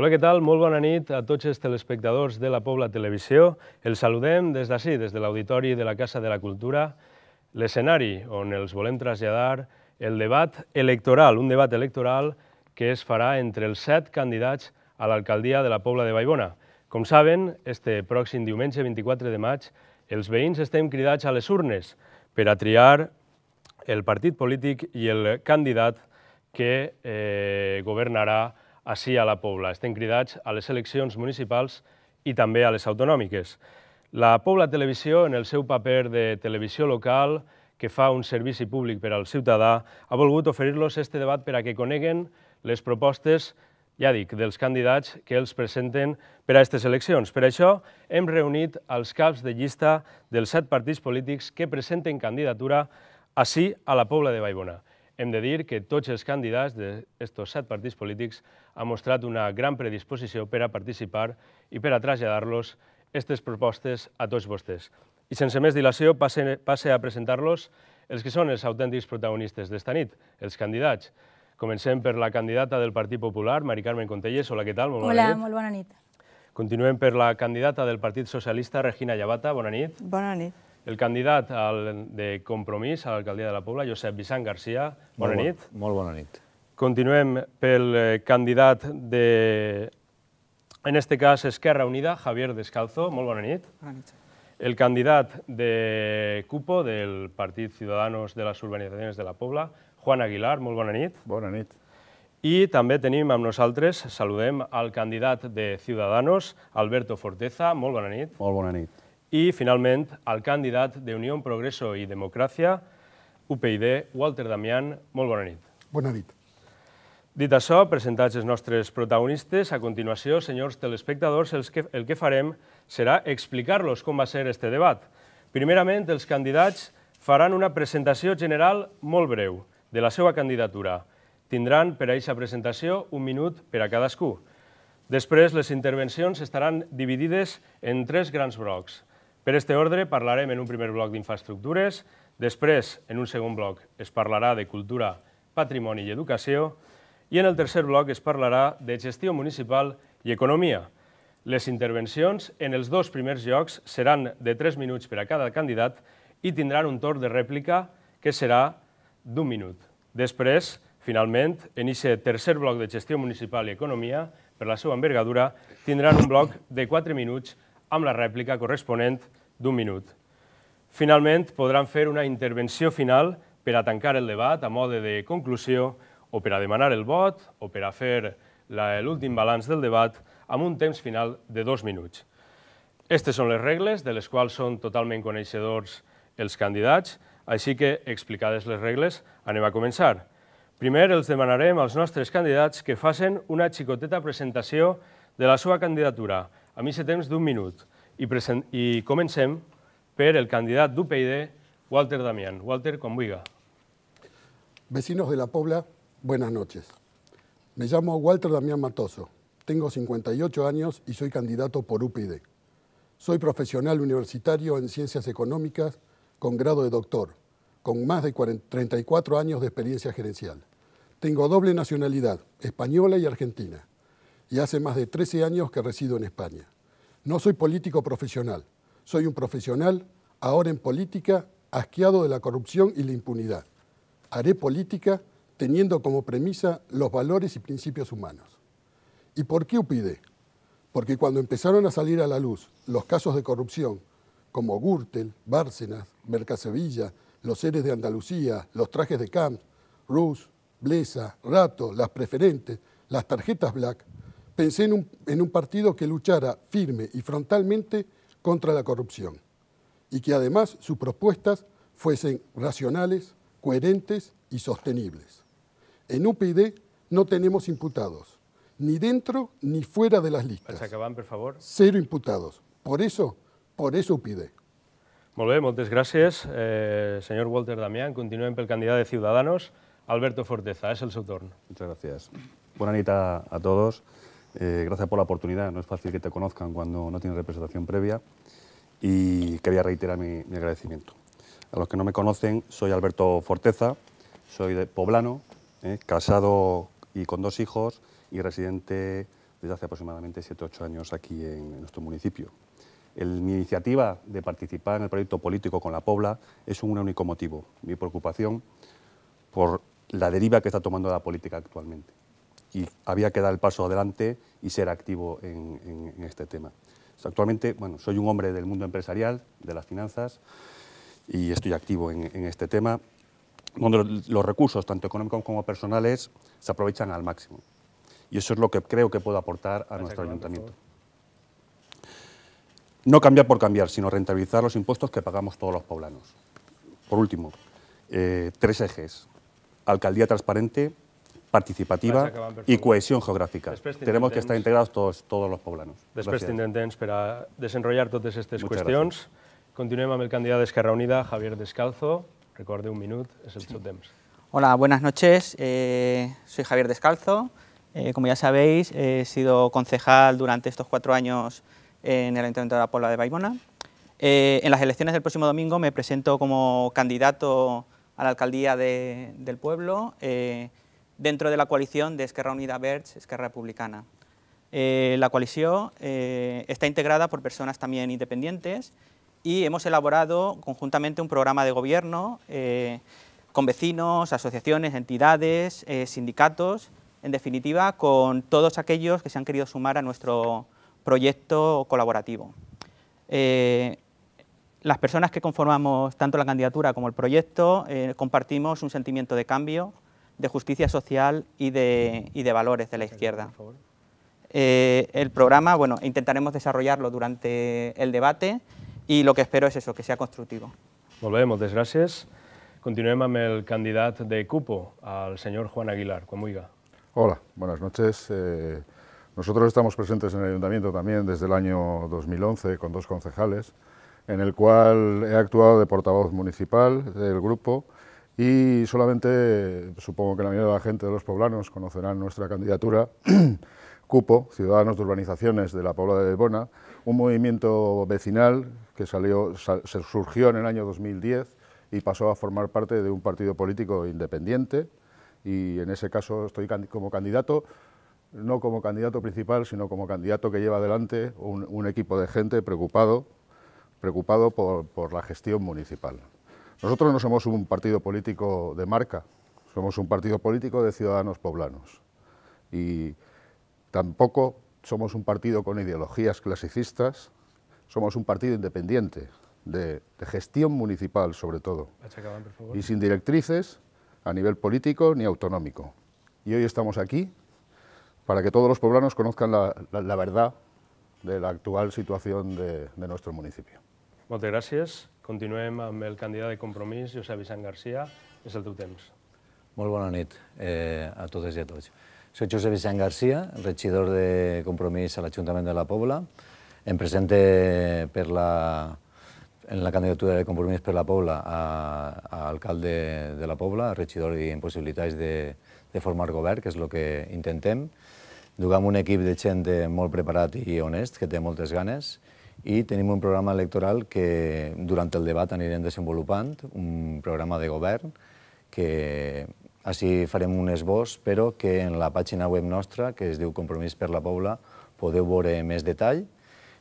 Hola, què tal? Molt bona nit a tots els telespectadors de la Pobla Televisió. Els saludem des d'ací, des de l'Auditori de la Casa de la Cultura, l'escenari on els volem traslladar el debat electoral, un debat electoral que es farà entre els set candidats a l'alcaldia de la Pobla de Baibona. Com saben, este pròxim diumenge 24 de maig, els veïns estem cridats a les urnes per a triar el partit polític i el candidat que eh, governarà l'alcaldia així a la Pobla. Estem cridats a les eleccions municipals i també a les autonòmiques. La Pobla Televisió, en el seu paper de televisió local, que fa un servici públic per al ciutadà, ha volgut oferir-los este debat per a que coneguen les propostes, ja dic, dels candidats que els presenten per a aquestes eleccions. Per això hem reunit els caps de llista dels set partits polítics que presenten candidatura així a la Pobla de Baibona. Hem de dir que tots els candidats d'aquests set partits polítics han mostrat una gran predisposició per a participar i per a traslladar-los aquestes propostes a tots vostès. I sense més dilació, passe, passe a presentar-los els que són els autèntics protagonistes d'esta nit, els candidats. Comencem per la candidata del Partit Popular, Mari Carmen Contelles. Hola, què tal? Molt bona nit. Hola, molt bona nit. Continuem per la candidata del Partit Socialista, Regina Llavata. Bona nit. Bona nit. El candidat de compromís a l'alcaldia de la Pobla, Josep Vicent Garcia, bona nit. molt bona nit. Continuem pel eh, candidat de, en este cas, Esquerra Unida, Javier Descalzo, molt bona nit. Bona nit. El candidat de CUPO, del Partit Ciudadanos de les Urbanitzacions de la Pobla, Juan Aguilar, molt bona nit. Bona nit. I també tenim amb nosaltres, saludem, al candidat de Ciudadanos, Alberto Forteza. Molt bona nit. Molt bona nit. I, finalment, el candidat d'Unió en Progresso i Democràcia, UPyD, Walter Damián. Molt bona nit. Bona nit. Dit això, presentats els nostres protagonistes, a continuació, senyors telespectadors, el que farem serà explicar-los com va ser este debat. Primerament, els candidats faran una presentació general molt breu de la seva candidatura. Tindran per a aquesta presentació un minut per a cadascú. Després, les intervencions estaran dividides en tres grans blocs. Per este ordre parlarem en un primer bloc d'infraestructures, després, en un segon bloc, es parlarà de cultura, patrimoni i educació, i en el tercer bloc es parlarà de gestió municipal i economia. Les intervencions en els dos primers llocs seran de 3 minuts per a cada candidat i tindran un torn de rèplica que serà d'un minut. Després, finalment, en aquest tercer bloc de gestió municipal i economia, per la seva envergadura, tindran un bloc de 4 minuts amb la rèplica corresponent d'un minut. Finalment, podran fer una intervenció final per a tancar el debat a mode de conclusió o per a demanar el vot o per a fer l'últim balanç del debat amb un temps final de dos minuts. Estes són les regles, de les quals són totalment coneixedors els candidats, així que, explicades les regles, anem a començar. Primer, els demanarem als nostres candidats que facin una xicoteta presentació de la seva candidatura, A se se d'un minut. I, y y comencem per el candidat UPyD, Walter Damián. Walter, con Vecinos de la Pobla, buenas noches. Me llamo Walter Damián Matoso, tengo 58 años y soy candidato por UPID. Soy profesional universitario en ciencias económicas con grado de doctor, con más de 34 años de experiencia gerencial. Tengo doble nacionalidad, española y argentina y hace más de 13 años que resido en España. No soy político profesional, soy un profesional, ahora en política, asqueado de la corrupción y la impunidad. Haré política teniendo como premisa los valores y principios humanos. ¿Y por qué UPIDE? Porque cuando empezaron a salir a la luz los casos de corrupción, como Gürtel, Bárcenas, Mercasevilla, los seres de Andalucía, los trajes de Camp, Rus, Blesa, Rato, las preferentes, las tarjetas Black, pensé en un, partido que luchara firme y frontalmente contra la corrupción y que además sus propuestas fuesen racionales, coherentes y sostenibles. En UPyD no tenemos imputados, ni dentro ni fuera de las listas. acaban, por favor. Cero imputados. Por eso, por eso UPyD. Muy muchas muchas gracias, eh, Walter Damián. por el candidato de Ciudadanos, Alberto Forteza. Es el su turno. Muchas gracias. Buena nit a todos. Eh, gracias por la oportunidad. No es fácil que te conozcan cuando no tienes representación previa y quería reiterar mi, agradecimiento. A los que no me conocen, soy Alberto Forteza, soy de poblano, eh, casado y con dos hijos y residente desde hace aproximadamente 7-8 años aquí en, nuestro municipio. mi iniciativa de participar en el proyecto político con la Pobla es un único motivo, mi preocupación por la deriva que está tomando la política actualmente y había que dar el paso adelante y ser activo en, este tema. Pues actualmente, bueno, soy un hombre del mundo empresarial, de las finanzas, y estoy activo en, este tema, donde los recursos, tanto económicos como personales, se aprovechan al máximo. Y eso es lo que creo que puedo aportar a nuestro ayuntamiento. No cambiar por cambiar, sino rentabilizar los impuestos que pagamos todos los poblanos. Por último, eh, tres ejes. Alcaldía transparente, participativa y cohesión geográfica. Tenemos que estar integrados todos, todos los poblanos. Después intentemos desarrollar todas todas todas estas cuestiones. el con el candidato Unida, Javier Descalzo. Recuerde un minuto es el sí. Hola, buenas noches. Eh, soy Javier Descalzo. Eh, como ya sabéis, he sido concejal durante estos cuatro años en el Ayuntamiento de la Puebla de Baimona. Eh, en las elecciones del próximo domingo me presento como candidato a la alcaldía del pueblo dentro de la coalición de Esquerra Unida Verge, Esquerra Republicana. Eh, la coalición eh, está integrada por personas también independientes y hemos elaborado conjuntamente un programa de gobierno eh, con vecinos, asociaciones, entidades, sindicatos, en definitiva con todos aquellos que se han querido sumar a nuestro proyecto colaborativo. las personas que conformamos tanto la candidatura como el proyecto compartimos un sentimiento de cambio, de justicia social y de, y de valores de la izquierda. Eh, el programa, bueno, intentaremos desarrollarlo durante el debate ...y lo que espero es eso, que sea constructivo. Volvemos, desgracias. Continuemos con el candidato de CUPO, al señor Juan Aguilar. ¿Cómo Hola, buenas noches. Eh, nosotros estamos presentes en el Ayuntamiento también desde el año 2011 con dos concejales, en el cual he actuado de portavoz municipal del grupo y solamente, supongo que la mayoría de la gente de los poblanos conocerán nuestra candidatura, CUPO, Ciudadanos de Urbanizaciones de la Pobla de Bona, un movimiento vecinal que salió, surgió en el año 2010 y pasó a formar parte de un partido político independiente y en ese caso estoy como candidato, no como candidato principal, sino como candidato que lleva adelante un, equipo de gente preocupado, preocupado por la gestión municipal. Nosotros no somos un partido político de marca, somos un partido político de ciudadanos poblanos. Y tampoco somos un partido con ideologías clasicistas, somos un partido independiente, de, gestión municipal sobre todo, y sin directrices a nivel político ni autonómico. Y hoy estamos aquí para que todos los poblanos conozcan la, verdad de la actual situación de, de nuestro municipio. Muchas gracias. Continuem amb el candidat de compromís, Josep Vicent García. És el teu temps. Molt bona nit eh, a totes i a tots. Soc Josep Vicent García, regidor de Compromís a l'Ajuntament de la Pobla. Em presente per la, en la candidatura de Compromís per la Pobla a, alcalde de la Pobla, regidor i impossibilitats de, de formar govern, que és el que intentem. Dugam un equip de gent molt preparat i honest, que té moltes ganes, i tenim un programa electoral que durant el debat anirem desenvolupant, un programa de govern que així farem un esbós, però que en la pàgina web nostra, que es diu Compromís per la Pobla, podeu veure més detall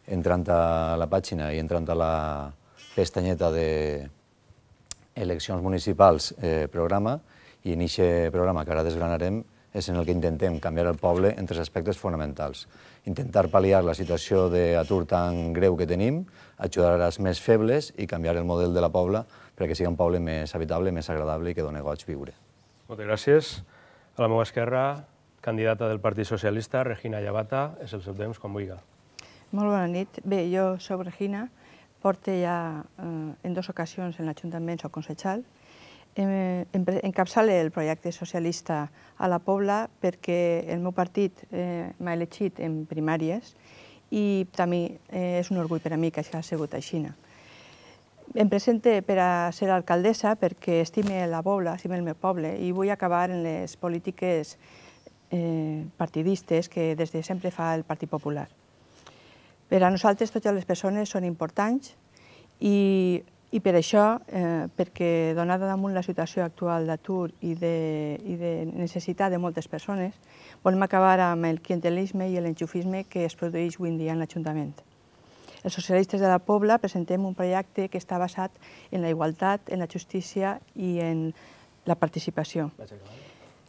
entrant a la pàgina i entrant a la pestanyeta de eleccions municipals eh, programa, i en aquest programa que ara desgranarem és en el que intentem canviar el poble en tres aspectes fonamentals, intentar pal·liar la situació d'atur tan greu que tenim, ajudar els més febles i canviar el model de la Pobla perquè sigui un poble més habitable, més agradable i que doni goig viure. Moltes gràcies. A la meva esquerra, candidata del Partit Socialista, Regina Llevata, és el seu temps, quan vulgui. Molt bona nit. Bé, jo sóc Regina, porte ja eh, en dues ocasions en l'Ajuntament, soc consejal, encapçale el projecte socialista a la Pobla perquè el meu partit eh, m'ha elegit en primàries i també eh, és un orgull per a mi que això ha sigut així. Em presente per a ser alcaldessa perquè estime la Pobla, estime el meu poble i vull acabar en les polítiques eh, partidistes que des de sempre fa el Partit Popular. Per a nosaltres totes les persones són importants i i per això, eh, perquè donada damunt la situació actual d'atur i, de, i de necessitat de moltes persones, volem acabar amb el clientelisme i l'enxufisme que es produeix avui dia en l'Ajuntament. Els socialistes de la Pobla presentem un projecte que està basat en la igualtat, en la justícia i en la participació.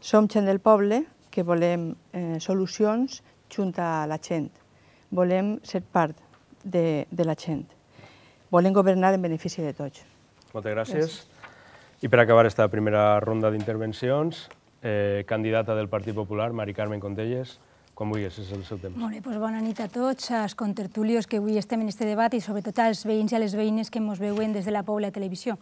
Som gent del poble que volem eh, solucions junt a la gent. Volem ser part de, de la gent volem governar en benefici de tots. Moltes gràcies. gràcies. I per acabar esta primera ronda d'intervencions, eh, candidata del Partit Popular, Mari Carmen Contelles, quan vulguis, és el seu temps. Molt bé, doncs bona nit a tots, als contertulios que avui estem en aquest debat i sobretot als veïns i a les veïnes que ens veuen des de la Pobla Televisió.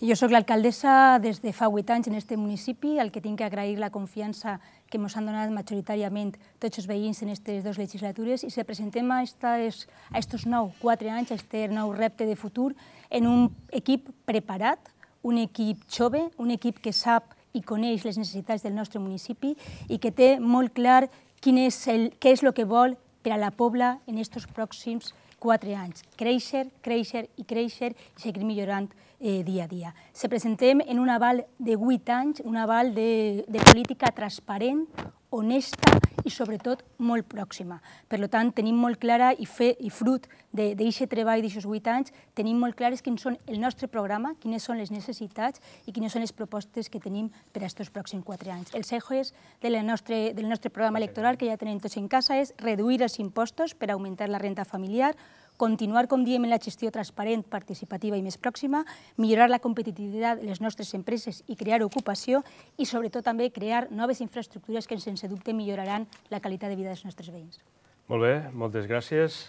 Jo sóc l'alcaldessa des de fa 8 anys en aquest municipi, el que tinc que agrair la confiança que ens han donat majoritàriament tots els veïns en aquestes dues legislatures i se presentem a aquests nou, 4 anys, a aquest nou repte de futur en un equip preparat, un equip jove, un equip que sap i coneix les necessitats del nostre municipi i que té molt clar quin és el, què és el que vol per a la Pobla en aquests pròxims 4 anys. Creixer, creixer i creixer i seguir millorant eh, dia a dia. Se presentem en un aval de 8 anys, un aval de, de política transparent, honesta i sobretot molt pròxima. Per tant, tenim molt clara i, fe, i fruit d'aquest treball d'aquests 8 anys, tenim molt clares quin són el nostre programa, quines són les necessitats i quines són les propostes que tenim per a aquests pròxims 4 anys. Els és de la nostre, del nostre programa electoral que ja tenim tots en casa és reduir els impostos per augmentar la renta familiar, continuar, com diem, en la gestió transparent, participativa i més pròxima, millorar la competitivitat de les nostres empreses i crear ocupació i, sobretot, també crear noves infraestructures que, sense dubte, milloraran la qualitat de vida dels nostres veïns. Molt bé, moltes gràcies.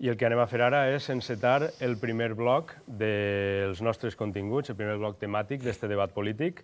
I el que anem a fer ara és encetar el primer bloc dels nostres continguts, el primer bloc temàtic d'aquest debat polític.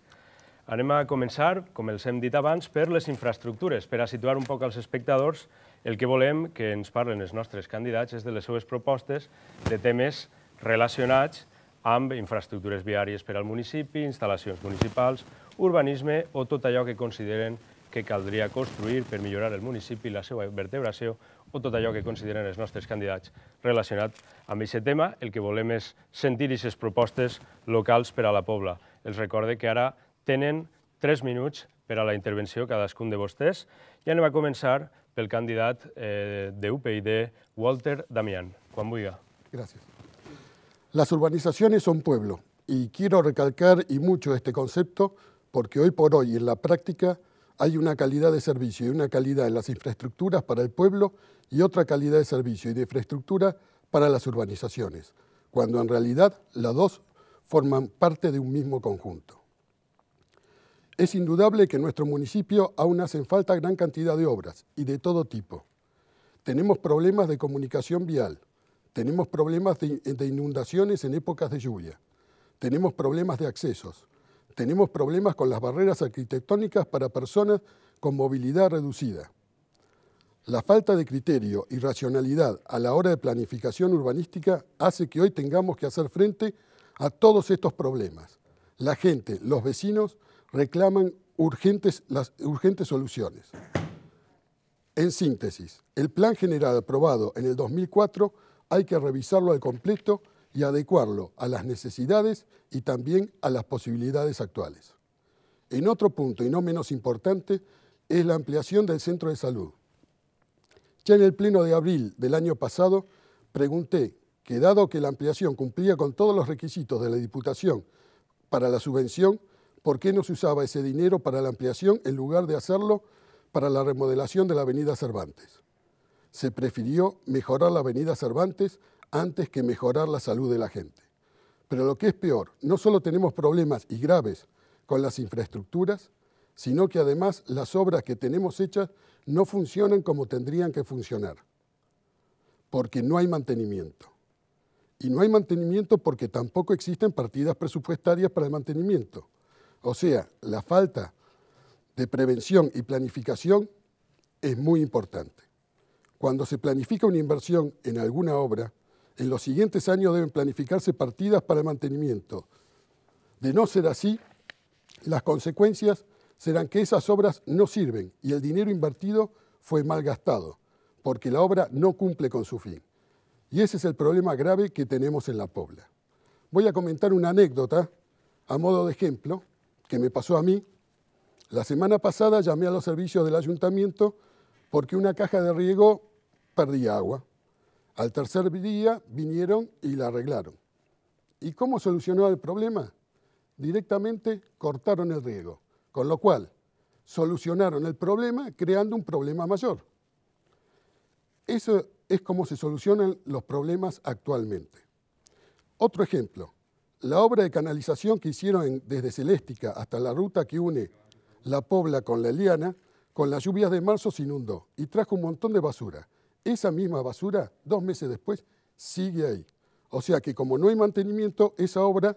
Anem a començar, com els hem dit abans, per les infraestructures, per a situar un poc als espectadors el que volem que ens parlen els nostres candidats és de les seves propostes de temes relacionats amb infraestructures viàries per al municipi, instal·lacions municipals, urbanisme o tot allò que consideren que caldria construir per millorar el municipi, la seva vertebració o tot allò que consideren els nostres candidats relacionat amb aquest tema. El que volem és sentir aquestes propostes locals per a la Pobla. Els recorde que ara tenen tres minuts per a la intervenció cadascun de vostès i anem a començar del candidato eh, de UPyD, Walter Damián. Juan Buiga. Gracias. Las urbanizaciones son pueblo y quiero recalcar y mucho este concepto porque hoy por hoy en la práctica hay una calidad de servicio y una calidad en las infraestructuras para el pueblo y otra calidad de servicio y de infraestructura para las urbanizaciones, cuando en realidad las dos forman parte de un mismo conjunto. Es indudable que en nuestro municipio aún hacen falta gran cantidad de obras y de todo tipo. Tenemos problemas de comunicación vial, tenemos problemas de, de, inundaciones en épocas de lluvia, tenemos problemas de accesos, tenemos problemas con las barreras arquitectónicas para personas con movilidad reducida. La falta de criterio y racionalidad a la hora de planificación urbanística hace que hoy tengamos que hacer frente a todos estos problemas. La gente, los vecinos, reclaman urgentes, las urgentes soluciones. En síntesis, el plan general aprobado en el 2004 hay que revisarlo al completo y adecuarlo a las necesidades y también a las posibilidades actuales. En otro punto, y no menos importante, es la ampliación del centro de salud. Ya en el pleno de abril del año pasado pregunté que dado que la ampliación cumplía con todos los requisitos de la Diputación para la subvención, ¿Por qué no se usaba ese dinero para la ampliación en lugar de hacerlo para la remodelación de la Avenida Cervantes? Se prefirió mejorar la Avenida Cervantes antes que mejorar la salud de la gente. Pero lo que es peor, no solo tenemos problemas y graves con las infraestructuras, sino que además las obras que tenemos hechas no funcionan como tendrían que funcionar, porque no hay mantenimiento. Y no hay mantenimiento porque tampoco existen partidas presupuestarias para el mantenimiento. O sea, la falta de prevención y planificación es muy importante. Cuando se planifica una inversión en alguna obra, en los siguientes años deben planificarse partidas para el mantenimiento. De no ser así, las consecuencias serán que esas obras no sirven y el dinero invertido fue mal gastado, porque la obra no cumple con su fin. Y ese es el problema grave que tenemos en la Pobla. Voy a comentar una anécdota a modo de ejemplo que me pasó a mí. La semana pasada llamé a los servicios del ayuntamiento porque una caja de riego perdía agua. Al tercer día vinieron y la arreglaron. ¿Y cómo solucionó el problema? Directamente cortaron el riego, con lo cual solucionaron el problema creando un problema mayor. Eso es como se solucionan los problemas actualmente. Otro ejemplo, la obra de canalización que hicieron desde Celestica hasta la ruta que une la Pobla con la Eliana, con las lluvias de marzo se inundó y trajo un montón de basura. Esa misma basura, dos meses después, sigue ahí. O sea que como no hay mantenimiento, esa obra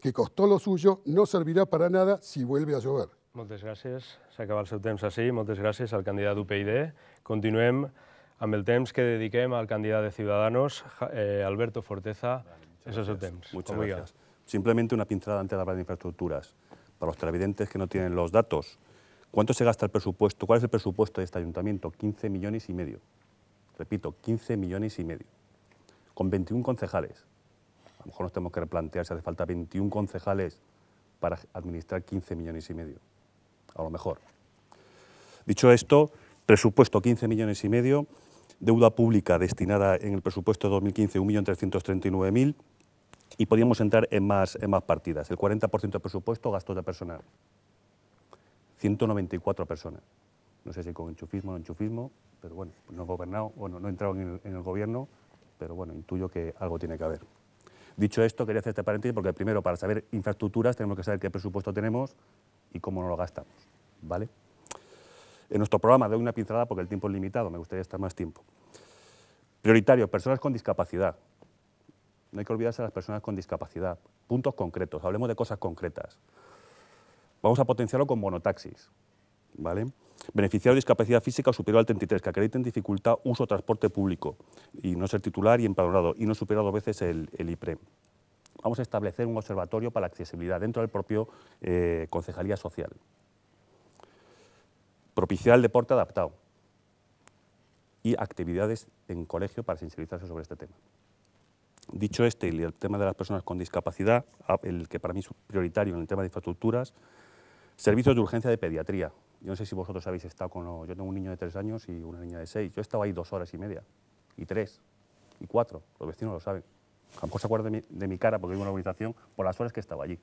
que costó lo suyo no servirá para nada si vuelve a llover. gracias. Se acaba el seu así. así. gracias gracias al candidato UPyD. Continuemos con el temps que dediquemos al candidato de Ciudadanos, eh, Alberto Forteza. Eso el Muchas gracias. Simplemente una pincelada ante de hablar de infraestructuras. Para los televidentes que no tienen los datos, ¿cuánto se gasta el presupuesto? ¿Cuál es el presupuesto de este ayuntamiento? 15 millones y medio. Repito, 15 millones y medio. Con 21 concejales. A lo mejor nos tenemos que replantear si hace falta 21 concejales para administrar 15 millones y medio. A lo mejor. Dicho esto, presupuesto 15 millones y medio, deuda pública destinada en el presupuesto de 2015 1.339.000 y podíamos entrar en más, en más partidas. El 40% del presupuesto, gastos de personal. 194 personas. No sé si con enchufismo o no enchufismo, pero bueno, pues no he gobernado no, no entrado en el, gobierno, pero bueno, intuyo que algo tiene que haber. Dicho esto, quería hacer este paréntesis porque primero, para saber infraestructuras, tenemos que saber qué presupuesto tenemos y cómo no lo gastamos, ¿vale? En nuestro programa doy una pincelada porque el tiempo es limitado, me gustaría estar más tiempo. Prioritario, personas con discapacidad. No hay que olvidarse de las personas con discapacidad. Puntos concretos, hablemos de cosas concretas. Vamos a potenciarlo con monotaxis. ¿vale? Beneficiario de discapacidad física superior al 33, que acrediten dificultad uso transporte público y no ser titular y empadronado y no superar dos veces el, IPRE. Vamos a establecer un observatorio para la accesibilidad dentro del propio eh, Concejalía Social. Propiciar el deporte adaptado y actividades en colegio para sensibilizarse sobre este tema. Dicho este, y el tema de las personas con discapacidad, el que para mí es prioritario en el tema de infraestructuras, servicios de urgencia de pediatría. Yo no sé si vosotros habéis estado con... yo tengo un niño de tres años y una niña de seis. Yo he estado ahí dos horas y media, y tres, y cuatro. Los vecinos lo saben. A lo mejor se acuerdan de mi, cara, porque vivo en una organización, por las horas que estaba allí.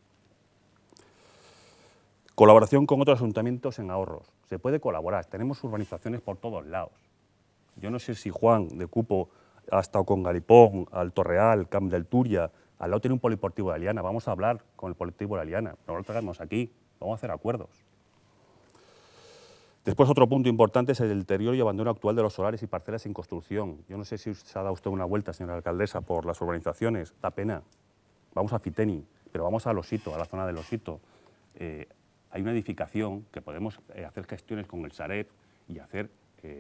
Colaboración con otros ayuntamientos en ahorros. Se puede colaborar. Tenemos urbanizaciones por todos lados. Yo no sé si Juan de Cupo hasta estado con Galipón, Alto Real, Camp del Turia, al lado tiene un poliportivo de Aliana, vamos a hablar con el poliportivo de Aliana, no lo traemos aquí, vamos a hacer acuerdos. Después otro punto importante es el deterioro y abandono actual de los solares y parcelas en construcción. Yo no sé si se ha dado usted una vuelta, señora alcaldesa, por las urbanizaciones, da pena. Vamos a Fiteni, pero vamos a Losito, a la zona de Losito. Eh, hay una edificación que podemos eh, hacer gestiones con el Sareb y hacer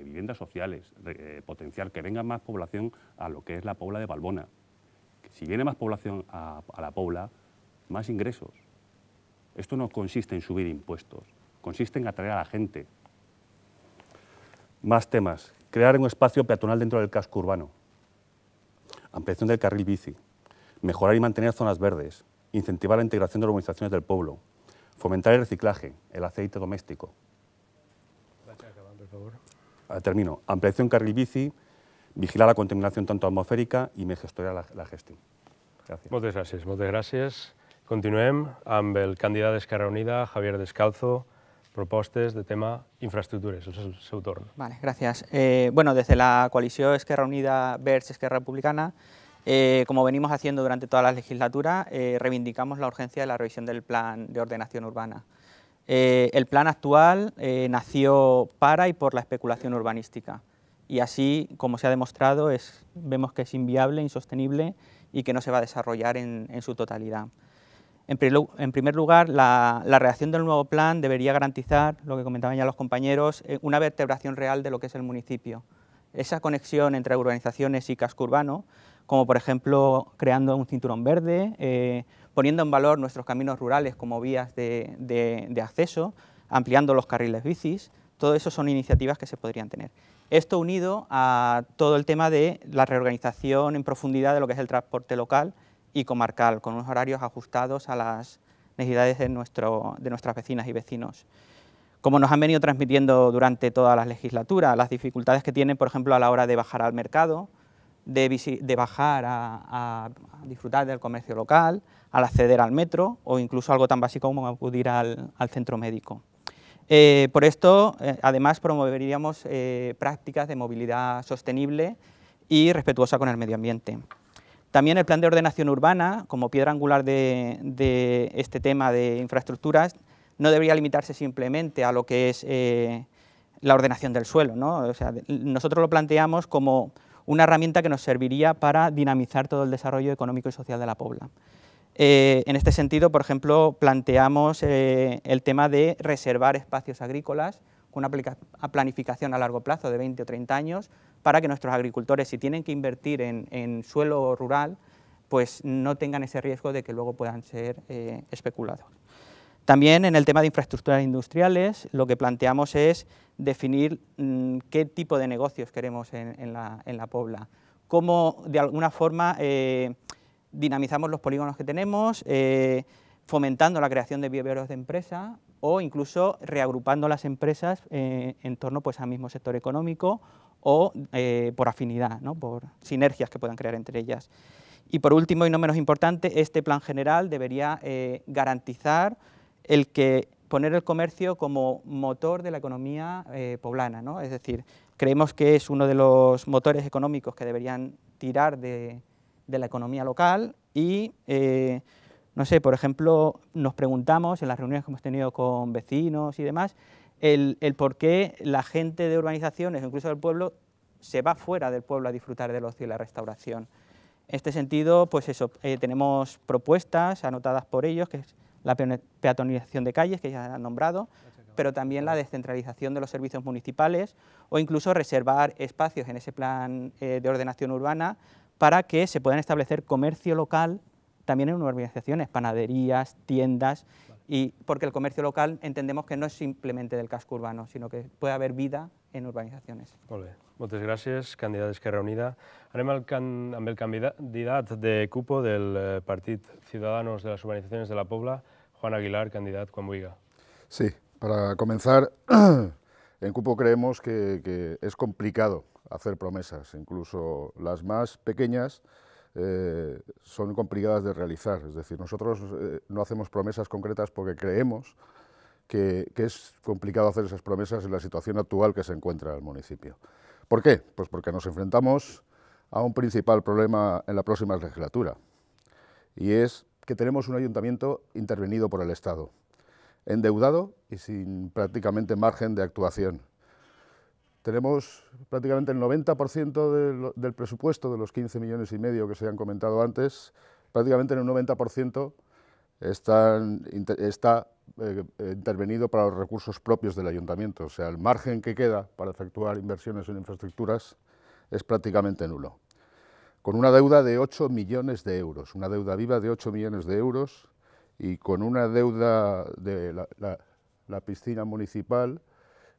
viviendas sociales, eh, potencial potenciar que venga más población a lo que es la Pobla de Balbona. si viene más población a, la Pobla, más ingresos. Esto no consiste en subir impuestos, consiste en atraer a la gente. Más temas. Crear un espacio peatonal dentro del casco urbano. Ampliación del carril bici. Mejorar y mantener zonas verdes. Incentivar la integración de organizaciones del pueblo. Fomentar el reciclaje, el aceite doméstico, Ah, termino, ampliación carril bici, vigilar la contaminación tanto atmosférica y me gestionar la, gestión. Muchas gracias. Muchas gracias. moltes Continuem amb el Unida, Javier Descalzo, propostes de tema infraestructuras. es el seu Vale, gracias. Eh, bueno, desde la coalición Esquerra Unida versus Esquerra Republicana, eh, como venimos haciendo durante toda la legislatura, eh, reivindicamos la urgencia de la revisión del Plan de Ordenación Urbana. Eh, el plan actual eh, nació para y por la especulación urbanística y así, como se ha demostrado, es, vemos que es inviable, insostenible y que no se va a desarrollar en, su totalidad. En, en primer lugar, la, la, redacción del nuevo plan debería garantizar, lo que comentaban ya los compañeros, eh, una vertebración real de lo que es el municipio. Esa conexión entre urbanizaciones y casco urbano, como por ejemplo creando un cinturón verde, poniendo en valor nuestros caminos rurales como vías de, acceso, ampliando los carriles bicis, todo eso son iniciativas que se podrían tener. Esto unido a todo el tema de la reorganización en profundidad de lo que es el transporte local y comarcal, con unos horarios ajustados a las necesidades de, de nuestras vecinas y vecinos. Como nos han venido transmitiendo durante toda la legislatura, las dificultades que tienen, por ejemplo, a la hora de bajar al mercado, de, bajar a, disfrutar del comercio local, al acceder al metro o incluso algo tan básico como acudir al, centro médico. Eh, por esto, eh, además, promoveríamos eh, prácticas de movilidad sostenible y respetuosa con el medio ambiente. También el plan de ordenación urbana, como piedra angular de, este tema de infraestructuras, no debería limitarse simplemente a lo que es la ordenación del suelo. nosotros lo planteamos como una herramienta que nos serviría para dinamizar todo el desarrollo económico y social de la Pobla. Eh, en este sentido, por ejemplo, planteamos eh, el tema de reservar espacios agrícolas con una planificación a largo plazo de 20 o 30 años para que nuestros agricultores, si tienen que invertir en, suelo rural, pues no tengan ese riesgo de que luego puedan ser eh, especulados. También en el tema de infraestructuras industriales lo que planteamos es definir mm, qué tipo de negocios queremos en, la, Pobla, cómo de alguna forma eh, dinamizamos los polígonos que tenemos, eh, fomentando la creación de viveros de empresa o incluso reagrupando las empresas eh, en torno pues, al mismo sector económico o por afinidad, por sinergias que puedan crear entre ellas. Y por último y no menos importante, este plan general debería garantizar el que poner el comercio como motor de la economía eh, poblana, es decir, creemos que es uno de los motores económicos que deberían tirar de, la economía local y, eh, no sé, por ejemplo, nos preguntamos en las reuniones que hemos tenido con vecinos y demás, el, por qué la gente de urbanizaciones, incluso del pueblo, se va fuera del pueblo a disfrutar del ocio y la restauración. En este sentido, pues eso, eh, tenemos propuestas anotadas por ellos, que la peatonización de calles, que ya han nombrado, pero también la descentralización de los servicios municipales o incluso reservar espacios en ese plan eh, de ordenación urbana para que se puedan establecer comercio local también en urbanizaciones, panaderías, tiendas, y porque el comercio local entendemos que no es simplemente del casco urbano, sino que puede haber vida en urbanizaciones. Muchas gracias, gracias, que reunida Unida. al de cupo del eh, partit Ciudadanos de las Urbanizaciones de la Pobla, Juan Aguilar, candidato con Buiga. Sí, para comenzar, en Cupo creemos que, es complicado hacer promesas, incluso las más pequeñas eh, son complicadas de realizar. Es decir, nosotros eh, no hacemos promesas concretas porque creemos que, que, es complicado hacer esas promesas en la situación actual que se encuentra el municipio. ¿Por qué? Pues porque nos enfrentamos a un principal problema en la próxima legislatura, y es que tenemos un ayuntamiento intervenido por el Estado, endeudado y sin prácticamente margen de actuación. Tenemos prácticamente el 90% del presupuesto de los 15 millones y medio que se han comentado antes, prácticamente en un 90% está eh, intervenido para los recursos propios del ayuntamiento. O sea, el margen que queda para efectuar inversiones en infraestructuras es prácticamente nulo con una deuda de 8 millones de euros, una deuda viva de 8 millones de euros y con una deuda de la, piscina municipal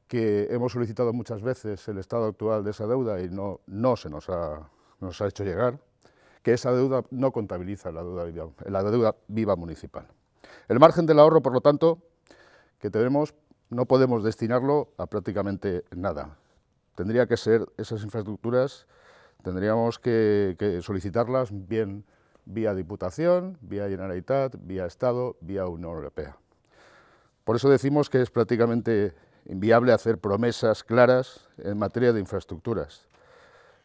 que hemos solicitado muchas veces el estado actual de esa deuda y no, no se nos ha, hecho llegar, que esa deuda no contabiliza la la deuda viva municipal. El margen del ahorro, por lo tanto, que tenemos, no podemos destinarlo a prácticamente nada. Tendría que ser esas infraestructuras tendríamos que, solicitarlas bien vía Diputación, vía Generalitat, vía Estado, vía Unión Europea. Por eso decimos que es prácticamente inviable hacer promesas claras en materia de infraestructuras.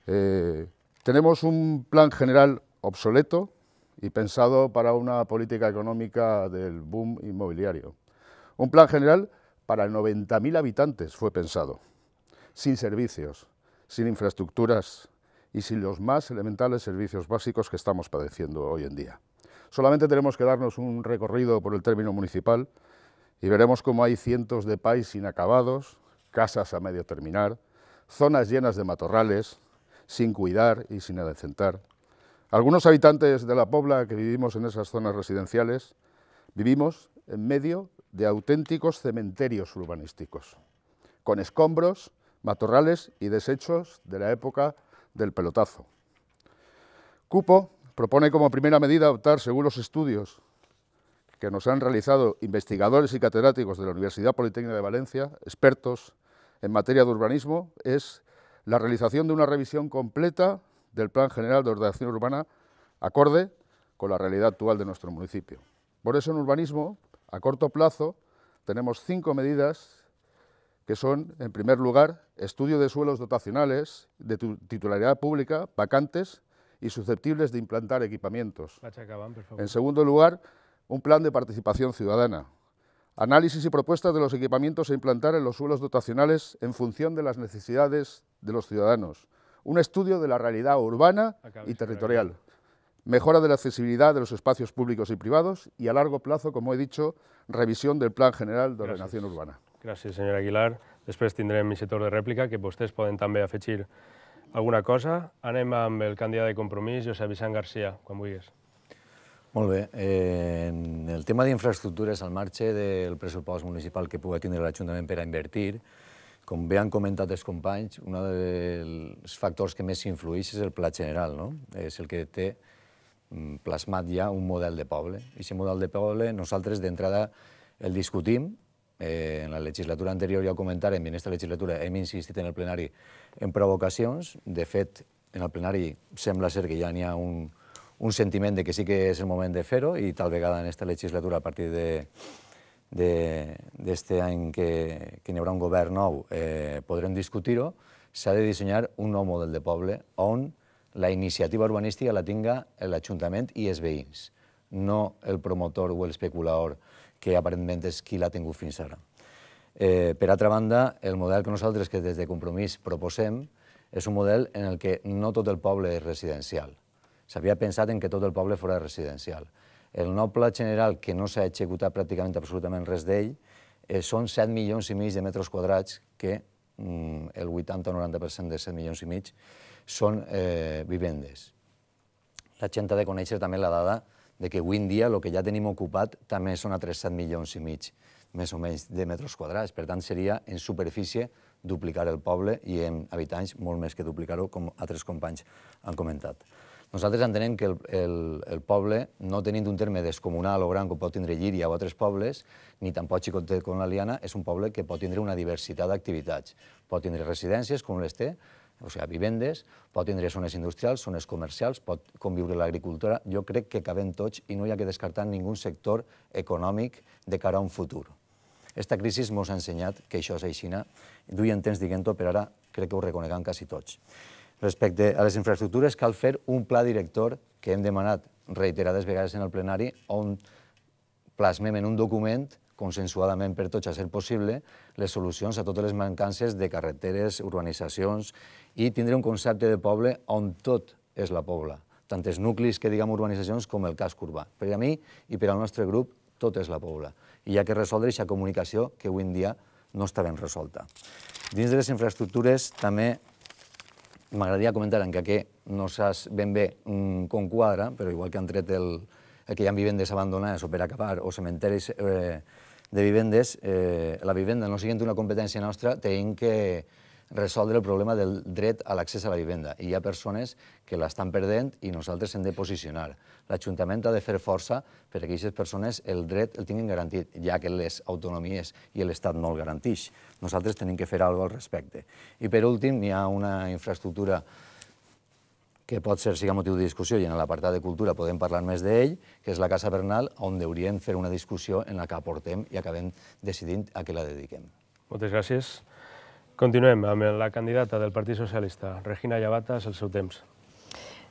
Eh, tenemos un plan general obsoleto y pensado para una política económica del boom inmobiliario. Un plan general para 90.000 habitantes fue pensado, sin servicios, sin infraestructuras y sin los más elementales servicios básicos que estamos padeciendo hoy en día. Solamente tenemos que darnos un recorrido por el término municipal y veremos cómo hay cientos de pais inacabados, casas a medio terminar, zonas llenas de matorrales, sin cuidar y sin adecentar. Algunos habitantes de la Pobla que vivimos en esas zonas residenciales vivimos en medio de auténticos cementerios urbanísticos, con escombros, matorrales y desechos de la época del pelotazo. Cupo propone como primera medida adoptar, según los estudios que nos han realizado investigadores y catedráticos de la Universidad Politécnica de Valencia, expertos en materia de urbanismo, es la realización de una revisión completa del Plan General de Ordenación Urbana acorde con la realidad actual de nuestro municipio. Por eso en urbanismo, a corto plazo, tenemos cinco medidas que son, en primer lugar, estudio de suelos dotacionales de titularidad pública, vacantes y susceptibles de implantar equipamientos. En segundo lugar, un plan de participación ciudadana. Análisis y propuestas de los equipamientos a implantar en los suelos dotacionales en función de las necesidades de los ciudadanos. Un estudio de la realidad urbana y territorial. Mejora de la accesibilidad de los espacios públicos y privados y a largo plazo, como he dicho, revisión del Plan General de Ordenación Urbana. Gràcies, senyora Aguilar. Després tindrem aquest torn de rèplica, que vostès poden també afegir alguna cosa. Anem amb el candidat de compromís, Josep Vicent García, quan vulguis. Molt bé. Eh, el tema d'infraestructures al marge del pressupost municipal que pugui tindre l'Ajuntament per a invertir, com bé han comentat els companys, un dels factors que més influeix és el pla general, no? És el que té mm, plasmat ja un model de poble. I aquest model de poble nosaltres d'entrada el discutim Eh, en la legislatura anterior ja ho comentàrem, i en aquesta legislatura hem insistit en el plenari en provocacions. De fet, en el plenari sembla ser que ja n'hi ha un, un sentiment de que sí que és el moment de fer-ho i tal vegada en aquesta legislatura, a partir de d'aquest any que, que n'hi haurà un govern nou, eh, podrem discutir-ho, s'ha de dissenyar un nou model de poble on la iniciativa urbanística la tinga l'Ajuntament i els veïns, no el promotor o l'especulador. especulador que aparentment és qui l'ha tingut fins ara. Eh, per altra banda, el model que nosaltres que des de Compromís proposem és un model en el que no tot el poble és residencial. S'havia pensat en que tot el poble fos residencial. El nou pla general, que no s'ha executat pràcticament absolutament res d'ell, eh, són 7 milions i mig de metres quadrats que mm, el 80 o 90% de 7 milions i mig són eh, vivendes. La gent ha de conèixer també la dada de que avui en dia el que ja tenim ocupat també són a 300 milions i mig, més o menys, de metres quadrats. Per tant, seria en superfície duplicar el poble i en habitants molt més que duplicar-ho, com altres companys han comentat. Nosaltres entenem que el, el, el poble, no tenint un terme descomunal o gran com pot tindre Llíria o altres pobles, ni tampoc Xicotet com la Liana, és un poble que pot tindre una diversitat d'activitats. Pot tindre residències, com les té, o sigui, vivendes, pot tindre zones industrials, zones comercials, pot conviure l'agricultura. Jo crec que cabem tots i no hi ha que descartar ningun sector econòmic de cara a un futur. Aquesta crisi ens ha ensenyat que això és així. Duien temps dient-ho, però ara crec que ho reconeguem quasi tots. Respecte a les infraestructures, cal fer un pla director que hem demanat reiterades vegades en el plenari, on plasmem en un document consensuadament per tots a ser possible, les solucions a totes les mancances de carreteres, urbanitzacions, i tindre un concepte de poble on tot és la pobla, tant els nuclis que diguem urbanitzacions com el casc urbà. Per a mi i per al nostre grup, tot és la pobla. I hi ha que resoldre aquesta comunicació que avui en dia no està ben resolta. Dins de les infraestructures també m'agradaria comentar, encara que no saps ben bé mm, com quadra, però igual que han tret el, Eh, que hi ha vivendes abandonades o per acabar, o cementeris eh, de vivendes, eh, la vivenda, no siguent una competència nostra, hem que resoldre el problema del dret a l'accés a la vivenda. I hi ha persones que l'estan perdent i nosaltres hem de posicionar. L'Ajuntament ha de fer força perquè aquestes persones el dret el tinguin garantit, ja que les autonomies i l'Estat no el garantix. Nosaltres tenim que fer alguna cosa al respecte. I per últim, hi ha una infraestructura que pot ser siga motiu de discussió i en l'apartat de cultura podem parlar més d'ell, que és la Casa Bernal, on hauríem fer una discussió en la que aportem i acabem decidint a què la dediquem. Moltes gràcies. Continuem amb la candidata del Partit Socialista, Regina Llavatas, el seu temps.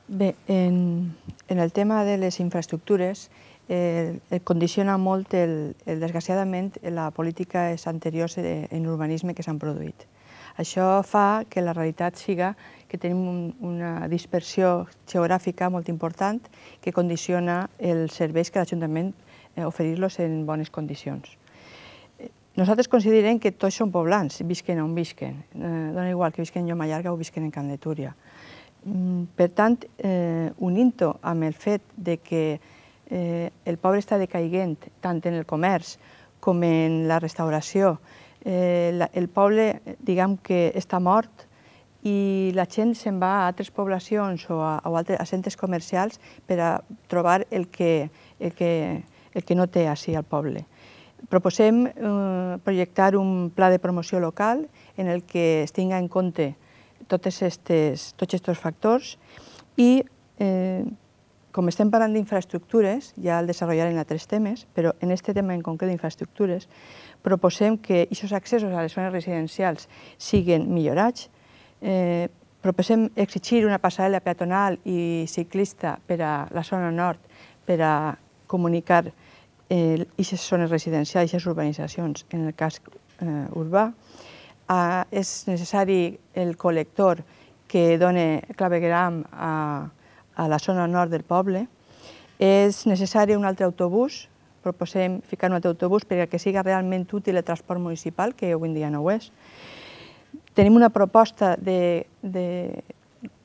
Bé, en, en el tema de les infraestructures, eh, eh condiciona molt, el, el desgraciadament, la política anterior en urbanisme que s'han produït. Eh, això fa que la realitat siga que tenim una dispersió geogràfica molt important que condiciona els serveis que l'Ajuntament eh, oferir-los en bones condicions. Eh, nosaltres considerem que tots són poblants, visquen on visquen. Eh, dona igual que visquen jo a Llarga o visquen en Can de Túria. Mm, per tant, un eh, unint-ho amb el fet de que el poble està decaiguent tant en el comerç com en la restauració eh, la, el poble, diguem que està mort i la gent se'n va a altres poblacions o a, o altres, a centres comercials per a trobar el que, el que, el que no té així al poble. Proposem eh, projectar un pla de promoció local en el que es tinga en compte totes estes, tots aquests factors i eh, com estem parlant d'infraestructures, ja el desenvoluparem a tres temes, però en aquest tema en concret d'infraestructures, proposem que aquests accessos a les zones residencials siguin millorats, eh, proposem exigir una passarel·la peatonal i ciclista per a la zona nord per a comunicar aquestes eh, zones residencials, aquestes urbanitzacions en el cas eh, urbà. Ah, és necessari el col·lector que dona clavegram a, eh, a la zona nord del poble. És necessari un altre autobús, proposem ficar un altre autobús perquè siga realment útil el transport municipal, que avui en dia no ho és. Tenim una proposta de, de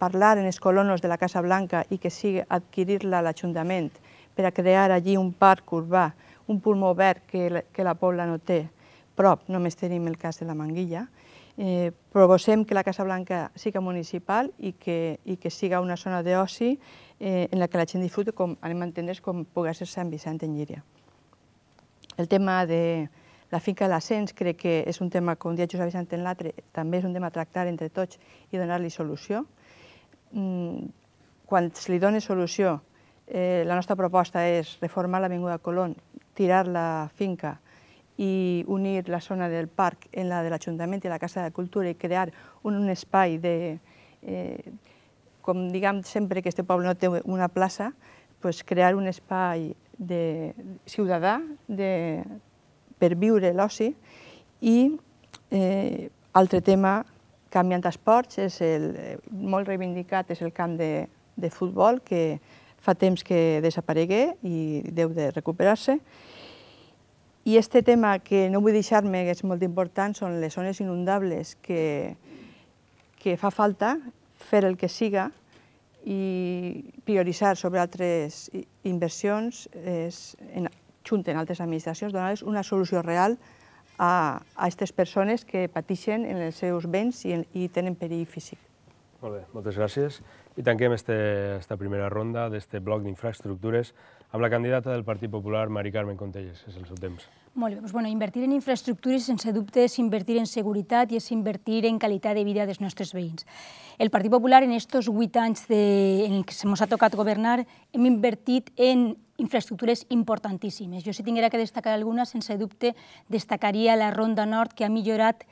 parlar en els colonos de la Casa Blanca i que sigui adquirir-la a l'Ajuntament per a crear allí un parc urbà, un pulmó verd que, que la Pobla no té prop, només tenim el cas de la Manguilla, eh, proposem que la Casa Blanca siga municipal i que, i que siga una zona d'oci eh, en la que la gent disfruta, com anem a entendre, com pugui ser Sant Vicent en Llíria. El tema de la finca de l'ascens crec que és un tema, com dia Josep Vicent en l'altre, també és un tema a tractar entre tots i donar-li solució. Mm, quan se li dona solució, eh, la nostra proposta és reformar l'Avinguda Colón, tirar la finca, i unir la zona del parc en la de l'Ajuntament i la Casa de Cultura i crear un, un espai de... Eh, com diguem sempre que este poble no té una plaça, pues crear un espai de ciutadà de, per viure l'oci i eh, altre tema canviant esports, és el, molt reivindicat és el camp de, de futbol que fa temps que desaparegué i deu de recuperar-se i este tema que no vull deixar-me, que és molt important, són les zones inundables que, que fa falta fer el que siga i prioritzar sobre altres inversions és, en, junt en altres administracions, donar-los una solució real a aquestes persones que pateixen en els seus béns i, i tenen perill físic. Molt bé, moltes gràcies. I tanquem aquesta primera ronda d'aquest bloc d'infraestructures amb la candidata del Partit Popular, Mari Carmen Contelles. És el seu temps. Molt bé, doncs, bueno, invertir en infraestructures sense dubte és invertir en seguretat i és invertir en qualitat de vida dels nostres veïns. El Partit Popular en aquests vuit anys de, en què ens ha tocat governar hem invertit en infraestructures importantíssimes. Jo si tinguera que destacar alguna, sense dubte, destacaria la Ronda Nord, que ha millorat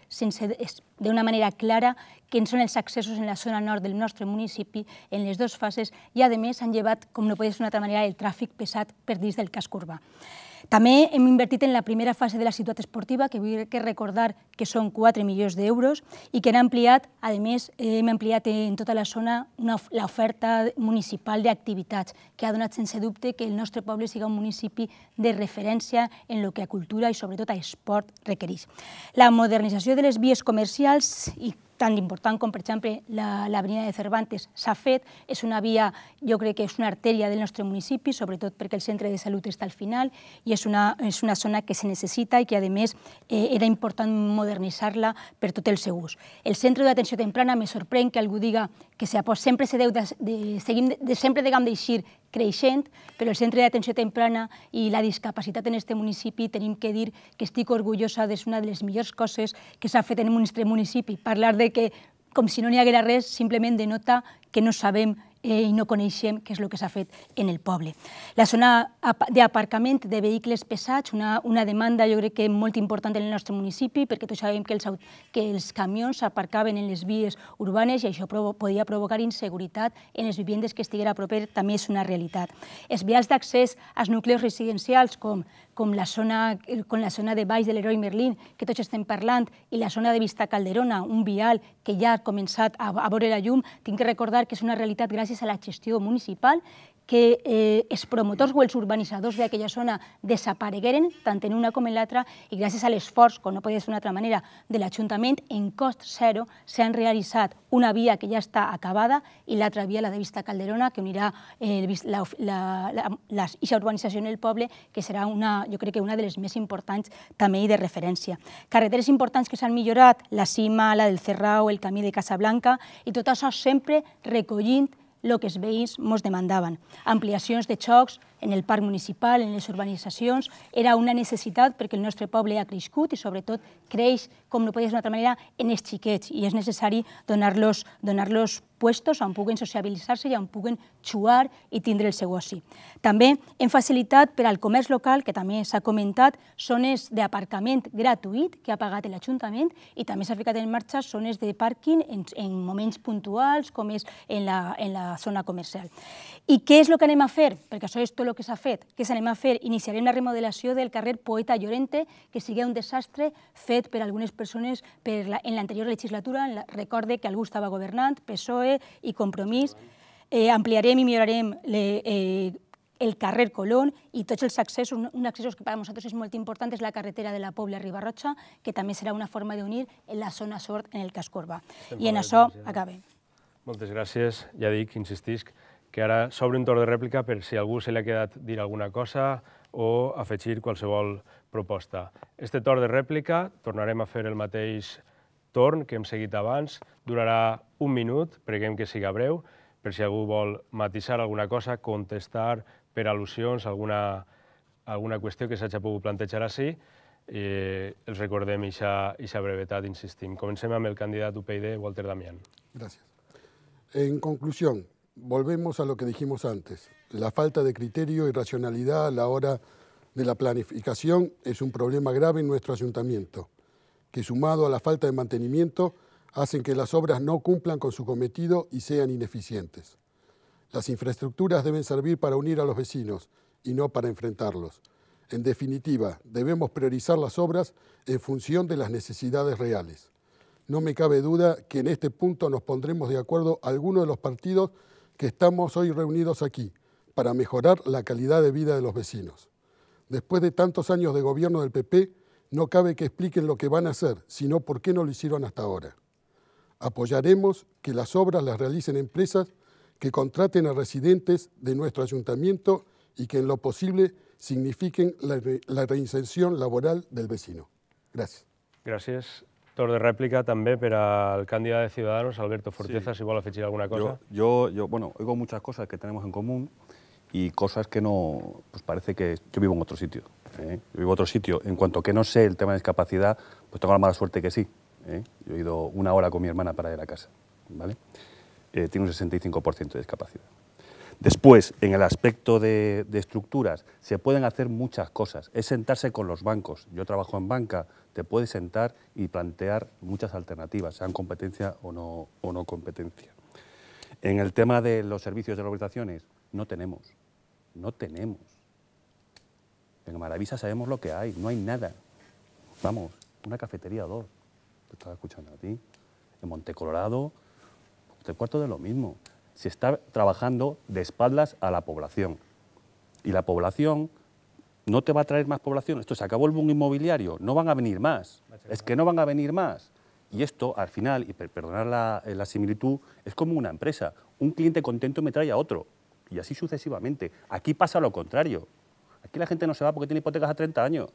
d'una manera clara quins són els accessos en la zona nord del nostre municipi, en les dues fases, i, a més, han llevat, com no pot ser d'una altra manera, el tràfic pesat per dins del casc urbà. També hem invertit en la primera fase de la ciutat esportiva, que vull recordar que són 4 milions d'euros i que hem ampliat, a més, hem ampliat en tota la zona l'oferta municipal d'activitats, que ha donat sense dubte que el nostre poble siga un municipi de referència en el que a cultura i sobretot a esport requereix. La modernització de les vies comercials i tan important com, per exemple, l'avenida la, de Cervantes s'ha fet, és una via, jo crec que és una artèria del nostre municipi, sobretot perquè el centre de salut està al final, i és una, és una zona que se necessita i que, a més, eh, era important modernitzar-la per tot el seu ús. El centre d'atenció temprana me sorprèn que algú diga que se sempre se deu de, de, de, de, sempre de d'eixir creixent, però el Centre d'Atenció Temprana i la discapacitat en aquest municipi tenim que dir que estic orgullosa d'una una de les millors coses que s'ha fet en un nostre municipi. Parlar de que com si no n'hi haguera res, simplement denota que no sabem eh, i no coneixem què és el que s'ha fet en el poble. La zona d'aparcament de vehicles pesats, una, una demanda jo crec que molt important en el nostre municipi, perquè tots sabem que els, que els camions aparcaven en les vies urbanes i això provo podia provocar inseguretat en les vivendes que estiguera a proper, també és una realitat. Els vials d'accés als nuclis residencials, com com la zona, eh, com la zona de Baix de l'Heroi Merlín, que tots estem parlant, i la zona de Vista Calderona, un vial que ja ha començat a, a veure la llum, tinc que recordar que és una realitat gràcies a la gestió municipal que eh, els promotors o els urbanitzadors d'aquella zona desaparegueren tant en una com en l'altra i gràcies a l'esforç, com no podia ser d'una altra manera, de l'Ajuntament, en cost zero s'han realitzat una via que ja està acabada i l'altra via, la de Vista Calderona, que unirà eh, la, la, la, la, la urbanització en el poble, que serà una, jo crec que una de les més importants també i de referència. Carreteres importants que s'han millorat, la Cima, la del Cerrau, el Camí de Casablanca, i tot això sempre recollint el que els veïns ens demandaven. Ampliacions de xocs en el parc municipal, en les urbanitzacions, era una necessitat perquè el nostre poble ha crescut i sobretot creix, com no podia ser d'una altra manera, en els xiquets i és necessari donar-los donar puestos on puguen sociabilitzar-se i on puguen xuar i tindre el seu oci. També hem facilitat per al comerç local, que també s'ha comentat, zones d'aparcament gratuït que ha pagat l'Ajuntament i també s'ha ficat en marxa zones de pàrquing en, en moments puntuals, com és en la, en la zona comercial. I què és el que anem a fer? Perquè això és tot el que s'ha fet. Què s'anem a fer? Iniciarem la remodelació del carrer Poeta Llorente, que sigui un desastre fet per algunes persones per la, en l'anterior legislatura. En la, recorde que algú estava governant, PSOE, PSOE i Compromís. Eh, ampliarem i millorarem le, eh, el carrer Colón i tots els accessos, un, un que per a nosaltres és molt important és la carretera de la Pobla Ribarrotxa, que també serà una forma d'unir la zona sord en el cas Corba. I en això ja. acabem. Moltes gràcies. Ja dic, insistisc, que ara s'obre un torn de rèplica per si algú se li ha quedat dir alguna cosa o afegir qualsevol proposta. Este torn de rèplica tornarem a fer el mateix torn que hem seguit abans durarà un minut, preguem que siga breu, per si algú vol matisar alguna cosa, contestar per al·lusions alguna, alguna qüestió que s'hagi pogut plantejar així, i els recordem aquesta brevetat, insistim. Comencem amb el candidat UPyD, Walter Damián. Gràcies. En conclusió, volvemos a lo que dijimos antes. La falta de criterio y racionalidad a la hora de la planificación es un problema grave en nuestro ayuntamiento. que sumado a la falta de mantenimiento hacen que las obras no cumplan con su cometido y sean ineficientes. Las infraestructuras deben servir para unir a los vecinos y no para enfrentarlos. En definitiva, debemos priorizar las obras en función de las necesidades reales. No me cabe duda que en este punto nos pondremos de acuerdo algunos de los partidos que estamos hoy reunidos aquí para mejorar la calidad de vida de los vecinos. Después de tantos años de gobierno del PP, no cabe que expliquen lo que van a hacer, sino por qué no lo hicieron hasta ahora. Apoyaremos que las obras las realicen empresas que contraten a residentes de nuestro ayuntamiento y que en lo posible signifiquen la, reinserción laboral del vecino. Gracias. Gracias. Tor de réplica también para el candidato de Ciudadanos, Alberto Fortezas, sí. igual fechar alguna cosa. Yo, yo, yo, bueno, oigo muchas cosas que tenemos en común y cosas que no, pues parece que yo vivo en otro sitio. ¿eh? Yo vivo a otro sitio. En cuanto que no sé el tema de discapacidad, pues tengo la mala suerte que sí. ¿eh? Yo he ido una hora con mi hermana para ir a casa. ¿vale? Eh, tiene un 65% de discapacidad. Después, en el aspecto de, estructuras, se pueden hacer muchas cosas. Es sentarse con los bancos. Yo trabajo en banca, te puedes sentar y plantear muchas alternativas, sean competencia o no, competencia. En el tema de los servicios de organizaciones, no tenemos, no tenemos. En Maravisa sabemos lo que hay, no hay nada. Vamos, una cafetería o dos. Te estaba escuchando a ti. En Monte Colorado, Cuarto de lo mismo. Se está trabajando de espaldas a la población. Y la población no te va a traer más población. Esto se acabó el boom inmobiliario, no van a venir más. Es que no van a venir más. Y esto, al final, y perdonar la, eh, la, similitud, es como una empresa. Un cliente contento me trae a otro. Y así sucesivamente. Aquí pasa lo contrario. Aquí la gente no se va porque tiene hipotecas a 30 años.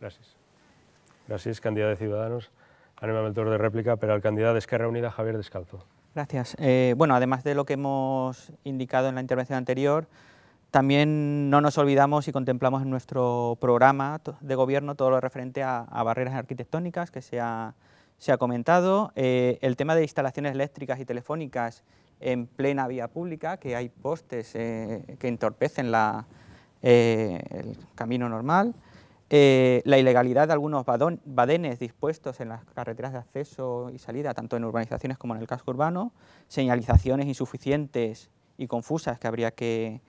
Gracias. Gracias, candidata de Ciudadanos. Anima mentor de réplica, pero al candidato de Esquerra Unida, Javier Descalzo. Gracias. Eh, bueno, además de lo que hemos indicado en la intervención anterior, también no nos olvidamos y contemplamos en nuestro programa de gobierno todo lo referente a, barreras arquitectónicas que se ha, se ha comentado, eh, el tema de instalaciones eléctricas y telefónicas en plena vía pública, que hay postes eh, que entorpecen la, eh, el camino normal, eh, la ilegalidad de algunos badenes dispuestos en las carreteras de acceso y salida, tanto en urbanizaciones como en el casco urbano, señalizaciones insuficientes y confusas que habría que,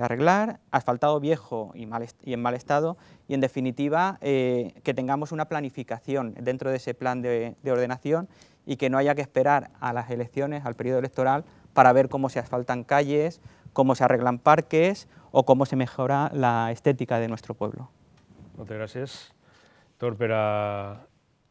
arreglar, asfaltado viejo y, mal y, en mal estado, y en definitiva que tengamos una planificación dentro de ese plan de ordenación y que no haya que esperar a las elecciones, al periodo electoral, para ver cómo se asfaltan calles, cómo se arreglan parques o cómo se mejora la estética de nuestro pueblo. Muchas gracias. Tor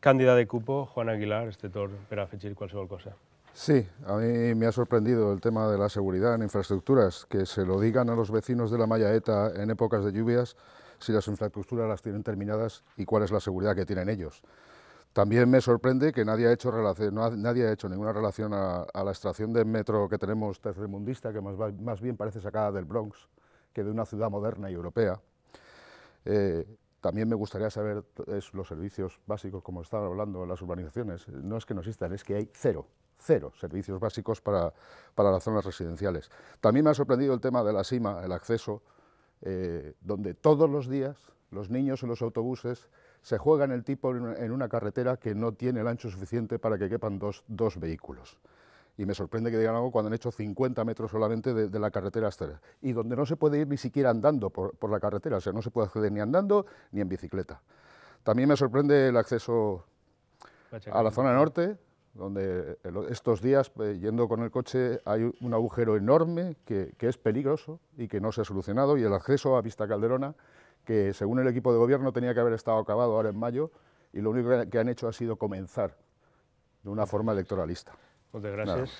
Cándida de Cupo, Juan Aguilar, este Tor a fechir cualquier cosa. Sí, a mí me ha sorprendido el tema de la seguridad en infraestructuras, que se lo digan a los vecinos de la ETA en épocas de lluvias si las infraestructuras las tienen terminadas y cuál es la seguridad que tienen ellos. También me sorprende que nadie ha hecho, ninguna relación a, la extracción de metro que tenemos tercermundista, que más, bien parece sacada del Bronx, que de una ciudad moderna y europea. Eh, también me gustaría saber los servicios básicos, como estaban hablando las urbanizaciones. No es que no existan, es que hay cero, cero servicios básicos para, las zonas residenciales. También me ha sorprendido el tema de la SIMA, el acceso, eh, donde todos los días los niños en los autobuses se juega en el tipo en una carretera que no tiene el ancho suficiente para que quepan dos, vehículos. Y me sorprende que digan algo cuando han hecho 50 metros solamente de, la carretera hasta Y donde no se puede ir ni siquiera andando por, la carretera, o sea, no se puede acceder ni andando ni en bicicleta. También me sorprende el acceso a la zona norte, donde estos días, eh, yendo con el coche, hay un agujero enorme que, que, es peligroso y que no se ha solucionado, y el acceso a Vista Calderona que según el equipo de gobierno tenía que haber estado acabado ahora en mayo y lo único que han hecho ha sido comenzar de una forma electoralista. Moltes gràcies.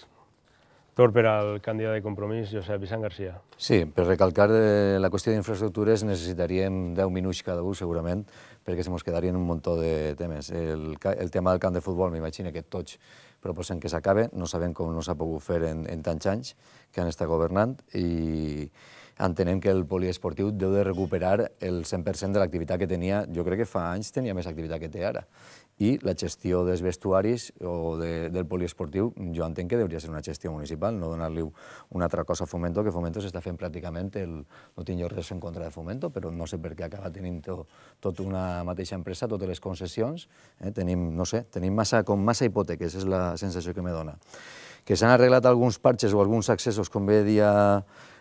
Tor per al candidat de compromís, Josep Vicent García. Sí, per recalcar eh, la qüestió d'infraestructures necessitaríem 10 minuts cada un, segurament, perquè se mos quedarien un muntó de temes. El, el tema del camp de futbol, m'imagino que tots proposen que s'acabe, no sabem com no s'ha pogut fer en, en tants anys que han estat governant, i, entenem que el poliesportiu deu de recuperar el 100% de l'activitat que tenia, jo crec que fa anys tenia més activitat que té ara. I la gestió dels vestuaris o del poliesportiu, jo entenc que hauria de ser una gestió municipal, no donar-li una altra cosa a Fomento, que Fomento s'està fent pràcticament, no tinc jo res en contra de Fomento, però no sé per què acaba tenint tota tot una mateixa empresa, totes les concessions, eh? tenim, no sé, tenim massa, com massa hipoteques, és la sensació que me dona. Que s'han arreglat alguns parxes o alguns accessos, com bé dia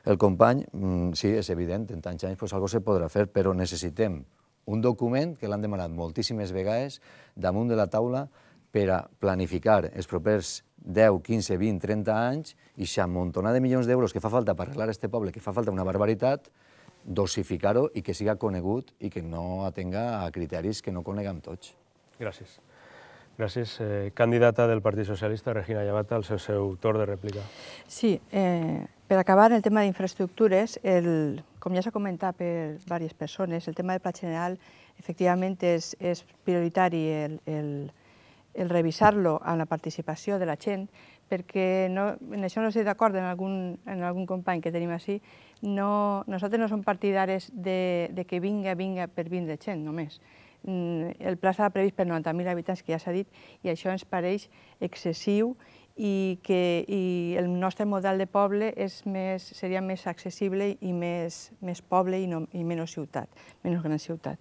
el company, mm, sí, és evident, en tants anys alguna cosa se podrà fer, però necessitem un document que l'han demanat moltíssimes vegades damunt de la taula per a planificar els propers 10, 15, 20, 30 anys i xamontonar de milions d'euros que fa falta per arreglar aquest poble, que fa falta una barbaritat, dosificar-ho i que siga conegut i que no atenga a criteris que no coneguem tots. Gràcies. Gràcies. Eh, candidata del Partit Socialista, Regina Llavata, el seu, seu torn de rèplica. Sí, eh, per acabar, en el tema d'infraestructures, com ja s'ha comentat per diverses persones, el tema del Pla General efectivament és, és prioritari el, el, el revisar-lo amb la participació de la gent, perquè no, en això no estic d'acord amb algun, en algun company que tenim així, no, nosaltres no som partidaris de, de que vinga, vinga per vindre gent només. Mm, el pla s'ha previst per 90.000 habitants, que ja s'ha dit, i això ens pareix excessiu i que i el nostre model de poble és més, seria més accessible i més, més poble i, no, i menys ciutat, menys gran ciutat.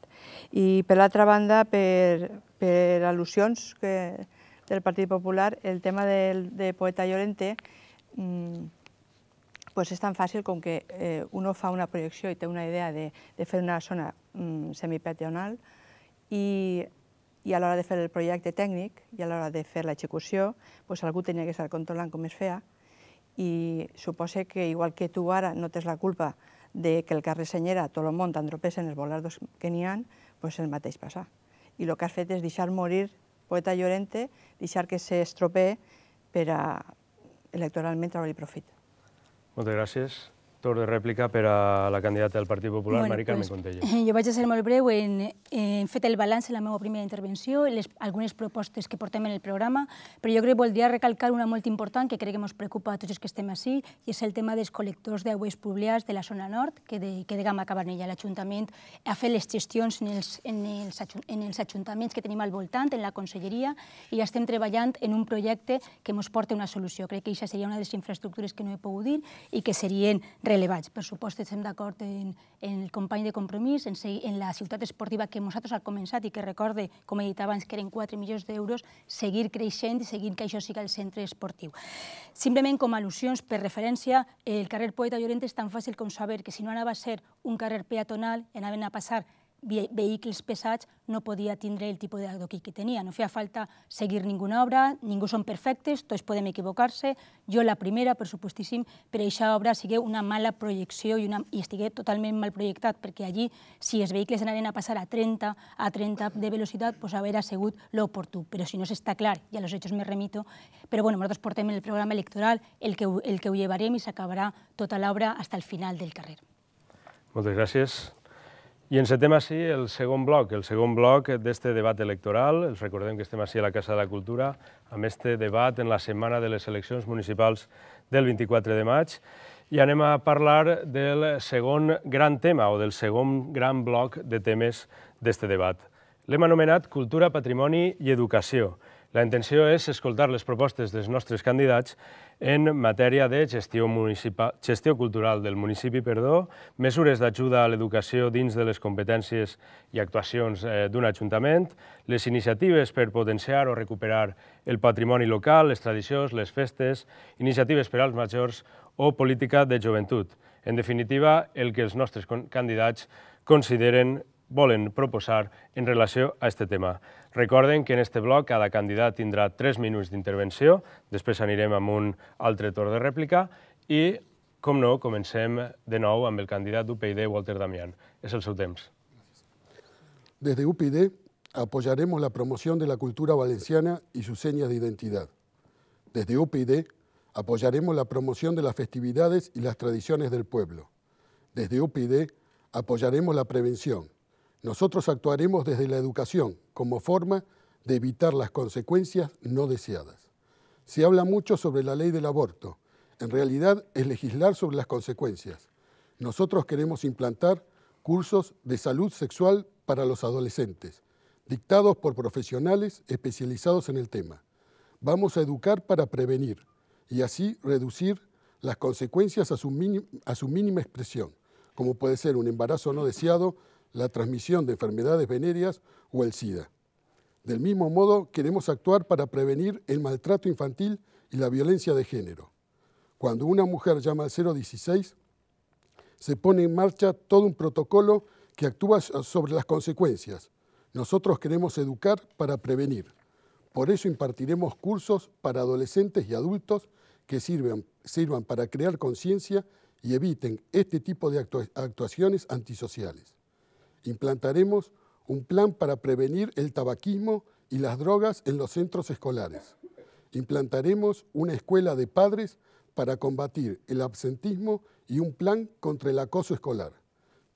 I per l'altra banda, per, per al·lusions que, del Partit Popular, el tema del, de Poeta Llorente mmm, pues és tan fàcil com que eh, uno fa una projecció i té una idea de, de fer una zona mmm, semipeatonal i i a l'hora de fer el projecte tècnic i a l'hora de fer l'execució, doncs algú tenia que estar controlant com es feia i suposa que igual que tu ara no tens la culpa de que el carrer Senyera, tot el món en els volardos que n'hi ha, doncs el mateix passa. I el que has fet és deixar morir poeta Llorente, deixar que s'estropee per a electoralment treure-li profit. Moltes gràcies. Torn de rèplica per a la candidata del Partit Popular, bueno, Mari Carmen doncs, Contella. Jo vaig a ser molt breu. En, en fet el balanç en la meva primera intervenció, les, algunes propostes que portem en el programa, però jo crec que voldria recalcar una molt important que crec que ens preocupa a tots els que estem així, i és el tema dels col·lectors d'aigües públiques de la zona nord, que de, que de Gama Cabanella l'Ajuntament ha fet les gestions en els, en, els, en els ajuntaments que tenim al voltant, en la conselleria, i ja estem treballant en un projecte que ens porta una solució. Crec que això seria una de les infraestructures que no he pogut dir i que serien relevats. Per supost, estem d'acord en, en el company de compromís, en, en la ciutat esportiva que nosaltres al començat i que recorde, com he dit abans, que eren 4 milions d'euros, seguir creixent i seguint que això siga el centre esportiu. Simplement, com a al·lusions, per referència, el carrer Poeta Llorente és tan fàcil com saber que si no anava a ser un carrer peatonal, anaven a passar vehicles pesats no podia tindre el tipus d'adoquí que tenia. No feia falta seguir ninguna obra, ningú són perfectes, tots podem equivocar-se, jo la primera, per supostíssim, per aquesta obra sigui una mala projecció i, una, i estigué totalment mal projectat, perquè allí, si els vehicles anaren a passar a 30, a 30 de velocitat, pues, haver assegut l'oportú. Però si no s'està clar, i a los hechos me remito, però bueno, nosaltres portem en el programa electoral el que, el que ho llevarem i s'acabarà tota l'obra fins al final del carrer. Moltes gràcies. I encetem així el segon bloc, el segon bloc d'este debat electoral. Els recordem que estem així a la Casa de la Cultura amb este debat en la setmana de les eleccions municipals del 24 de maig. I anem a parlar del segon gran tema o del segon gran bloc de temes d'este debat. L'hem anomenat Cultura, Patrimoni i Educació. Educació la intenció és escoltar les propostes dels nostres candidats en matèria de gestió, gestió cultural del municipi, perdó, mesures d'ajuda a l'educació dins de les competències i actuacions eh, d'un ajuntament, les iniciatives per potenciar o recuperar el patrimoni local, les tradicions, les festes, iniciatives per als majors o política de joventut. En definitiva, el que els nostres candidats consideren volen proposar en relació a aquest tema. Recorden que en este bloc cada tendrá tres 3 de intervención. Después anirem a un altre de réplica y, como no, comencem de nuevo amb el candidat d'UPyD, Walter Damián. Es el seu temps. Desde UPyD apoyaremos la promoción de la cultura valenciana y sus señas de identidad. Desde UPyD apoyaremos la promoción de las festividades y las tradiciones del pueblo. Desde UPyD apoyaremos la prevención, nosotros actuaremos desde la educación como forma de evitar las consecuencias no deseadas. Se habla mucho sobre la ley del aborto. En realidad es legislar sobre las consecuencias. Nosotros queremos implantar cursos de salud sexual para los adolescentes, dictados por profesionales especializados en el tema. Vamos a educar para prevenir y así reducir las consecuencias a su, mínima, expresión, como puede ser un embarazo no deseado, la transmisión de enfermedades venéreas o el SIDA. Del mismo modo, queremos actuar para prevenir el maltrato infantil y la violencia de género. Cuando una mujer llama al 016, se pone en marcha todo un protocolo que actúa sobre las consecuencias. Nosotros queremos educar para prevenir. Por eso impartiremos cursos para adolescentes y adultos que sirvan, sirvan para crear conciencia y eviten este tipo de actuaciones antisociales. Implantaremos un plan para prevenir el tabaquismo y las drogas en los centros escolares. Implantaremos una escuela de padres para combatir el absentismo y un plan contra el acoso escolar.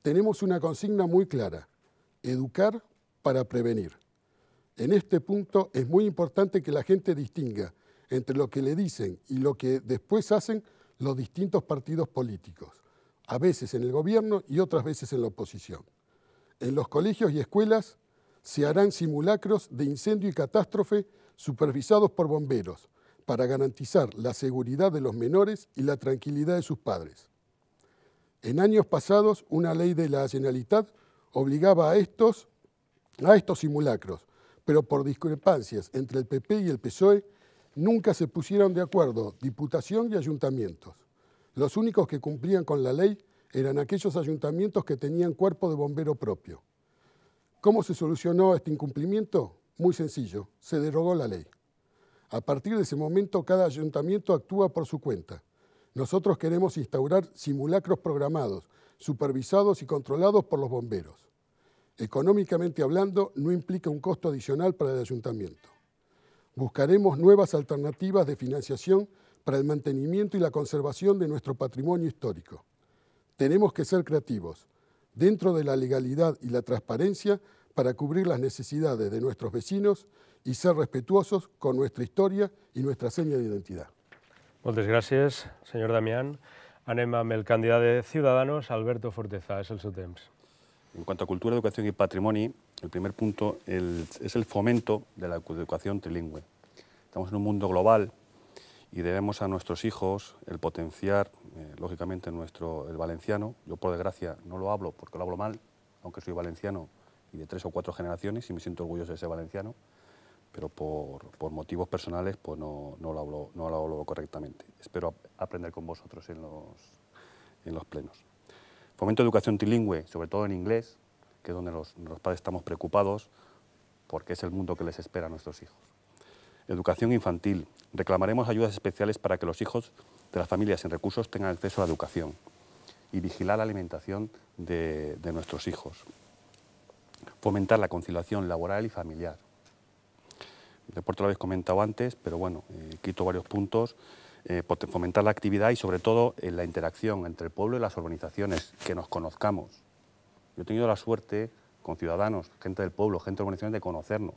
Tenemos una consigna muy clara, educar para prevenir. En este punto es muy importante que la gente distinga entre lo que le dicen y lo que después hacen los distintos partidos políticos, a veces en el gobierno y otras veces en la oposición. En los colegios y escuelas se harán simulacros de incendio y catástrofe supervisados por bomberos para garantizar la seguridad de los menores y la tranquilidad de sus padres. En años pasados, una ley de la Generalitat obligaba a estos, a estos simulacros, pero por discrepancias entre el PP y el PSOE, nunca se pusieron de acuerdo Diputación y Ayuntamientos. Los únicos que cumplían con la ley eran aquellos ayuntamientos que tenían cuerpo de bombero propio. ¿Cómo se solucionó este incumplimiento? Muy sencillo, se derogó la ley. A partir de ese momento cada ayuntamiento actúa por su cuenta. Nosotros queremos instaurar simulacros programados, supervisados y controlados por los bomberos. Económicamente hablando, no implica un costo adicional para el ayuntamiento. Buscaremos nuevas alternativas de financiación para el mantenimiento y la conservación de nuestro patrimonio histórico. Tenemos que ser creativos, dentro de la legalidad y la transparencia, para cubrir las necesidades de nuestros vecinos y ser respetuosos con nuestra historia y nuestra seña de identidad. Muchas gracias, señor Damián. Anémame el candidato de Ciudadanos, Alberto Forteza, es el SUTEMS. En cuanto a cultura, educación y patrimonio, el primer punto es el fomento de la educación trilingüe. Estamos en un mundo global y debemos a nuestros hijos el potenciar, eh, lógicamente, nuestro, el valenciano. Yo, por desgracia, no lo hablo porque lo hablo mal, aunque soy valenciano y de tres o cuatro generaciones y me siento orgulloso de ser valenciano, pero por, motivos personales pues no, lo hablo, no correctamente. Espero aprender con vosotros en los, en los plenos. Fomento educación trilingüe, sobre todo en inglés, que es donde los padres estamos preocupados porque es el mundo que les espera a nuestros hijos. Educación infantil. Reclamaremos ayudas especiales para que los hijos de las familias sin recursos tengan acceso a la educación y vigilar la alimentación de, nuestros hijos. Fomentar la conciliación laboral y familiar. El deporte lo habéis comentado antes, pero bueno, eh, quito varios puntos. Eh, fomentar la actividad y sobre todo eh, la interacción entre el pueblo y las organizaciones, que nos conozcamos. Yo he tenido la suerte con ciudadanos, gente del pueblo, gente de organizaciones, de conocernos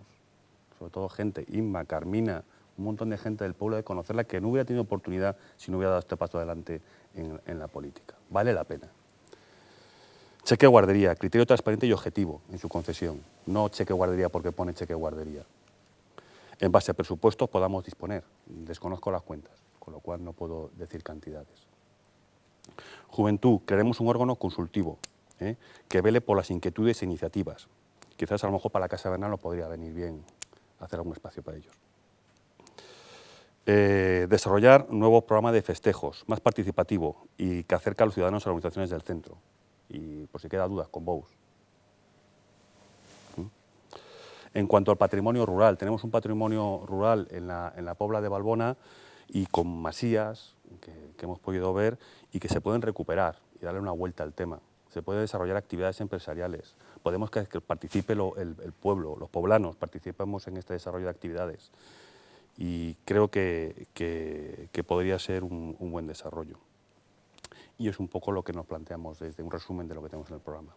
sobre todo gente, Inma, Carmina, un montón de gente del pueblo de conocerla que no hubiera tenido oportunidad si no hubiera dado este paso adelante en, la política. Vale la pena. Cheque guardería, criterio transparente y objetivo en su concesión. No cheque guardería porque pone cheque guardería. En base a presupuestos podamos disponer. Desconozco las cuentas, con lo cual no puedo decir cantidades. Juventud, queremos un órgano consultivo ¿eh? que vele por las inquietudes e iniciativas. Quizás a lo mejor para la Casa Bernal no podría venir bien hacer algún espacio para ellos. Eh, desarrollar nuevos programas de festejos, más participativo y que acerca a los ciudadanos a las organizaciones del centro. Y por si queda dudas, con BOUS. ¿Mm? En cuanto al patrimonio rural, tenemos un patrimonio rural en la, en la Pobla de Balbona y con masías que hemos podido ver y que se pueden recuperar y darle una vuelta al tema se pueden desarrollar actividades empresariales, podemos que, participe el, pueblo, los poblanos, participemos en este desarrollo de actividades y creo que, podría ser un, buen desarrollo. Y es un poco lo que nos planteamos desde un resumen de lo que tenemos en el programa.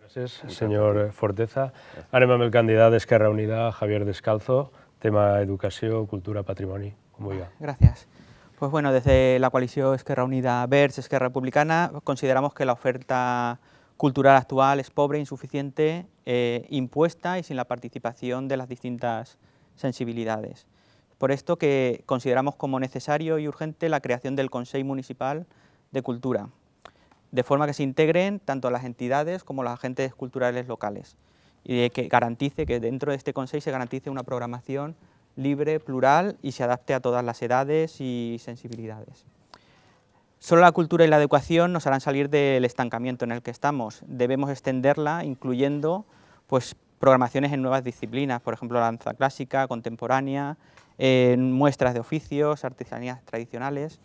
Gracias, señor Forteza. Gracias. el candidato de Javier Descalzo, tema educación, cultura, patrimonio. muy bien ah, gracias pues bueno, desde la coalición Esquerra Unida Bers, Esquerra Republicana, consideramos que la oferta cultural actual es pobre, insuficiente, eh, impuesta y sin la participación de las distintas sensibilidades. Por esto que consideramos como necesario y urgente la creación del Consejo Municipal de Cultura, de forma que se integren tanto las entidades como los agentes culturales locales y que garantice que dentro de este Consejo se garantice una programación libre, plural y se adapte a todas las edades y sensibilidades. Solo la cultura y la educación nos harán salir del estancamiento en el que estamos. Debemos extenderla incluyendo pues, programaciones en nuevas disciplinas, por ejemplo, danza clásica, contemporánea, muestras de oficios, artesanías tradicionales.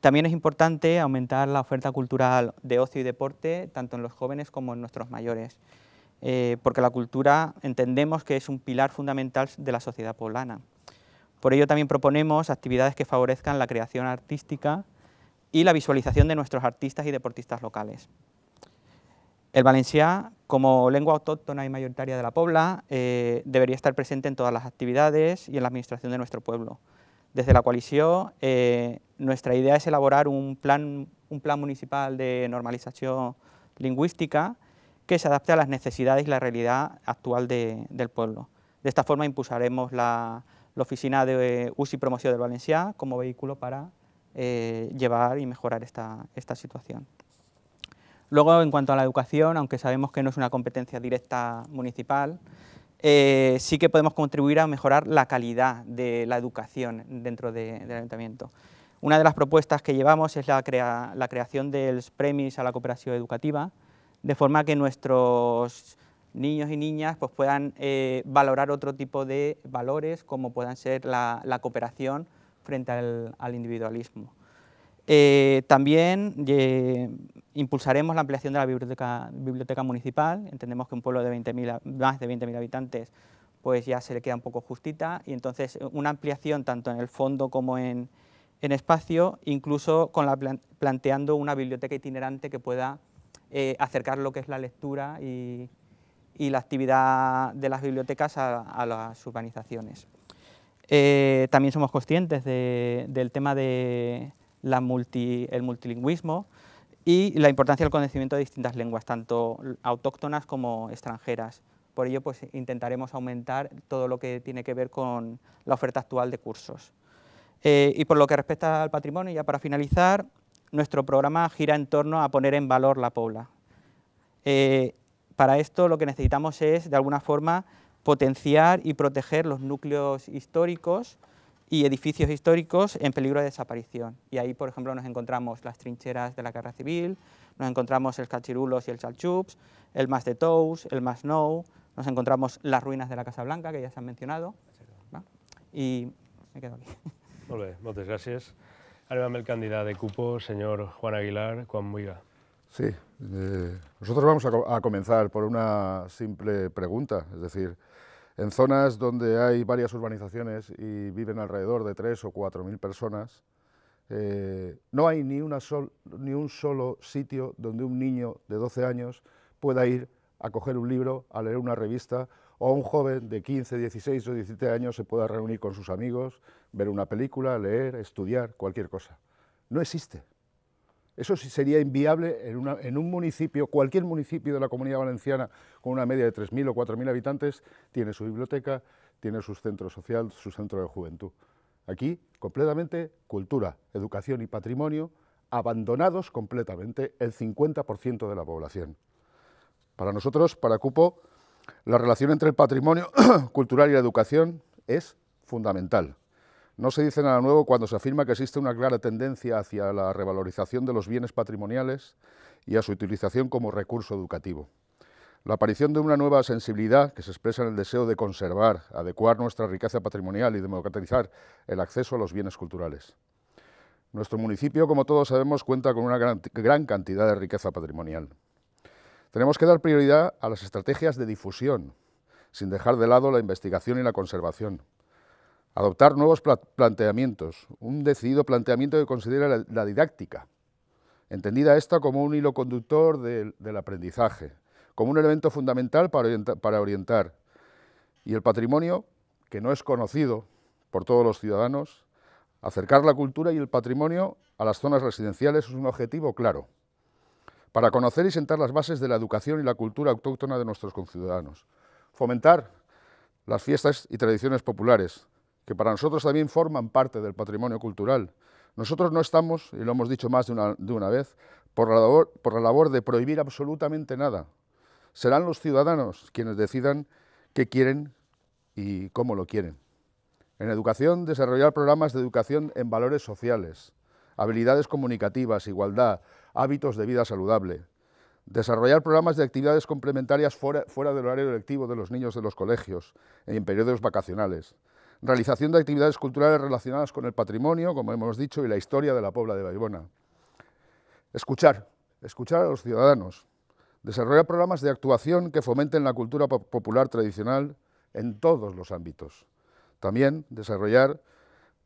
También es importante aumentar la oferta cultural de ocio y deporte, tanto en los jóvenes como en nuestros mayores. Eh, porque la cultura entendemos que es un pilar fundamental de la sociedad poblana. Por ello también proponemos actividades que favorezcan la creación artística y la visualización de nuestros artistas y deportistas locales. El valenciano como lengua autóctona y mayoritaria de la Pobla, eh, debería estar presente en todas las actividades y en la administración de nuestro pueblo. Desde la coalición, eh, nuestra idea es elaborar un plan municipal de normalización lingüística que se adapte a las necesidades y la realidad actual del pueblo. De esta forma impulsaremos la, oficina de UCI Promoción del Valenciá como vehículo para eh, llevar y mejorar esta, situación. Luego, en cuanto a la educación, aunque sabemos que no es una competencia directa municipal, eh, sí que podemos contribuir a mejorar la calidad de la educación dentro del ayuntamiento. Una de las propuestas que llevamos es la, creación de los premios a la cooperación educativa, de forma que nuestros niños y niñas pues puedan eh, valorar otro tipo de valores como puedan ser la, cooperación frente al, individualismo. Eh, también impulsaremos la ampliación de la biblioteca, municipal, entendemos que un pueblo de más de 20.000 habitantes pues ya se le queda un poco justita y entonces una ampliación tanto en el fondo como en, en espacio, incluso con la, planteando una biblioteca itinerante que pueda eh, acercar lo que es la lectura y, la actividad de las bibliotecas a, las urbanizaciones. Eh, también somos conscientes del tema del multilingüismo y la importancia del conocimiento de distintas lenguas, tanto autóctonas como extranjeras. Por ello, pues, intentaremos aumentar todo lo que tiene que ver con la oferta actual de cursos. Eh, y por lo que respecta al patrimonio, ya para finalizar, nuestro programa gira en torno a poner en valor la pobla. Eh, para esto lo que necesitamos es, de alguna forma, potenciar y proteger los núcleos históricos y edificios históricos en peligro de desaparición. Y ahí, por ejemplo, nos encontramos las trincheras de la guerra civil, nos encontramos el Cachirulos y el Chalchups, el Mas de Tous, el Mas Nou, nos encontramos las ruinas de la Casa Blanca, que ya se han mencionado. Y me quedo aquí. Muy bien, muchas Gracias vamos el candidato de cupo, señor Juan Aguilar, Juan Muiga. Sí, eh, nosotros vamos a, comenzar por una simple pregunta, es decir, en zonas donde hay varias urbanizaciones y viven alrededor de 3 o 4 mil personas, eh, no hay ni, una sol, ni un solo sitio donde un niño de 12 años pueda ir a coger un libro, a leer una revista o un joven de 15, 16 o 17 años se pueda reunir con sus amigos, ver una película, leer, estudiar, cualquier cosa. No existe. Eso sería inviable en, un municipio, cualquier municipio de la comunidad valenciana con una media de 3.000 o 4.000 habitantes, tiene su biblioteca, tiene su centro social, su centro de juventud. Aquí, completamente, cultura, educación y patrimonio abandonados completamente el 50% de la población. Para nosotros, para Cupo, la relación entre el patrimonio cultural y la educación es fundamental. No se dice nada nuevo cuando se afirma que existe una clara tendencia hacia la revalorización de los bienes patrimoniales y a su utilización como recurso educativo. La aparición de una nueva sensibilidad que se expresa en el deseo de conservar, adecuar nuestra riqueza patrimonial y democratizar el acceso a los bienes culturales. Nuestro municipio, como todos sabemos, cuenta con una gran, cantidad de riqueza patrimonial. Tenemos que dar prioridad a las estrategias de difusión, sin dejar de lado la investigación y la conservación. Adoptar nuevos planteamientos, un decidido planteamiento que considere la, didáctica, entendida esta como un hilo conductor del aprendizaje, como un elemento fundamental para orientar. Y el patrimonio, que no es conocido por todos los ciudadanos, acercar la cultura y el patrimonio a las zonas residenciales es un objetivo claro para conocer y sentar las bases de la educación y la cultura autóctona de nuestros conciudadanos. Fomentar las fiestas y tradiciones populares, que para nosotros también forman parte del patrimonio cultural. Nosotros no estamos, y lo hemos dicho más de una, vez, por la, labor, por la labor de prohibir absolutamente nada. Serán los ciudadanos quienes decidan qué quieren y cómo lo quieren. En educación, desarrollar programas de educación en valores sociales, habilidades comunicativas, igualdad, hábitos de vida saludable, desarrollar programas de actividades complementarias fuera, del horario lectivo de los niños de los colegios en periodos vacacionales, realización de actividades culturales relacionadas con el patrimonio, como hemos dicho, y la historia de la Puebla de Baibona. Escuchar, escuchar a los ciudadanos, desarrollar programas de actuación que fomenten la cultura popular tradicional en todos los ámbitos. También desarrollar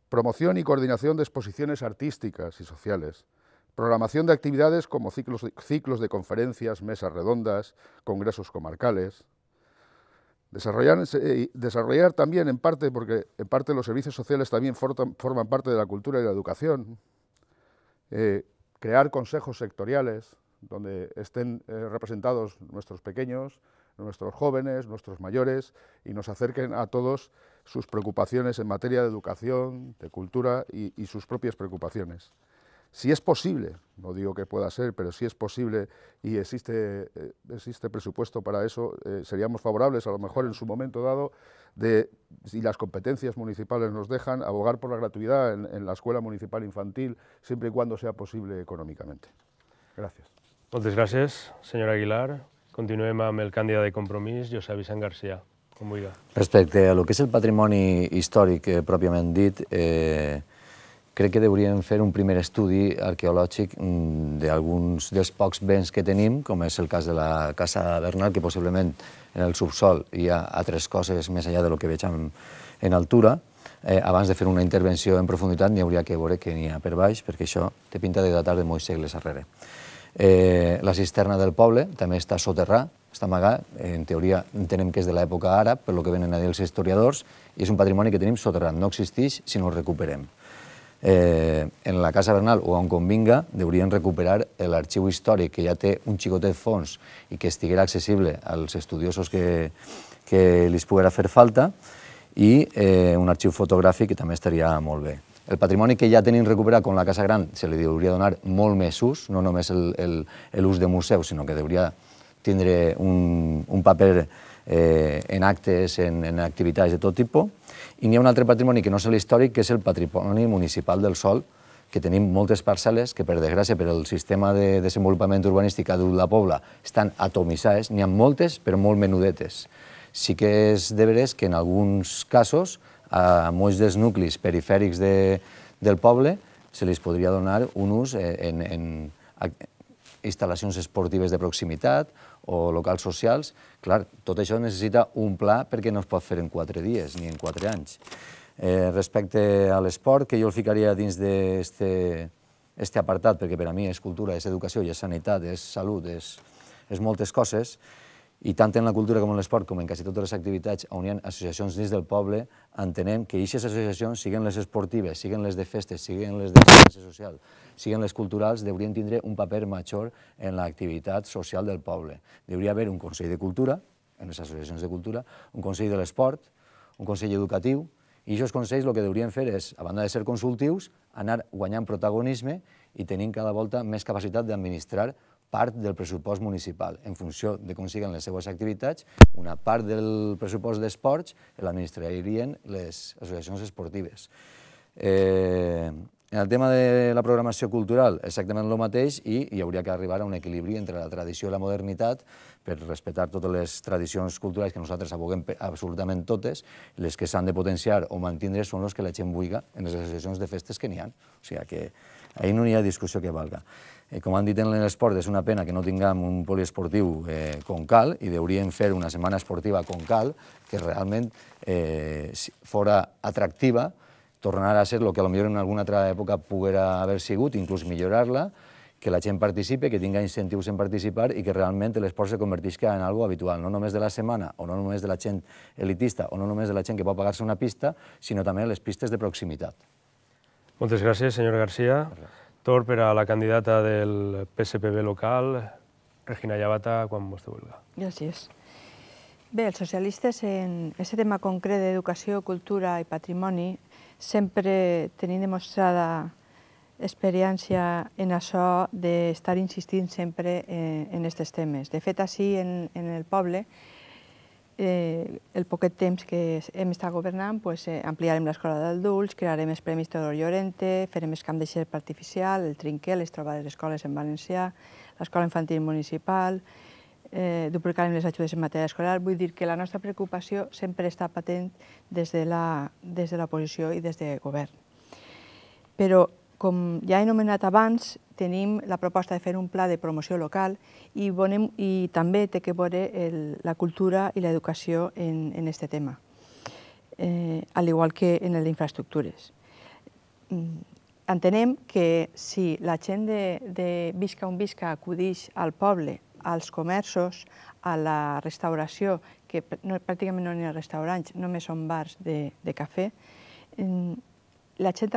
promoción y coordinación de exposiciones artísticas y sociales, Programación de actividades como ciclos de, conferencias, mesas redondas, congresos comarcales. Desarrollar, eh, desarrollar también en parte, porque en parte los servicios sociales también forman parte de la cultura y la educación. Eh, crear consejos sectoriales donde estén eh, representados nuestros pequeños, nuestros jóvenes, nuestros mayores y nos acerquen a todos sus preocupaciones en materia de educación, de cultura y sus propias preocupaciones. Si es posible, no digo que pueda ser, pero si es posible y existe, eh, existe presupuesto para eso, eh, seríamos favorables, a lo mejor en su momento dado, de, si las competencias municipales nos dejan, abogar por la gratuidad en, la escuela municipal infantil, siempre y cuando sea posible económicamente. Gracias. Muchas gracias, señor Aguilar. Continuemos con el candidato de compromiso, José Vicent García. Respecto a lo que es el patrimonio histórico, eh, propiamente dicho, crec que hauríem fer un primer estudi arqueològic mm, d'alguns dels pocs béns que tenim, com és el cas de la Casa Bernal, que possiblement en el subsol hi ha altres coses més enllà del que veig en, en altura. Eh, abans de fer una intervenció en profunditat n'hi hauria que veure que n'hi ha per baix, perquè això té pinta de datar de molts segles arrere. Eh, la cisterna del poble també està soterrà, està amagat, en teoria entenem que és de l'època àrab, per lo que venen a dir els historiadors, i és un patrimoni que tenim soterrat, no existeix si no el recuperem eh, en la Casa Bernal o on convinga, deurien recuperar eh, l'arxiu històric, que ja té un xicotet fons i que estiguera accessible als estudiosos que, que li poguera fer falta, i eh, un arxiu fotogràfic que també estaria molt bé. El patrimoni que ja tenim recuperat com la Casa Gran se li hauria donar molt més ús, no només l'ús de museu, sinó que hauria tindre un, un paper eh, en actes, en, en activitats de tot tipus, i n'hi ha un altre patrimoni que no és l'històric, que és el patrimoni municipal del sol, que tenim moltes parcel·les que, per desgràcia, per el sistema de desenvolupament urbanístic que ha dut la Pobla, estan atomitzades, n'hi ha moltes, però molt menudetes. Sí que és de veres que en alguns casos, a molts dels nuclis perifèrics de, del poble, se li podria donar un ús eh, en, en, en instal·lacions esportives de proximitat o locals socials, clar, tot això necessita un pla perquè no es pot fer en quatre dies ni en quatre anys. Eh, respecte a l'esport, que jo el ficaria dins d'aquest apartat, perquè per a mi és cultura, és educació, i és sanitat, és salut, és, moltes coses, i tant en la cultura com en l'esport, com en quasi totes les activitats on hi ha associacions dins del poble, entenem que aquestes associacions, siguin les esportives, siguin les de festes, siguin les de classe social, siguen les culturals, deurien tindre un paper major en l'activitat social del poble. Deuria haver un Consell de Cultura, en les associacions de cultura, un Consell de l'Esport, un Consell Educatiu, i aquests consells el que deurien fer és, a banda de ser consultius, anar guanyant protagonisme i tenint cada volta més capacitat d'administrar part del pressupost municipal. En funció de com siguen les seues activitats, una part del pressupost d'esports l'administrarien les associacions esportives. Eh, en el tema de la programació cultural, exactament el mateix, i hi hauria d'arribar arribar a un equilibri entre la tradició i la modernitat per respectar totes les tradicions culturals que nosaltres aboguem absolutament totes, les que s'han de potenciar o mantindre són les que la gent buiga en les associacions de festes que n'hi ha. O sigui que ahir no hi ha discussió que valga. Eh, com han dit en l'esport, és una pena que no tinguem un poliesportiu eh, com cal i hauríem fer una setmana esportiva com cal que realment eh, fora atractiva tornar a ser el que potser en alguna altra època poguera haver sigut, inclús millorar-la, que la gent participe, que tinga incentius en participar i que realment l'esport se convertisca en algo habitual, no només de la setmana, o no només de la gent elitista, o no només de la gent que pot pagar-se una pista, sinó també les pistes de proximitat. Moltes gràcies, senyora García. Tor per a la candidata del PSPB local, Regina Llavata, quan vostè vulgui. Gràcies. Bé, els socialistes en aquest tema concret d'educació, cultura i patrimoni sempre tenint demostrada experiència en això d'estar insistint sempre eh, en aquests temes. De fet, així en, en el poble, eh, el poquet temps que hem estat governant, pues, eh, ampliarem l'escola d'adults, crearem els Premis Teodor Llorente, farem el camp de xerpa artificial, el trinquer, les trobades d'escoles en valencià, l'escola infantil municipal, eh, les ajudes en matèria escolar. Vull dir que la nostra preocupació sempre està patent des de l'oposició de i des de govern. Però, com ja he anomenat abans, tenim la proposta de fer un pla de promoció local i, i també té que veure el, la cultura i l'educació en aquest tema, eh, al igual que en les infraestructures. Mm, entenem que si la gent de, de Visca on Visca acudeix al poble als comerços, a la restauració, que no, pràcticament no n'hi ha restaurants, només són bars de, de cafè, la gent,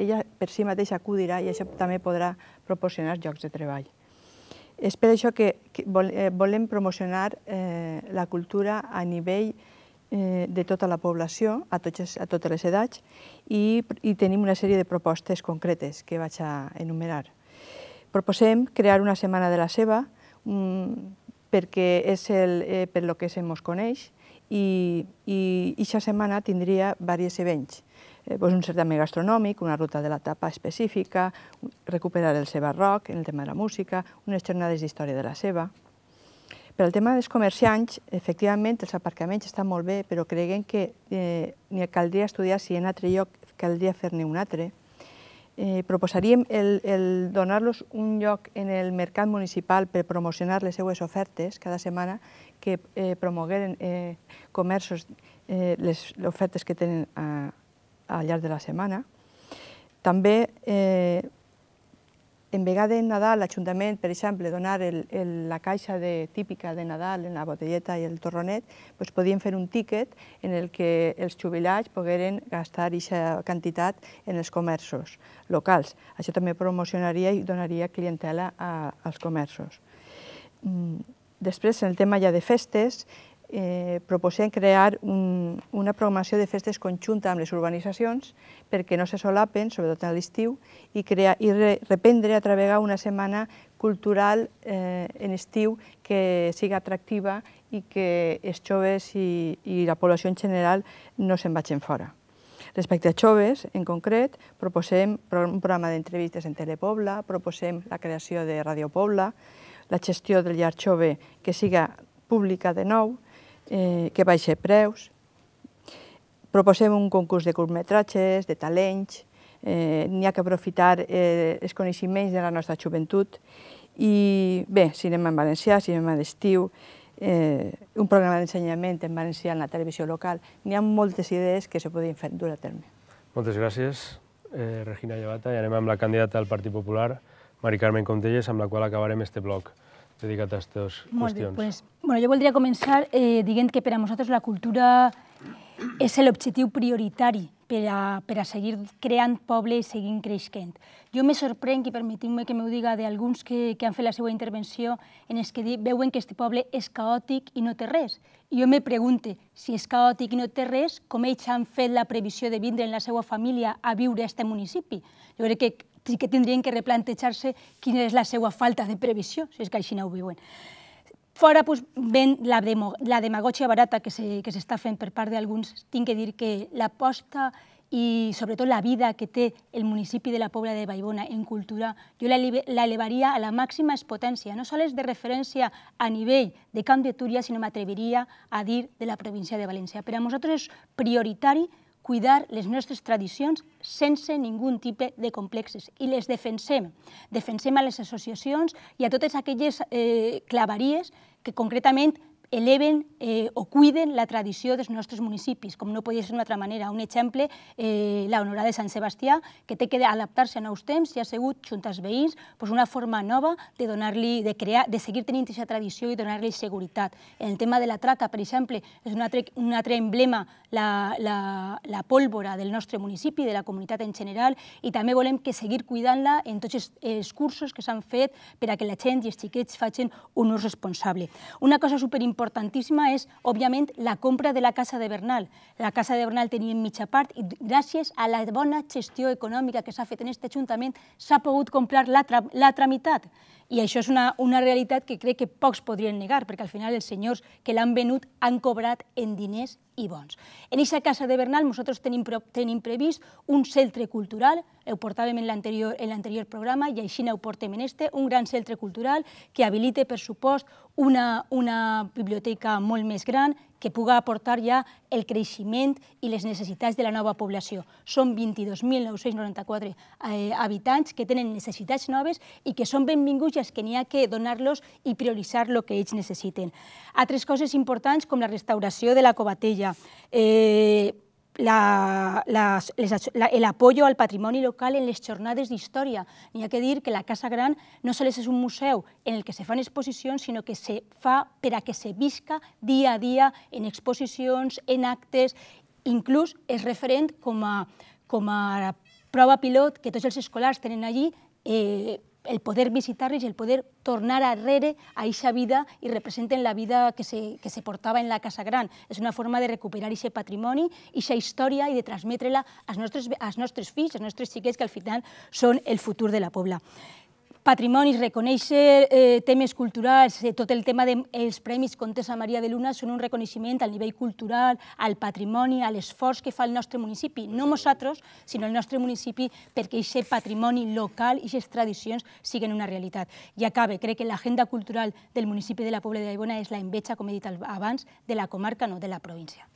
ella per si mateixa acudirà i això també podrà proporcionar llocs de treball. És per això que, que eh, volem promocionar eh, la cultura a nivell eh, de tota la població, a, totes, a totes les edats, i, i tenim una sèrie de propostes concretes que vaig a enumerar. Proposem crear una setmana de la seva, Mm, perquè és el, eh, per lo que se mos coneix, i, i eixa setmana tindria diversos events. Eh, doncs un certamen gastronòmic, una ruta de la tapa específica, recuperar el seva rock, el tema de la música, unes jornades d'història de la seva. Per al tema dels comerciants, efectivament, els aparcaments estan molt bé, però creguem que eh, caldria estudiar si en altre lloc caldria fer-ne un altre, eh, proposaríem el, el donar-los un lloc en el mercat municipal per promocionar les seues ofertes cada setmana que eh, promogueren eh, comerços eh, les ofertes que tenen a, eh, al llarg de la setmana. També eh, en vegada en Nadal l'Ajuntament, per exemple, donar el, el, la caixa de, típica de Nadal en la botelleta i el torronet, pues podien fer un tíquet en el que els jubilats pogueren gastar aquesta quantitat en els comerços locals. Això també promocionaria i donaria clientela a, als comerços. Mm, després, en el tema ja de festes, eh, proposem crear un, una programació de festes conjunta amb les urbanitzacions perquè no se solapen, sobretot a l'estiu, i, crear, i reprendre a través una setmana cultural eh, en estiu que siga atractiva i que els joves i, i la població en general no se'n vagin fora. Respecte a joves, en concret, proposem un programa d'entrevistes en Telepobla, proposem la creació de Radio Pobla, la gestió del llarg jove que siga pública de nou, eh, que baixa preus. Proposem un concurs de curtmetratges, de talents, eh, n'hi ha que aprofitar eh, els coneixements de la nostra joventut i bé, cinema en valencià, cinema d'estiu, eh, un programa d'ensenyament en valencià en la televisió local. N'hi ha moltes idees que se poden fer dur a terme. Moltes gràcies, eh, Regina Llevata, i anem amb la candidata del Partit Popular, Mari Carmen Contelles, amb la qual acabarem este bloc dedicat a aquestes qüestions? Bé, pues, bueno, jo voldria començar eh, dient que per a nosaltres la cultura és l'objectiu prioritari per a, per a seguir creant poble i seguir creixent. Jo me sorprenc, i permetim me que m'ho diga, d'alguns que, que han fet la seva intervenció, en els que veuen que este poble és caòtic i no té res. I jo me pregunte, si és caòtic i no té res, com ells han fet la previsió de vindre en la seva família a viure a aquest municipi? Jo crec que sí que tindrien que replantejar-se quina és la seva falta de previsió, si és que així no ho viuen. Fora doncs, ven la, demo, la demagogia barata que s'està se, fent per part d'alguns. Tinc que dir que l'aposta i sobretot la vida que té el municipi de la Pobla de Baibona en cultura, jo l'elevaria a la màxima expotència. No sols de referència a nivell de Camp de Túria, sinó m'atreviria a dir de la província de València. Per a nosaltres és prioritari cuidar les nostres tradicions sense ningú tipus de complexes i les defensem. Defensem a les associacions i a totes aquelles eh, claveries que concretament eleven eh, o cuiden la tradició dels nostres municipis, com no podia ser d'una altra manera. Un exemple, eh, la honorada de Sant Sebastià, que té que adaptar-se a nous temps i ha sigut, junt als veïns, pues una forma nova de donar-li, de crear, de seguir tenint aquesta tradició i donar-li seguretat. En el tema de la traca, per exemple, és un altre, un altre emblema, la, la, la pólvora del nostre municipi, de la comunitat en general, i també volem que seguir cuidant-la en tots els, els cursos que s'han fet per a que la gent i els xiquets facin un ús responsable. Una cosa superimportant importantíssima és, òbviament, la compra de la Casa de Bernal. La Casa de Bernal tenia mitja part i gràcies a la bona gestió econòmica que s'ha fet en aquest Ajuntament s'ha pogut comprar l'altra meitat. I això és una, una realitat que crec que pocs podrien negar, perquè al final els senyors que l'han venut han cobrat en diners i bons. En aquesta casa de Bernal nosaltres tenim, tenim previst un centre cultural, ho portàvem en l'anterior programa i així ho portem en este, un gran centre cultural que habilite, per supost, una, una biblioteca molt més gran, que puga aportar ja el creixement i les necessitats de la nova població. Són 22.994 eh, habitants que tenen necessitats noves i que són benvinguts i els que n'hi ha que donar-los i prioritzar el que ells necessiten. Altres coses importants com la restauració de la covatella, eh, la, las, les, la, el apoyo al patrimoni local en les jornades d'història. N'hi ha que dir que la Casa Gran no sols és un museu en el que se fan exposicions, sinó que se fa per a que se visca dia a dia en exposicions, en actes, inclús és referent com a, com a prova pilot que tots els escolars tenen allí eh, el poder visitar-los i el poder tornar arrere a aquesta vida i representen la vida que se, que se portava en la Casa Gran. És una forma de recuperar aquest patrimoni, aquesta història i de transmetre-la als nostres, als nostres fills, als nostres xiquets, que al final són el futur de la Pobla patrimonis, reconèixer eh, temes culturals, eh, tot el tema dels de, Premis Contessa Maria de Luna són un reconeixement al nivell cultural, al patrimoni, a l'esforç que fa el nostre municipi. No nosaltres, sinó el nostre municipi, perquè aquest patrimoni local i aquestes tradicions siguen una realitat. I acabe, crec que l'agenda cultural del municipi de la Pobla d'Aibona és la enveja, com he dit abans, de la comarca, no de la província.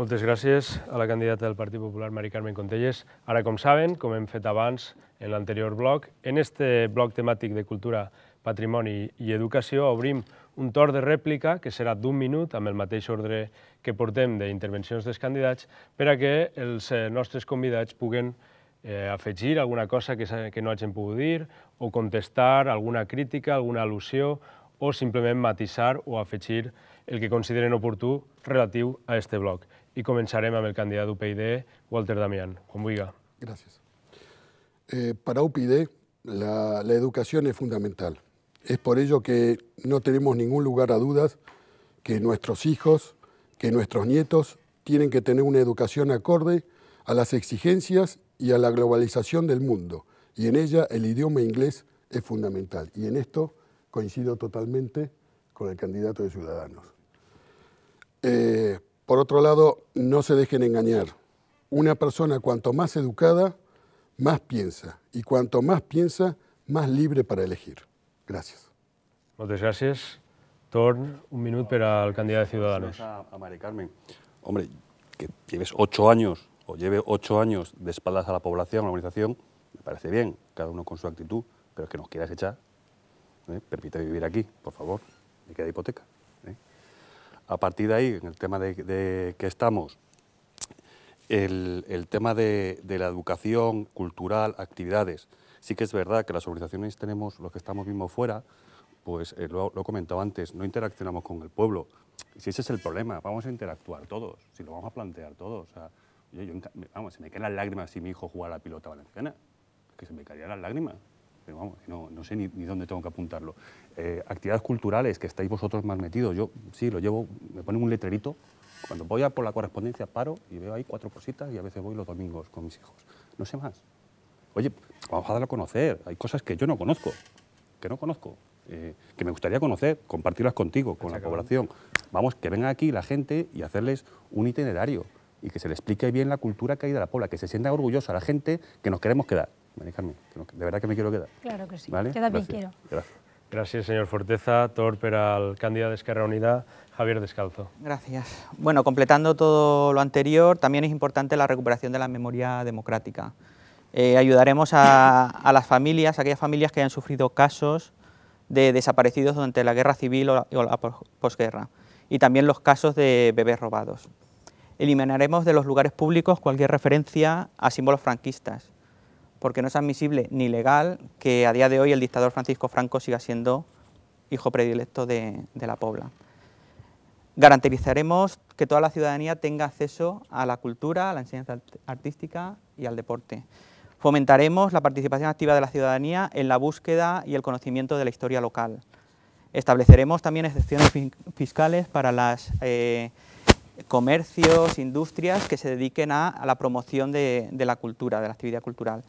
Moltes gràcies a la candidata del Partit Popular, Mari Carmen Contelles. Ara, com saben, com hem fet abans, en l'anterior bloc. En este bloc temàtic de cultura, patrimoni i educació obrim un torn de rèplica que serà d'un minut, amb el mateix ordre que portem d'intervencions dels candidats, per a que els eh, nostres convidats puguen eh, afegir alguna cosa que, que no hagin pogut dir o contestar alguna crítica, alguna al·lusió o simplement matisar o afegir el que consideren oportú relatiu a este bloc. I començarem amb el candidat UPyD, Walter Damián. Com vulgui. Gràcies. Eh, para UPID la, educación es fundamental. Es por ello que no tenemos ningún lugar a dudas que nuestros hijos, que nuestros nietos tienen que tener una educación acorde a las exigencias y a la globalización del mundo. Y en ella el idioma inglés es fundamental. Y en esto coincido totalmente con el candidato de Ciudadanos. Eh, por otro lado, no se dejen engañar. Una persona cuanto más educada, más piensa y cuanto más piensa, más libre para elegir. Gracias. Muchas gracias. Torn, un minuto para el candidato de Ciudadanos. A, Carmen. Hombre, que lleves ocho años o lleve ocho años de espaldas a la población, a la organización, me parece bien, cada uno con su actitud, pero es que nos quieras echar, ¿eh? permite vivir aquí, por favor, me queda hipoteca. ¿eh? A partir de ahí, en el tema de que estamos, el, tema de, la educación cultural, actividades. Sí que es verdad que las organizaciones tenemos, los que estamos mismo fuera, pues eh, lo, he comentado antes, no interaccionamos con el pueblo. si ese es el problema, vamos a interactuar todos, si lo vamos a plantear todos. vamos, se me caen las lágrimas si mi hijo juega a la pilota valenciana, que se me caerían las lágrimas. Pero no, sé ni, dónde tengo que apuntarlo. Eh, actividades culturales, que estáis vosotros más metidos. Yo sí, lo llevo, me ponen un letrerito cuando voy a por la correspondencia paro y veo ahí cuatro cositas y a veces voy los domingos con mis hijos. No sé más. Oye, vamos a darlo a conocer. Hay cosas que yo no conozco, que no conozco, eh, que me gustaría conocer, compartirlas contigo, con pues la población. Vamos, que venga aquí la gente y hacerles un itinerario y que se le explique bien la cultura que hay de la Pobla, que se sienta orgullosa la gente que nos queremos quedar. de verdad que me quiero quedar. Claro que sí. ¿Vale? Yo quiero. Gracias. Gracias, señor Forteza. Tor al candidato de Esquerra Unida, Javier Descalzo. Gracias. Bueno, completando todo lo anterior, también es importante la recuperación de la memoria democrática. Eh, ayudaremos a, las familias, a aquellas familias que hayan sufrido casos de desaparecidos durante la guerra civil o la posguerra, y también los casos de bebés robados. Eliminaremos de los lugares públicos cualquier referencia a símbolos franquistas, porque no es admisible ni legal que a día de hoy el dictador Francisco Franco siga siendo hijo predilecto de, la Pobla. Garantizaremos que toda la ciudadanía tenga acceso a la cultura, a la enseñanza artística y al deporte. Fomentaremos la participación activa de la ciudadanía en la búsqueda y el conocimiento de la historia local. Estableceremos también excepciones fiscales para los eh, comercios, industrias que se dediquen a, la promoción de la cultura, de la actividad cultural.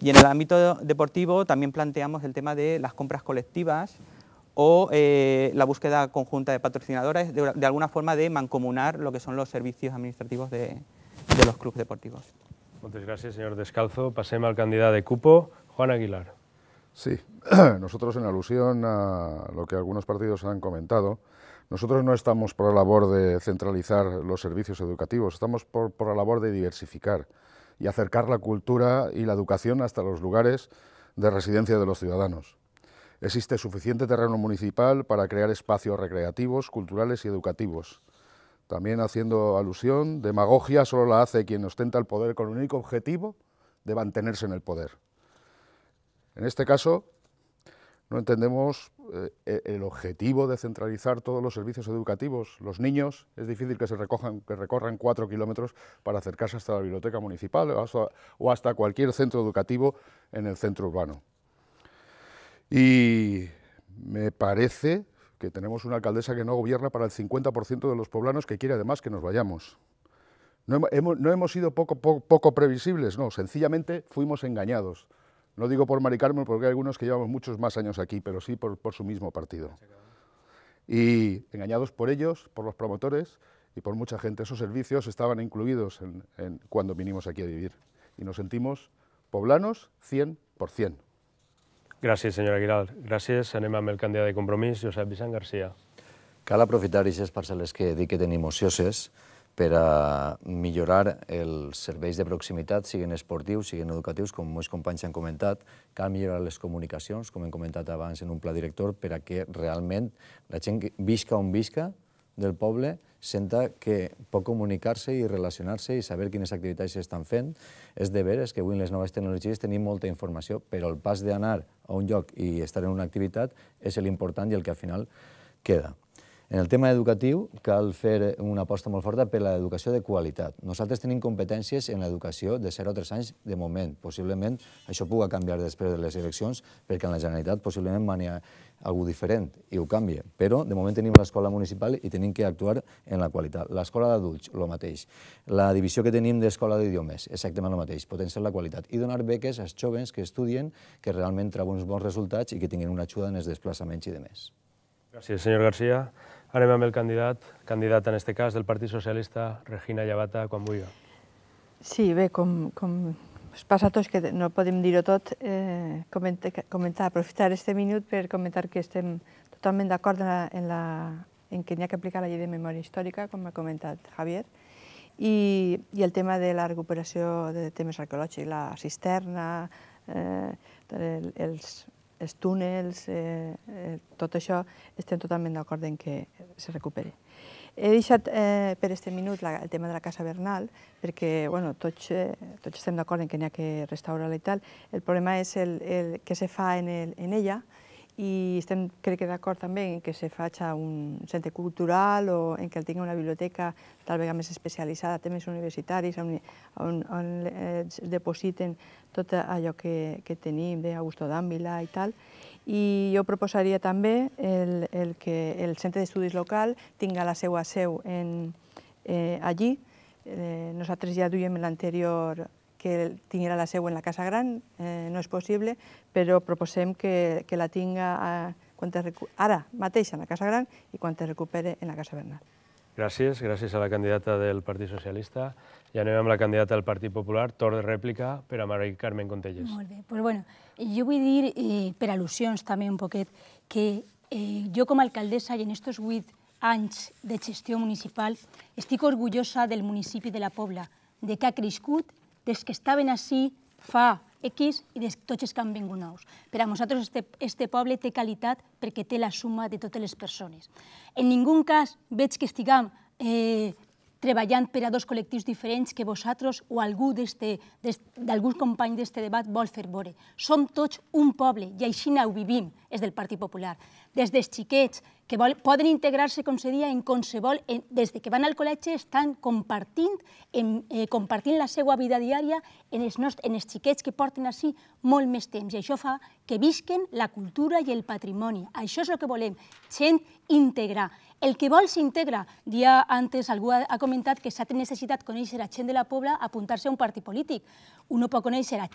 Y en el ámbito deportivo también planteamos el tema de las compras colectivas o eh, la búsqueda conjunta de patrocinadores, de, alguna forma de mancomunar lo que son los servicios administrativos de, los clubes deportivos. Muchas gracias, señor Descalzo. Pasemos al candidato de cupo, Juan Aguilar. Sí, nosotros en alusión a lo que algunos partidos han comentado, nosotros no estamos por la labor de centralizar los servicios educativos, estamos por la labor de diversificar y acercar la cultura y la educación hasta los lugares de residencia de los ciudadanos. Existe suficiente terreno municipal para crear espacios recreativos, culturales y educativos. También haciendo alusión, demagogia solo la hace quien ostenta el poder con el único objetivo de mantenerse en el poder. En este caso, no entendemos eh, e, el objetivo de centralizar todos los servicios educativos. Los niños es difícil que se recojan, que recorran cuatro kilómetros para acercarse hasta la biblioteca municipal o hasta, cualquier centro educativo en el centro urbano. Y me parece que tenemos una alcaldesa que no gobierna para el 50% de los poblanos que quiere además que nos vayamos. No hemos, sido poco, poco, poco previsibles, no, sencillamente fuimos engañados. No digo por Mari porque hay algunos que llevamos muchos más años aquí, pero sí por, su mismo partido. Y engañados por ellos, por los promotores y por mucha gente. Esos servicios estaban incluidos en, cuando vinimos aquí a vivir. Y nos sentimos poblanos 100%. Gracias, señora Aguilar. Gracias. Anem amb el candidato de compromís, Josep Vicent García. Cal aprofitar y parcelas que di que tenemos ocioses per a millorar els serveis de proximitat, siguin esportius, siguin educatius, com molts companys han comentat. Cal millorar les comunicacions, com hem comentat abans en un pla director, per a que realment la gent visca on visca del poble senta que pot comunicar-se i relacionar-se i saber quines activitats s'estan fent. És de veres que avui en les noves tecnologies tenim molta informació, però el pas d'anar a un lloc i estar en una activitat és l'important i el que al final queda. En el tema educatiu cal fer una aposta molt forta per l'educació de qualitat. Nosaltres tenim competències en l'educació de 0 a 3 anys de moment. Possiblement això pugui canviar després de les eleccions perquè en la Generalitat possiblement mania algú diferent i ho canvia. Però de moment tenim l'escola municipal i tenim que actuar en la qualitat. L'escola d'adults, el mateix. La divisió que tenim d'escola d'idiomes, exactament el mateix, potenciar la qualitat i donar beques als joves que estudien, que realment treuen uns bons resultats i que tinguin una ajuda en els desplaçaments i demés. Gràcies, senyor García. Anem amb el candidat, candidat en aquest cas del Partit Socialista, Regina Llevata, quan vulgui. Sí, bé, com, com es passa a tots que no podem dir-ho tot, eh, comentar, comentar, aprofitar este minut per comentar que estem totalment d'acord en, la, en, la, en que n'hi ha que aplicar la llei de memòria històrica, com ha comentat Javier, i, i el tema de la recuperació de temes arqueològics, la cisterna, eh, els, els túnels, eh, eh, tot això, estem totalment d'acord en que se recuperi. He deixat eh, per este minut la, el tema de la Casa Bernal, perquè bueno, tots, eh, tots estem d'acord en que n'hi ha que restaurar-la i tal. El problema és el, el que se fa en, el, en ella, i estem, crec que d'acord també en que se faci un centre cultural o en que el tingui una biblioteca tal vegada més especialitzada, temes universitaris, on, on, on es depositen tot allò que, que tenim d'Augusto d'Àmbila i tal. I jo proposaria també el, el que el centre d'estudis local tinga la seva seu en, eh, allí. Eh, nosaltres ja duiem l'anterior que tinguera la seu en la Casa Gran, eh, no és possible, però proposem que, que la tinga a, quan ara mateix en la Casa Gran i quan es recupere en la Casa Bernal. Gràcies, gràcies a la candidata del Partit Socialista. I anem amb la candidata del Partit Popular, torn de rèplica per a Maria Carmen Contelles. Molt bé, pues bueno, jo vull dir, eh, per al·lusions també un poquet, que eh, jo com a alcaldessa i en estos 8 anys de gestió municipal estic orgullosa del municipi de la Pobla, de que ha crescut, dels que estaven així fa X i de tots els que han vingut nous. Per a nosaltres este, este poble té qualitat perquè té la suma de totes les persones. En ningú cas veig que estiguem eh, treballant per a dos col·lectius diferents que vosaltres o algú d'algun company d'este debat vol fer veure. Som tots un poble i així ho vivim, és del Partit Popular. Des dels xiquets, que poden integrar-se, com se dia, en qualsevol, des que van al col·legi estan compartint, en, eh, compartint la seva vida diària en els, en els xiquets que porten així molt més temps. I això fa que visquen la cultura i el patrimoni. Això és el que volem, gent integrar. El que vol integra, día antes algú ha comentado que s'ha necessitat conèixer a gent de la Pobla apuntarse a un partido político, uno puede con conèixer a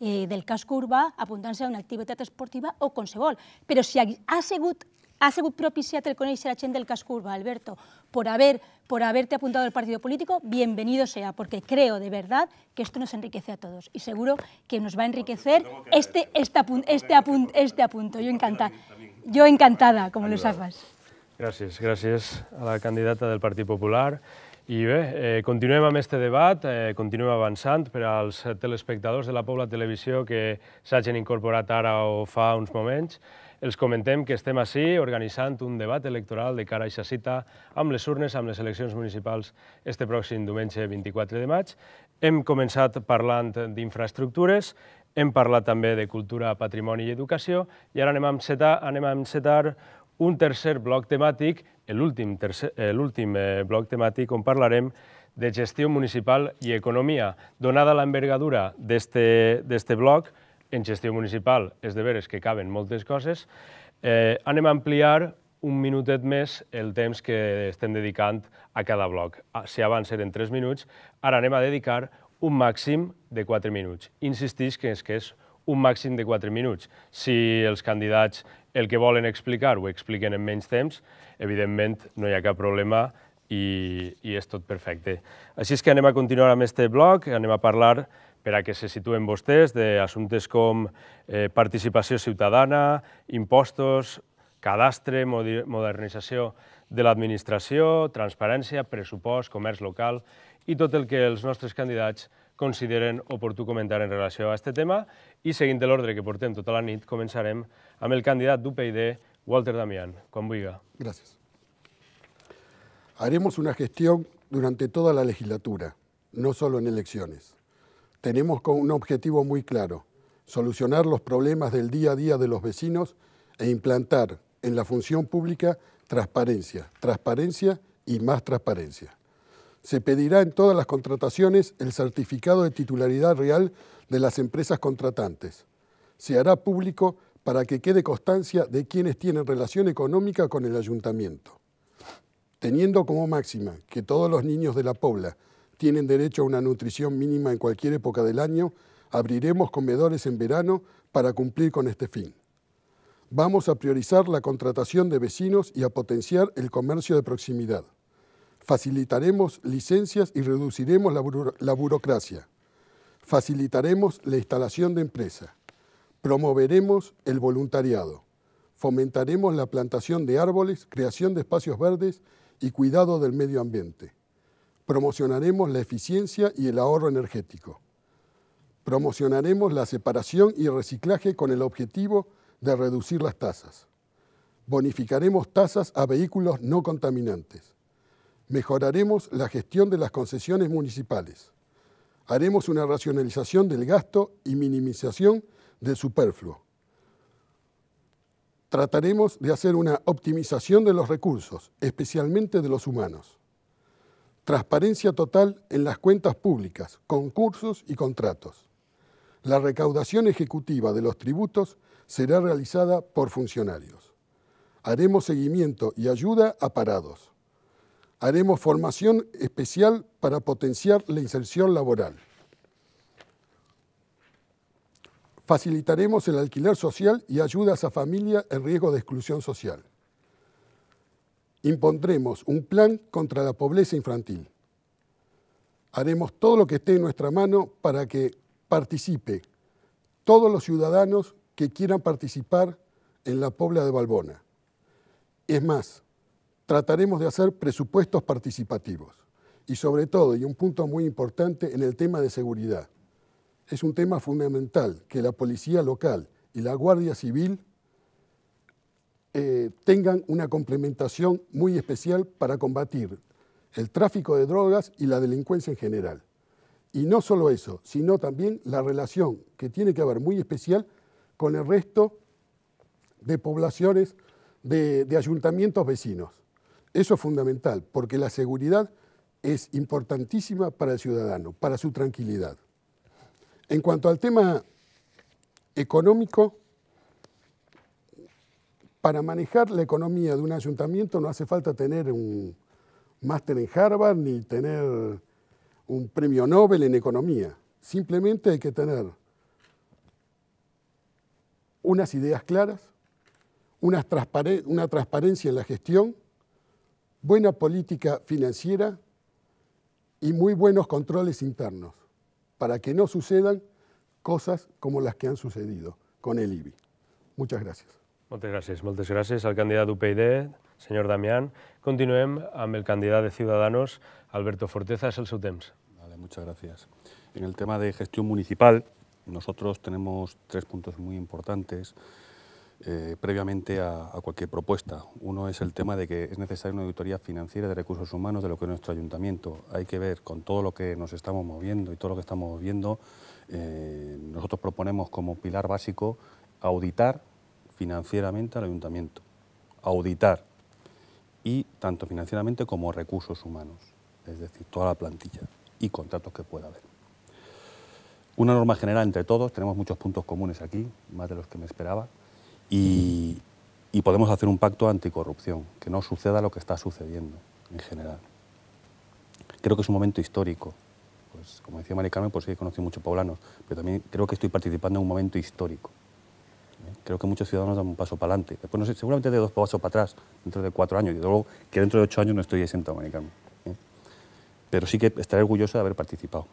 eh, del casco urbano apuntarse a una activitat esportiva o qualsevol. pero si ha sigut ha sigut el con a gent del casco urbano, Alberto, por, por haberte apuntado al partido político, bienvenido sea, porque creo de verdad que esto nos enriquece a todos y seguro que nos va a enriquecer este, este, apunto, este, este apunto. Yo encantada, yo encantada, como lo sabes. Gràcies, gràcies a la candidata del Partit Popular. I bé, eh, continuem amb este debat, eh, continuem avançant per als telespectadors de la Pobla Televisió que s'hagin incorporat ara o fa uns moments. Els comentem que estem així organitzant un debat electoral de cara a aquesta cita amb les urnes, amb les eleccions municipals, este pròxim diumenge 24 de maig. Hem començat parlant d'infraestructures, hem parlat també de cultura, patrimoni i educació, i ara anem anem a encetar un tercer bloc temàtic, eh, l'últim eh, bloc temàtic on parlarem de gestió municipal i economia. Donada l'envergadura d'este bloc, en gestió municipal és de veres que caben moltes coses, eh, anem a ampliar un minutet més el temps que estem dedicant a cada bloc. Ah, si abans eren 3 minuts, ara anem a dedicar un màxim de 4 minuts. Insistís que és que és un màxim de 4 minuts. Si els candidats el que volen explicar ho expliquen en menys temps, evidentment no hi ha cap problema i, i és tot perfecte. Així és que anem a continuar amb este bloc, anem a parlar per a que se situen vostès d'assumptes com eh, participació ciutadana, impostos, cadastre, modernització de l'administració, transparència, pressupost, comerç local i tot el que els nostres candidats consideren oportuno comentar en relación a este tema Y siguiente el orden que portem toda la nit comenzaremos con el de UPyD, Walter Damián. con Gracias. Haremos una gestión durante toda la legislatura, no solo en elecciones. Tenemos un objetivo muy claro, solucionar los problemas del día a día de los vecinos e implantar en la función pública transparencia, transparencia y más transparencia se pedirá en todas las contrataciones el certificado de titularidad real de las empresas contratantes. Se hará público para que quede constancia de quienes tienen relación económica con el ayuntamiento. Teniendo como máxima que todos los niños de la Pobla tienen derecho a una nutrición mínima en cualquier época del año, abriremos comedores en verano para cumplir con este fin. Vamos a priorizar la contratación de vecinos y a potenciar el comercio de proximidad. Facilitaremos licencias y reduciremos la, burocracia. Facilitaremos la instalación de empresas. Promoveremos el voluntariado. Fomentaremos la plantación de árboles, creación de espacios verdes y cuidado del medio ambiente. Promocionaremos la eficiencia y el ahorro energético. Promocionaremos la separación y reciclaje con el objetivo de reducir las tasas. Bonificaremos tasas a vehículos no contaminantes. Mejoraremos la gestión de las concesiones municipales. Haremos una racionalización del gasto y minimización del superfluo. Trataremos de hacer una optimización de los recursos, especialmente de los humanos. Transparencia total en las cuentas públicas, concursos y contratos. La recaudación ejecutiva de los tributos será realizada por funcionarios. Haremos seguimiento y ayuda a parados haremos formación especial para potenciar la inserción laboral. Facilitaremos el alquiler social y ayudas a familias en riesgo de exclusión social. Impondremos un plan contra la pobreza infantil. Haremos todo lo que esté en nuestra mano para que participe todos los ciudadanos que quieran participar en la Pobla de Balbona. Es más, trataremos de hacer presupuestos participativos y sobre todo, y un punto muy importante, en el tema de seguridad. Es un tema fundamental que la policía local y la Guardia Civil eh, tengan una complementación muy especial para combatir el tráfico de drogas y la delincuencia en general. Y no solo eso, sino también la relación que tiene que haber muy especial con el resto de poblaciones de ayuntamientos vecinos. Eso es fundamental, porque la seguridad es importantísima para el ciudadano, para su tranquilidad. En cuanto al tema económico, para manejar la economía de un ayuntamiento no hace falta tener un máster en Harvard ni tener un premio Nobel en economía. Simplemente hay que tener unas ideas claras, una, una transparencia en la gestión, buena política financiera y muy buenos controles internos para que no sucedan cosas como las que han sucedido con el IBI. Muchas gracias. Muchas gracias. Muchas gracias al candidato UPyD, señor Damián. Continuemos con el candidato de Ciudadanos, Alberto Fortezas, el SUTEMS. Vale, muchas gracias. En el tema de gestión municipal, nosotros tenemos tres puntos muy importantes. Eh, previamente a, cualquier propuesta. Uno es el tema de que es necesaria una auditoría financiera de recursos humanos de lo que es nuestro ayuntamiento. Hay que ver con todo lo que nos estamos moviendo y todo lo que estamos viendo. Eh, nosotros proponemos como pilar básico auditar financieramente al ayuntamiento. Auditar. Y tanto financieramente como recursos humanos. Es decir, toda la plantilla y contratos que pueda haber. Una norma general entre todos, tenemos muchos puntos comunes aquí, más de los que me esperaba, y, podemos hacer un pacto anticorrupción, que no suceda lo que está sucediendo en general. Creo que es un momento histórico. Pues, como decía Maricarmen, Carmen, pues sí, he conocido muchos poblanos, pero también creo que estoy participando en un momento histórico. ¿eh? Creo que muchos ciudadanos dan un paso para adelante. no sé, seguramente de dos pasos para atrás, dentro de cuatro años. Y luego que dentro de ocho años no estoy sentado, Maricarmen. ¿eh? Pero sí que estaré orgulloso de haber participado.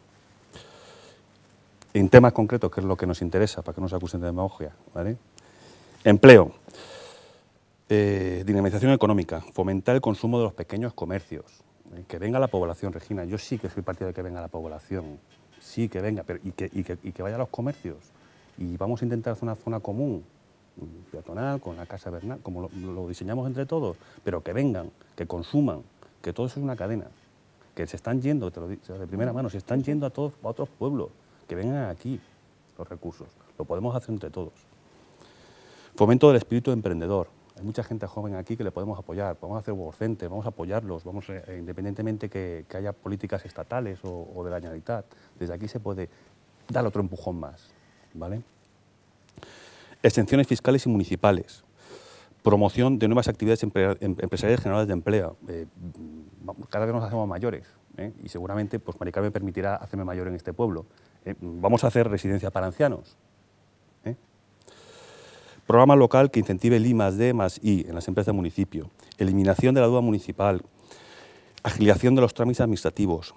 En temas concretos, que es lo que nos interesa, para que no se acusen de demagogia, ¿vale? Empleo. Eh, dinamización económica. Fomentar el consumo de los pequeños comercios. Eh, que venga la población, Regina. Yo sí que soy partido de que venga la población. Sí, que venga, pero y que, vaya a los comercios. Y vamos a intentar hacer una zona común, mm, peatonal, con la casa Bernal, como lo, diseñamos entre todos, pero que vengan, que consuman, que todo eso es una cadena que se están yendo, te lo digo de primera mano, se están yendo a, todos, a otros pueblos, que vengan aquí los recursos. Lo podemos hacer entre todos. Fomento del espíritu emprendedor. Hay mucha gente joven aquí que le podemos apoyar, podemos hacer docente vamos a apoyarlos, vamos eh, eh, independientemente que, que, haya políticas estatales o, de la Generalitat, desde aquí se puede dar otro empujón más. ¿vale? Exenciones fiscales y municipales promoción de nuevas actividades em, empresariales generales de empleo. Eh, mm, cada vez nos hacemos mayores y seguramente pues, me permitirá hacerme mayor en este pueblo. Mm, vamos a hacer residencia para ancianos. Programa local que incentive el I más D más I en las empresas del municipio. Eliminación de la duda municipal. Agilización de los trámites administrativos.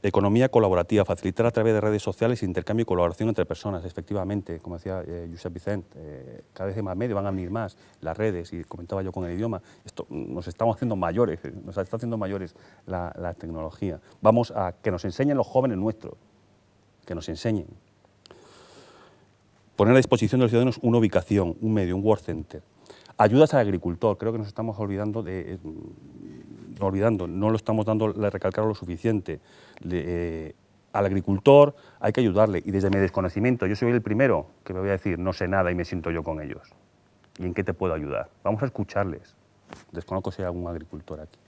Economía colaborativa, facilitar a través de redes sociales intercambio y colaboración entre personas, efectivamente, como decía eh, Josep Vicente, eh, cada vez hay más medios, van a venir más las redes, y comentaba yo con el idioma, esto, mm, nos estamos haciendo mayores, eh, nos está haciendo mayores la tecnología. Vamos a que nos enseñen los jóvenes nuestros, que nos enseñen, poner a disposición de los ciudadanos una ubicación, un medio, un work center. Ayudas al agricultor, creo que nos estamos olvidando de... Eh, olvidando, no lo estamos dando, lo suficiente. Eh, al agricultor hay que ayudarle y desde mi desconocimiento, yo soy el primero que me voy a decir no sé nada y me siento yo con ellos. ¿Y en qué te puedo ayudar? Vamos a escucharles. Desconozco si hay algún agricultor aquí.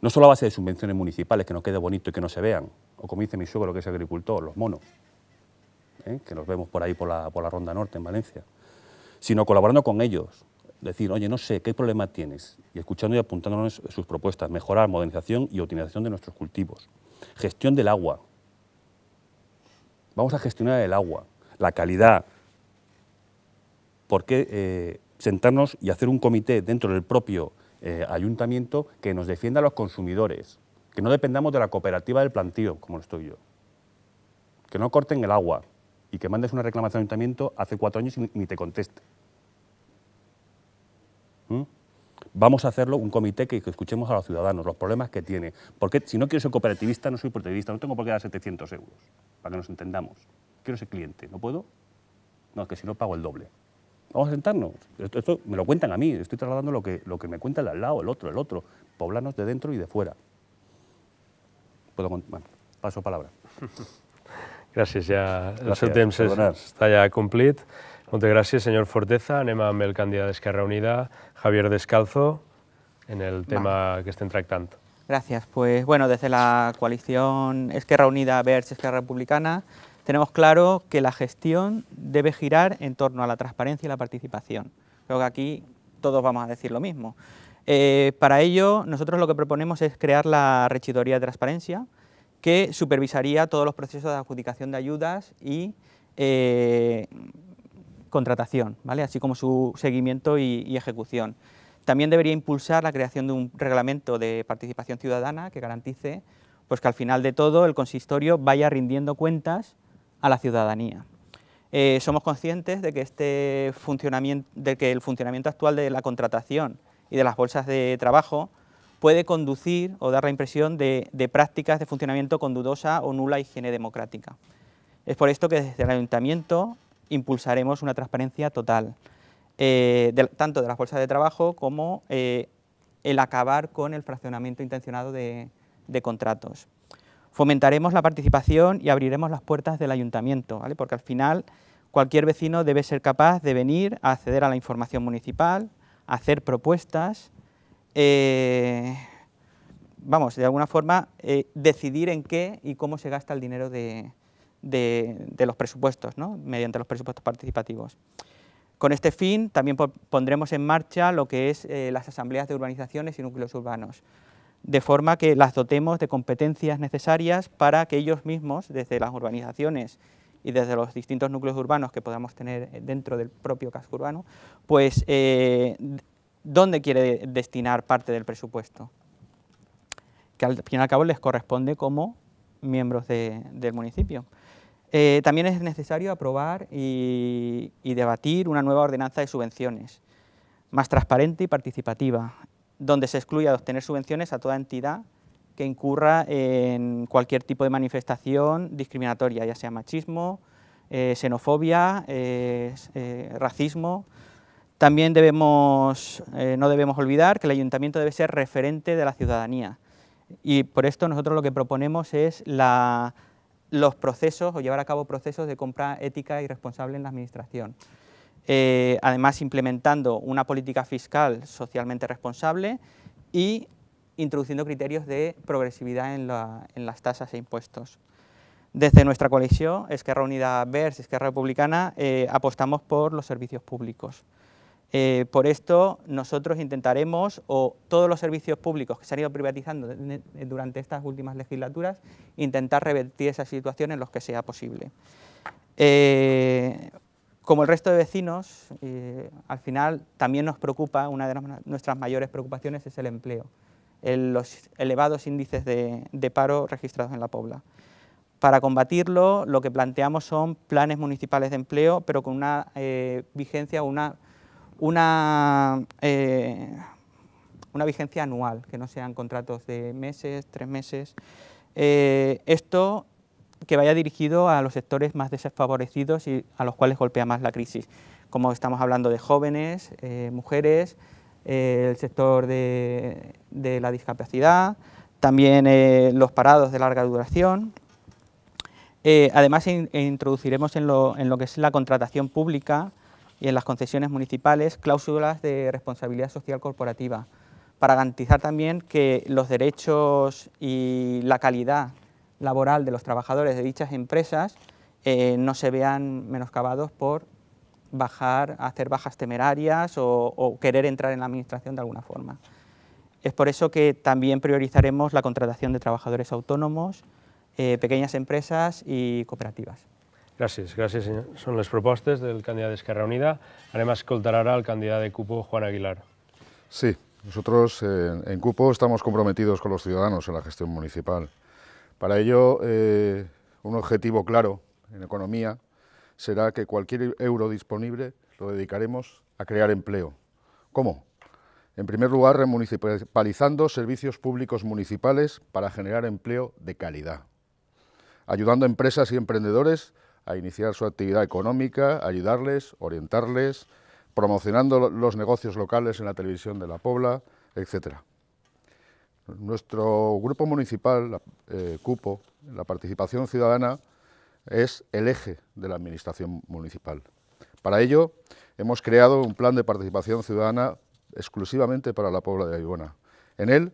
No solo a base de subvenciones municipales, que no quede bonito y que no se vean, o como dice mi suegro que es agricultor, los monos. ¿eh? que nos vemos por ahí por la, por la Ronda Norte en Valencia, sino colaborando con ellos. Decir, oye, no sé, ¿qué problema tienes? Y escuchando y apuntándonos sus propuestas, mejorar modernización y optimización de nuestros cultivos. Gestión del agua. Vamos a gestionar el agua, la calidad. ¿Por qué eh, sentarnos y hacer un comité dentro del propio eh, ayuntamiento que nos defienda a los consumidores? Que no dependamos de la cooperativa del plantío, como lo estoy yo. Que no corten el agua, y que mandes una reclamación al ayuntamiento hace cuatro años y ni te conteste. ¿Mm? Vamos a hacerlo un comité que, escuchemos a los ciudadanos, los problemas que tiene. Porque si no quiero ser cooperativista, no soy protegista, no tengo por qué dar 700 euros, para que nos entendamos. Quiero ser cliente, ¿no puedo? No, es que si no pago el doble. Vamos a sentarnos. Esto, me lo cuentan a mí, estoy trasladando lo que, me cuentan el al lado, el otro, el otro. Poblanos de dentro y de fuera. paso palabra. Gracias, ya la el seu temps és, Muchas gracias, señor Forteza. Anem amb el de Esquerra Unida, Javier Descalzo, en el tema que estén tractant. Gracias. Pues bueno, desde la coalición Esquerra Unida, versus Esquerra Republicana, tenemos claro que la gestión debe girar en torno a la transparencia y la participación. Creo que aquí todos vamos a decir lo mismo. Eh, para ello, nosotros lo que proponemos es crear la rechidoría de transparencia, que supervisaría todos los procesos de adjudicación de ayudas y eh, contratación, ¿vale? así como su seguimiento y, ejecución. También debería impulsar la creación de un reglamento de participación ciudadana que garantice pues que al final de todo el consistorio vaya rindiendo cuentas a la ciudadanía. Eh, somos conscientes de que, este funcionamiento, de que el funcionamiento actual de la contratación y de las bolsas de trabajo puede conducir o dar la impresión de, prácticas de funcionamiento con dudosa o nula higiene democrática. Es por esto que desde el Ayuntamiento impulsaremos una transparencia total, eh, tanto de las bolsas de trabajo como eh, el acabar con el fraccionamiento intencionado de, contratos. Fomentaremos la participación y abriremos las puertas del ayuntamiento, porque al final cualquier vecino debe ser capaz de venir a acceder a la información municipal, hacer propuestas eh, vamos, de alguna forma, eh, decidir en qué y cómo se gasta el dinero de, los presupuestos, ¿no? mediante los presupuestos participativos. Con este fin, también pondremos en marcha lo que es eh, las asambleas de urbanizaciones y núcleos urbanos, de forma que las dotemos de competencias necesarias para que ellos mismos, desde las urbanizaciones y desde los distintos núcleos urbanos que podamos tener dentro del propio casco urbano, pues dónde quiere destinar parte del presupuesto, que al fin y al cabo les corresponde como miembros del municipio. Eh, también es necesario aprobar y, debatir una nueva ordenanza de subvenciones, más transparente y participativa, donde se excluya de obtener subvenciones a toda entidad que incurra en cualquier tipo de manifestación discriminatoria, ya sea machismo, eh, xenofobia, eh, racismo, también eh, no debemos olvidar que el ayuntamiento debe ser referente de la ciudadanía y por esto nosotros lo que proponemos es los procesos o llevar a cabo procesos de compra ética y responsable en la administración. Eh, además implementando una política fiscal socialmente responsable y introduciendo criterios de progresividad en, las tasas e impuestos. Desde nuestra coalición, Esquerra Unida Vers, Esquerra Republicana, eh, apostamos por los servicios públicos. Eh, por esto nosotros intentaremos, o todos los servicios públicos que se han ido privatizando durante estas últimas legislaturas, intentar revertir esa situación en los que sea posible. Eh, como el resto de vecinos, eh, al final también nos preocupa, una de nuestras mayores preocupaciones es el empleo, los elevados índices de, paro registrados en la Pobla. Para combatirlo, lo que planteamos son planes municipales de empleo, pero con una vigencia, una una, eh, una vigencia anual, que no sean contratos de meses, tres meses. Eh, esto que vaya dirigido a los sectores más desfavorecidos y a los cuales golpea más la crisis, como estamos hablando de jóvenes, eh, mujeres, el sector de, la discapacidad, también los parados de larga duración, además, introduciremos en lo, que es la contratación pública y en las concesiones municipales cláusulas de responsabilidad social corporativa para garantizar también que los derechos y la calidad laboral de los trabajadores de dichas empresas eh, no se vean menoscabados por bajar, hacer bajas temerarias o, querer entrar en la administración de alguna forma. Es por eso que también priorizaremos la contratación de trabajadores autónomos, eh, pequeñas empresas y cooperativas. Gracias, gracias, Son Son propuestas propostes del de Esquerra Unida. Además, a al candidato de CUPO, Juan Aguilar. Sí, nosotros en CUPO estamos comprometidos con los ciudadanos en la gestión municipal. Para ello, eh, un objetivo claro en economía será que cualquier euro disponible lo dedicaremos a crear empleo. ¿Cómo? En primer lugar, remunicipalizando servicios públicos municipales para generar empleo de calidad, ayudando a empresas y emprendedores a iniciar su actividad económica, ayudarles, orientarles, promocionando los negocios locales en la televisión de la Pobla, etc. Nuestro grupo municipal, eh, CUPO, la participación ciudadana, es el eje de la administración municipal. Para ello, hemos creado un plan de participación ciudadana exclusivamente para la Pobla de Aybona. En él,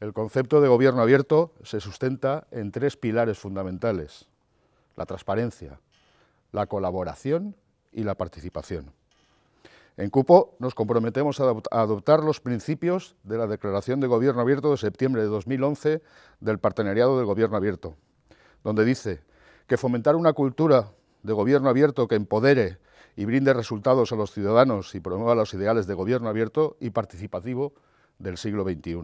el concepto de gobierno abierto se sustenta en tres pilares fundamentales la transparencia, la colaboración y la participación. En CUPO nos comprometemos a adoptar los principios de la Declaración de Gobierno Abierto de septiembre de 2011 del Partenariado del Gobierno Abierto, donde dice que fomentar una cultura de gobierno abierto que empodere y brinde resultados a los ciudadanos y promueva los ideales de gobierno abierto y participativo del siglo XXI.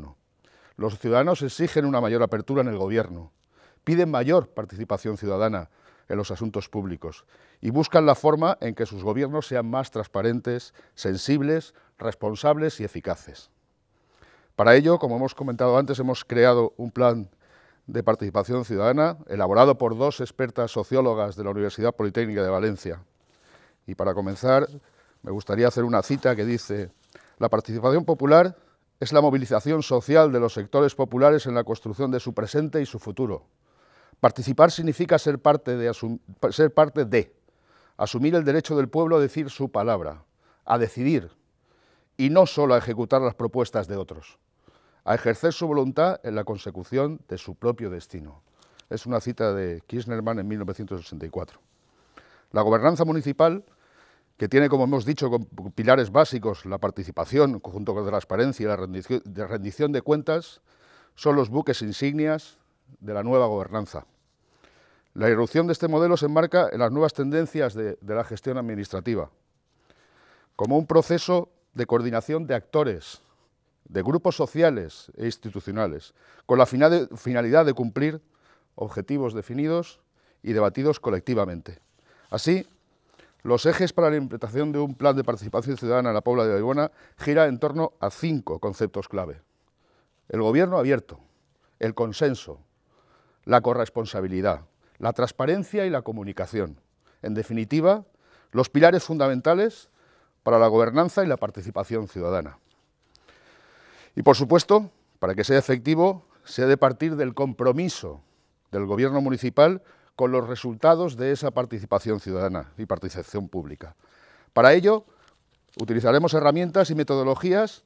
Los ciudadanos exigen una mayor apertura en el gobierno, piden mayor participación ciudadana en los asuntos públicos y buscan la forma en que sus gobiernos sean más transparentes, sensibles, responsables y eficaces. Para ello, como hemos comentado antes, hemos creado un plan de participación ciudadana elaborado por dos expertas sociólogas de la Universidad Politécnica de Valencia. Y para comenzar, me gustaría hacer una cita que dice, la participación popular es la movilización social de los sectores populares en la construcción de su presente y su futuro. Participar significa ser parte, de ser parte de, asumir el derecho del pueblo a decir su palabra, a decidir, y no solo a ejecutar las propuestas de otros, a ejercer su voluntad en la consecución de su propio destino. Es una cita de Kirchnerman en 1964. La gobernanza municipal, que tiene, como hemos dicho, pilares básicos la participación, junto con la transparencia y la rendición de cuentas, son los buques insignias de la nueva gobernanza. La irrupción de este modelo se enmarca en las nuevas tendencias de, la gestión administrativa, como un proceso de coordinación de actores, de grupos sociales e institucionales, con la finalidad de cumplir objetivos definidos y debatidos colectivamente. Así, los ejes para la implementación de un plan de participación ciudadana en la Puebla de Baibona gira en torno a cinco conceptos clave. El gobierno abierto, el consenso, la corresponsabilidad, la transparencia y la comunicación. En definitiva, los pilares fundamentales para la gobernanza y la participación ciudadana. Y por supuesto, para que sea efectivo, se ha de partir del compromiso del Gobierno municipal con los resultados de esa participación ciudadana y participación pública. Para ello, utilizaremos herramientas y metodologías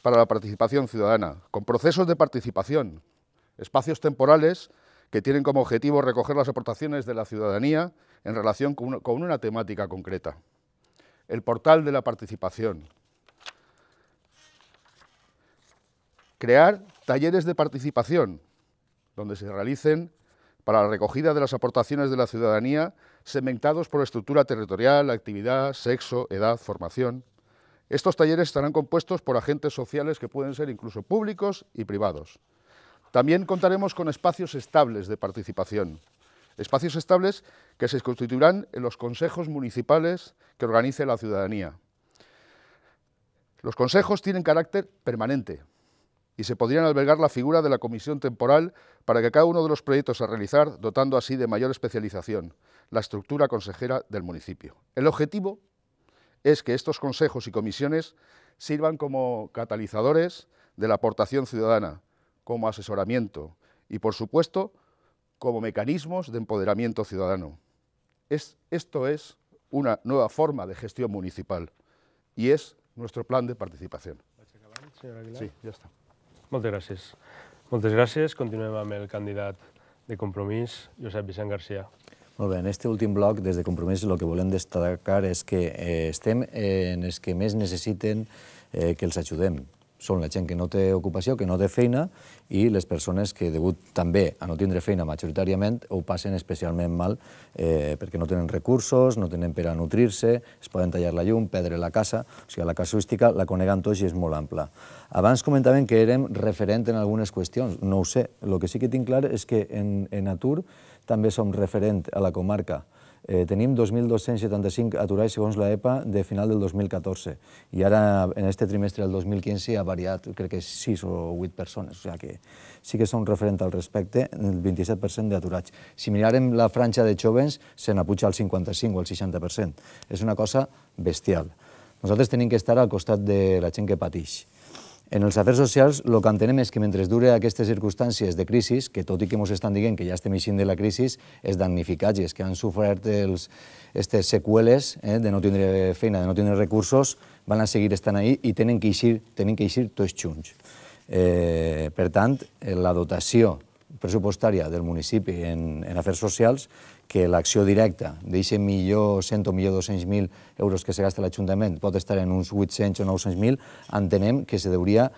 para la participación ciudadana, con procesos de participación, espacios temporales que tienen como objetivo recoger las aportaciones de la ciudadanía en relación con, una temática concreta. El portal de la participación. Crear talleres de participación, donde se realicen para la recogida de las aportaciones de la ciudadanía segmentados por estructura territorial, actividad, sexo, edad, formación. Estos talleres estarán compuestos por agentes sociales que pueden ser incluso públicos y privados. También contaremos con espacios estables de participación, espacios estables que se constituirán en los consejos municipales que organice la ciudadanía. Los consejos tienen carácter permanente y se podrían albergar la figura de la comisión temporal para que cada uno de los proyectos a realizar, dotando así de mayor especialización la estructura consejera del municipio. El objetivo es que estos consejos y comisiones sirvan como catalizadores de la aportación ciudadana, como asesoramiento y, por supuesto, como mecanismos de empoderamiento ciudadano. Es, esto es una nueva forma de gestión municipal y es nuestro plan de participación. Sí, ya está. Muchas gracias. Muchas gracias. el candidato de Compromís, Josep Vicent García. Muy bien. en este último blog, desde Compromís, lo que volem destacar es que eh, estén en los que més necessiten eh, que els ajudem. són la gent que no té ocupació, que no té feina, i les persones que, degut també a no tindre feina majoritàriament, ho passen especialment mal eh, perquè no tenen recursos, no tenen per a nutrir-se, es poden tallar la llum, perdre la casa... O sigui, la casuística la coneguen tots i és molt ampla. Abans comentaven que érem referent en algunes qüestions. No ho sé. El que sí que tinc clar és que en, en atur també som referent a la comarca. Eh, tenim 2.275 aturats segons l'EPA e de final del 2014 i ara en aquest trimestre del 2015 ha variat crec que 6 o 8 persones, o sigui que sí que són referent al respecte el 27% d'aturats. Si mirarem la franja de jovens, se n'apuja al 55 o al 60%. És una cosa bestial. Nosaltres tenim que estar al costat de la gent que pateix en els afers socials, el que entenem és que mentre dure aquestes circumstàncies de crisi, que tot i que ens estan dient que ja estem eixint de la crisi, és damnificats i és que han sofert els, aquestes seqüeles eh, de no tindre feina, de no tindre recursos, van a seguir estant ahí i tenen que eixir, tenen que eixir tots junts. Eh, per tant, la dotació pressupostària del municipi en, en afers socials que l'acció directa d'eixe millor 100 o millor 200.000 euros que se gasta l'Ajuntament pot estar en uns 800 o 900.000, entenem que se deuria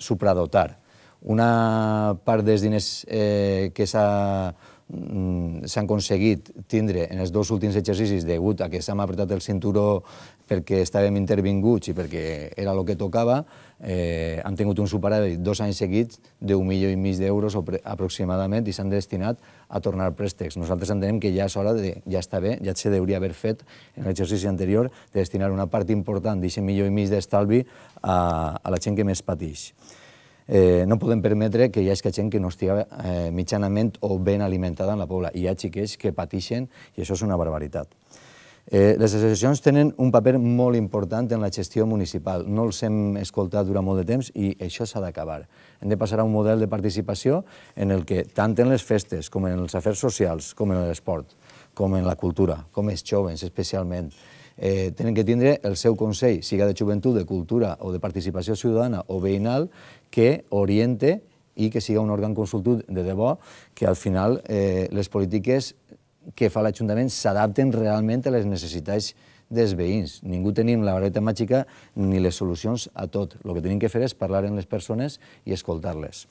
supradotar. Una part dels diners eh, que s'ha mm, s'han aconseguit tindre en els dos últims exercicis degut a que s'han apretat el cinturó perquè estàvem intervinguts i perquè era el que tocava, eh, han tingut un superàvit dos anys seguits d'un milió i mig d'euros aproximadament i s'han destinat a tornar préstecs. Nosaltres entenem que ja és hora, de, ja està bé, ja se deuria haver fet en l'exercici anterior, de destinar una part important d'aquest milió i mig d'estalvi a, a la gent que més pateix. Eh, no podem permetre que hi hagi gent que no estigui eh, mitjanament o ben alimentada en la pobla. Hi ha xiquets que pateixen i això és una barbaritat. Eh, les associacions tenen un paper molt important en la gestió municipal. No els hem escoltat durant molt de temps i això s'ha d'acabar. Hem de passar a un model de participació en el que tant en les festes, com en els afers socials, com en l'esport, com en la cultura, com els joves especialment, eh, tenen que tindre el seu consell, siga de joventut, de cultura o de participació ciutadana o veïnal, que oriente i que siga un òrgan consultiu de debò que al final eh, les polítiques que fa l'Ajuntament s'adapten realment a les necessitats dels veïns. Ningú tenim la vareta màgica ni les solucions a tot. El que tenim que fer és parlar amb les persones i escoltar-les.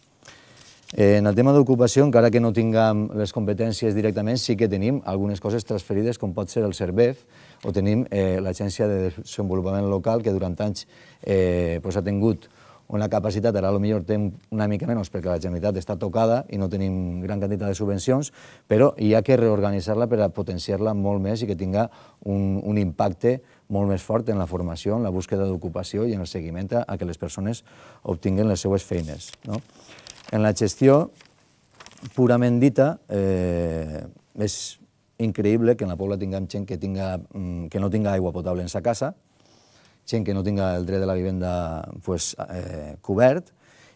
Eh, en el tema d'ocupació, encara que no tinguem les competències directament, sí que tenim algunes coses transferides, com pot ser el CERBEF, o tenim eh, l'Agència de Desenvolupament Local, que durant anys eh, ha tingut on la capacitat ara millor té una mica menys perquè la Generalitat està tocada i no tenim gran quantitat de subvencions, però hi ha que reorganitzar-la per a potenciar-la molt més i que tinga un, un impacte molt més fort en la formació, en la búsqueda d'ocupació i en el seguiment a, a que les persones obtinguin les seues feines. No? En la gestió purament dita, eh, és increïble que en la Pobla tinguem gent que, tinga, mm, que no tinga aigua potable en sa casa, gent que no tinga el dret de la vivenda pues, eh, cobert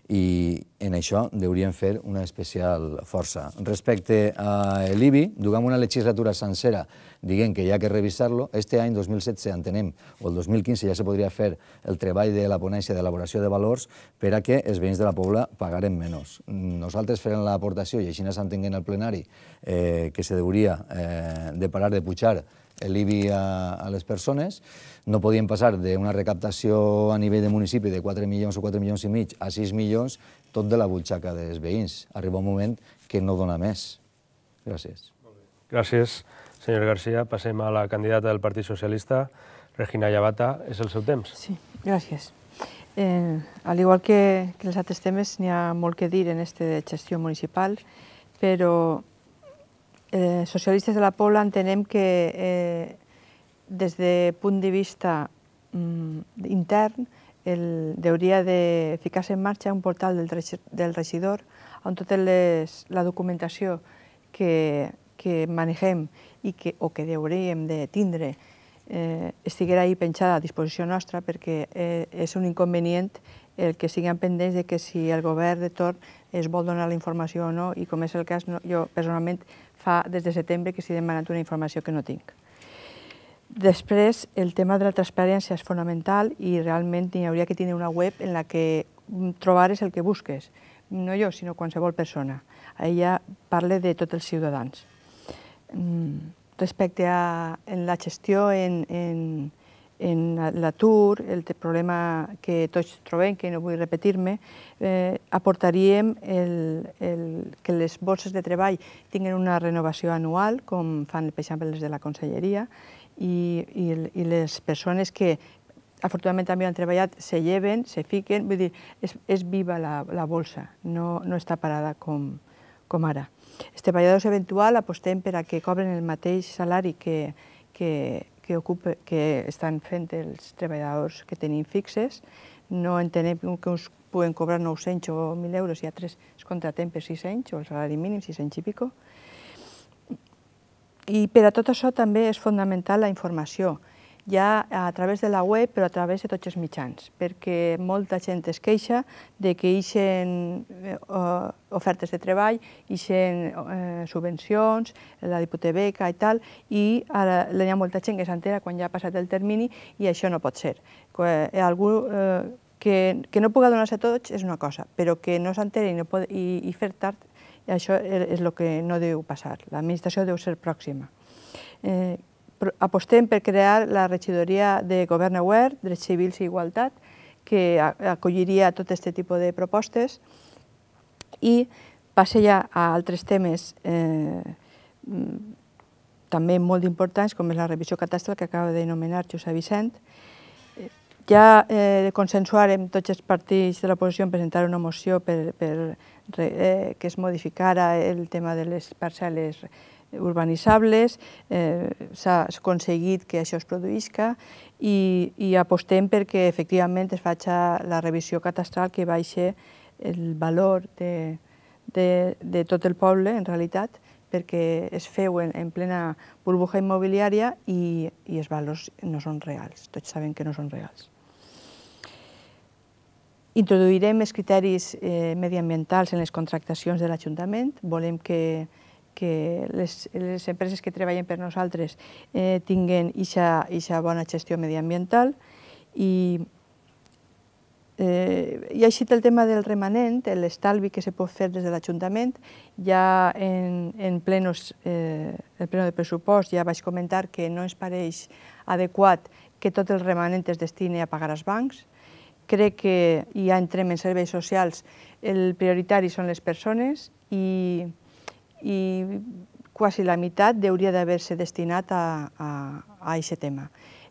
i en això deuríem fer una especial força. Respecte a l'IBI, duguem una legislatura sencera dient que hi ha que revisar-lo. Este any 2017, entenem, o el 2015 ja se podria fer el treball de la ponència d'elaboració de valors per a que els veïns de la Pobla pagaren menys. Nosaltres farem l'aportació, i així s'entenguen el plenari, eh, que se deuria eh, de parar de pujar l'IBI a, a les persones, no podien passar d'una recaptació a nivell de municipi de 4 milions o 4 milions i mig a 6 milions, tot de la butxaca dels veïns. Arriba un moment que no dona més. Gràcies. Gràcies, senyor García. Passem a la candidata del Partit Socialista, Regina Llavata. És el seu temps. Sí, gràcies. Eh, al igual que, que els altres temes, n'hi ha molt que dir en este de gestió municipal, però eh, socialistes de la Pobla entenem que eh, des de punt de vista mm, intern, el, hauria de ficar-se en marxa un portal del, del regidor on tota les, la documentació que, que manegem i que, o que hauríem de tindre eh, estiguera ahí penjada a disposició nostra perquè eh, és un inconvenient el que siguin pendents de que si el govern de torn es vol donar la informació o no, i com és el cas, no, jo personalment fa des de setembre que s'hi demanat una informació que no tinc. Després, el tema de la transparència és fonamental i realment hi hauria que tenir una web en la que mm, trobares el que busques. No jo, sinó qualsevol persona. Ella parla de tots els ciutadans. Mm, respecte a la gestió en, en, en l'atur, el problema que tots trobem, que no vull repetir-me, eh, aportaríem el, el, que les bosses de treball tinguin una renovació anual, com fan, per exemple, les de la Conselleria, i, i, i les persones que afortunadament també han treballat, se lleven, se fiquen, vull dir, és, és viva la, la bolsa, no, no està parada com, com ara. Els treballadors eventual apostem per a que cobren el mateix salari que, que, que, ocupa, que estan fent els treballadors que tenim fixes, no entenem que uns poden cobrar 900 o 1.000 euros i altres es contratem per 6 anys, o el salari mínim, 6 anys i pico, i per a tot això també és fonamental la informació, ja a través de la web, però a través de tots els mitjans, perquè molta gent es queixa de que ixen eh, ofertes de treball, ixen eh, subvencions, la diputebeca i tal, i ara hi ha molta gent que s'entera quan ja ha passat el termini i això no pot ser. Eh, algú que, que no pugui donar-se a tots és una cosa, però que no s'entera i, no i, i fer tard i això er, és el que no deu passar. L'administració deu ser pròxima. Eh, apostem per crear la regidoria de govern obert, drets civils i igualtat, que acolliria tot aquest tipus de propostes i passa ja a altres temes eh, mm, també molt importants, com és la revisió catastral que acaba de nomenar Josep Vicent. Eh, ja eh, consensuarem tots els partits de l'oposició en presentar una moció per, per eh, que es modificara el tema de les parcel·les urbanitzables, eh, s'ha aconseguit que això es produïsca i, i apostem perquè efectivament es faci la revisió catastral que baixi el valor de, de, de tot el poble, en realitat, perquè es feu en, en plena burbuja immobiliària i, i els valors no són reals, tots saben que no són reals. Introduirem els criteris eh, mediambientals en les contractacions de l'Ajuntament. Volem que, que les, les empreses que treballen per nosaltres eh, tinguin aquesta bona gestió mediambiental i Eh, hi ha el tema del remanent, l'estalvi que se pot fer des de l'Ajuntament. Ja en, en plenos, eh, el pleno de pressupost ja vaig comentar que no ens pareix adequat que tot el remanent es destini a pagar als bancs. Crec que ja entrem en serveis socials, el prioritari són les persones i, i quasi la meitat hauria d'haver-se destinat a, a, a aquest tema.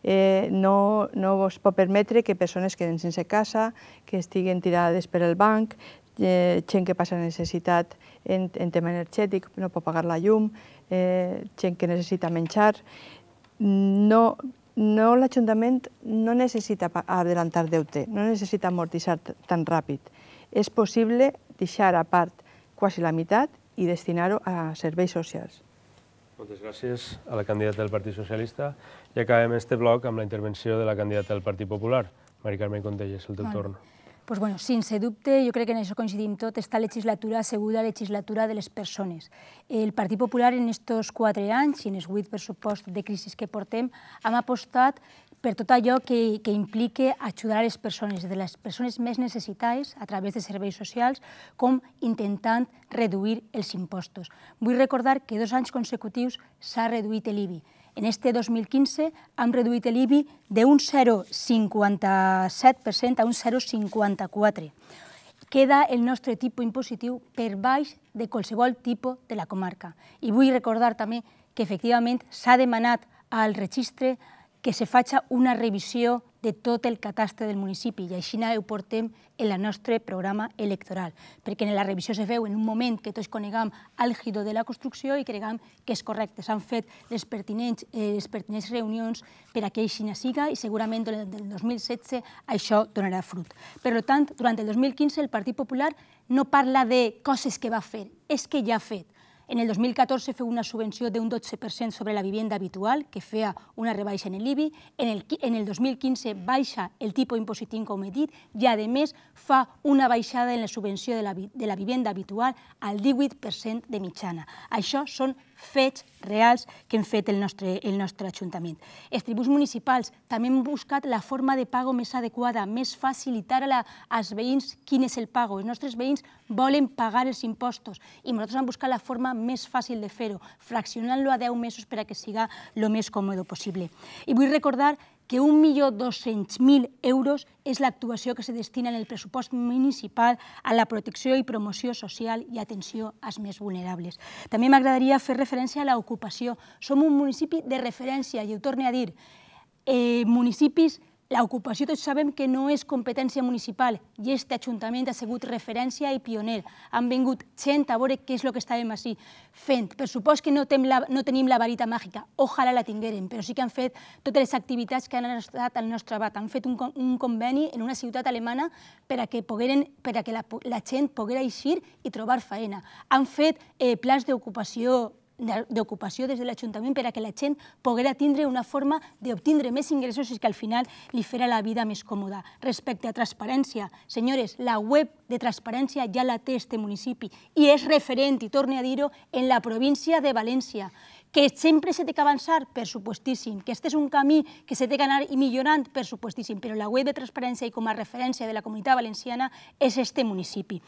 Eh, no, no es pot permetre que persones queden sense casa, que estiguen tirades per al banc, eh, gent que passa necessitat en, tema energètic, no pot pagar la llum, eh, gent que necessita menjar. No, no l'Ajuntament no necessita adelantar deute, no necessita amortitzar tan ràpid. És possible deixar a part quasi la meitat i destinar-ho a serveis socials. Moltes gràcies a la candidata del Partit Socialista. I acabem este bloc amb la intervenció de la candidata del Partit Popular, Mari Carmen Contelles, el teu bueno. torn pues bueno, sense dubte, jo crec que en això coincidim tot, esta legislatura asseguda, la legislatura de les persones. El Partit Popular en aquests quatre anys, i en els vuit pressupostos de crisi que portem, hem apostat per tot allò que, que implique ajudar a les persones, de les persones més necessitades a través de serveis socials, com intentant reduir els impostos. Vull recordar que dos anys consecutius s'ha reduït l'IBI. En este 2015 hem reduït l'IBI d'un 0,57% a un 0,54%. Queda el nostre tipus impositiu per baix de qualsevol tipus de la comarca. I vull recordar també que efectivament s'ha demanat al registre que se faci una revisió de tot el catastre del municipi i així ho portem en el nostre programa electoral, perquè en la revisió se veu en un moment que tots coneguem àlgido de la construcció i creguem que és correcte. S'han fet les pertinents, eh, les pertinents reunions per a que així siga i segurament durant el 2016 això donarà fruit. Per tant, durant el 2015 el Partit Popular no parla de coses que va fer, és que ja ha fet en el 2014 feu una subvenció d'un 12% sobre la vivienda habitual, que feia una rebaixa en l'IBI. En, el, en el 2015 baixa el tipus impositiu, com he dit, i, a més, fa una baixada en la subvenció de la, de la vivienda habitual al 18% de mitjana. Això són fets reals que hem fet el nostre, el nostre Ajuntament. Els tribus municipals també hem buscat la forma de pago més adequada, més facilitar a la, als veïns quin és el pago. Els nostres veïns volen pagar els impostos i nosaltres hem buscat la forma més fàcil de fer-ho, fraccionant-lo a 10 mesos per a que siga el més còmode possible. I vull recordar que 1.200.000 euros és l'actuació que se destina en el pressupost municipal a la protecció i promoció social i atenció als més vulnerables. També m'agradaria fer referència a l'ocupació. Som un municipi de referència, i ho torno a dir, eh, municipis L'ocupació tots sabem que no és competència municipal i este Ajuntament ha sigut referència i pioner. Han vingut gent a veure què és el que estàvem així fent. Per supost que no, la, no tenim la varita màgica, ojalà la tinguérem, però sí que han fet totes les activitats que han estat al nostre abat. Han fet un, un conveni en una ciutat alemana per a que, pogueren, per a que la, gent poguera eixir i trobar feina. Han fet eh, plans d'ocupació d'ocupació des de l'Ajuntament per a que la gent poguera tindre una forma d'obtindre més ingressos i que al final li farà la vida més còmoda. Respecte a transparència, senyores, la web de transparència ja la té este municipi i és referent, i torne a dir-ho, en la província de València que sempre s'ha d'avançar, que avançar, per supostíssim, que este és un camí que se té millorant, per supostíssim, però la web de transparència i com a referència de la comunitat valenciana és este municipi.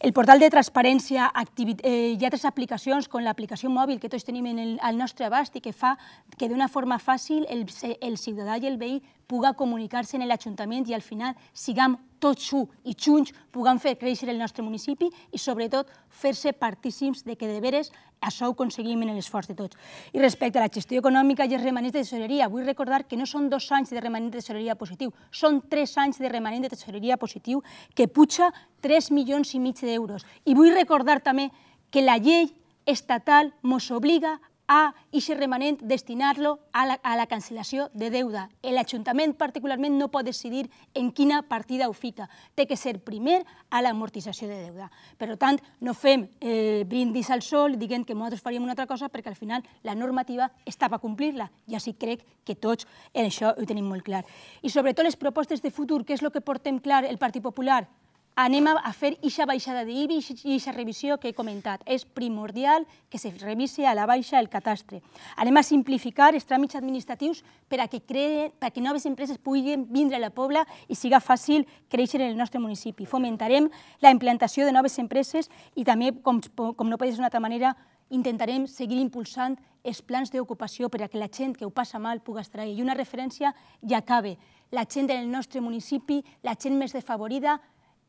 El portal de transparència, eh, hi ha tres aplicacions, com l'aplicació mòbil que tots tenim en el, al nostre abast i que fa que d'una forma fàcil el, el ciutadà i el veí puga comunicar-se en l'Ajuntament i al final siguem tots un i junts puguem fer créixer el nostre municipi i sobretot fer-se partíssims de que de veres això ho aconseguim en l'esforç de tots. I respecte a la gestió econòmica i els remanents de tesoreria, vull recordar que no són dos anys de remanent de tesoreria positiu, són tres anys de remanent de tesoreria positiu que puja 3 milions i mig d'euros. I vull recordar també que la llei estatal ens obliga a aquest remanent destinar-lo a, la, a la cancel·lació de deuda. L'Ajuntament particularment no pot decidir en quina partida ho fica. Té que ser primer a l'amortització de deuda. Per tant, no fem eh, brindis al sol dient que nosaltres faríem una altra cosa perquè al final la normativa està per complir-la. I així crec que tots en això ho tenim molt clar. I sobretot les propostes de futur, que és el que portem clar el Partit Popular, anem a fer ixa baixada d'IBI i ixa revisió que he comentat. És primordial que se revisi a la baixa el catastre. Anem a simplificar els tràmits administratius per a que, creen, per a que noves empreses puguin vindre a la Pobla i siga fàcil créixer en el nostre municipi. Fomentarem la implantació de noves empreses i també, com, com no pot ser d'una altra manera, intentarem seguir impulsant els plans d'ocupació per a que la gent que ho passa mal pugui estar allà. I una referència ja acaba. La gent del nostre municipi, la gent més desfavorida,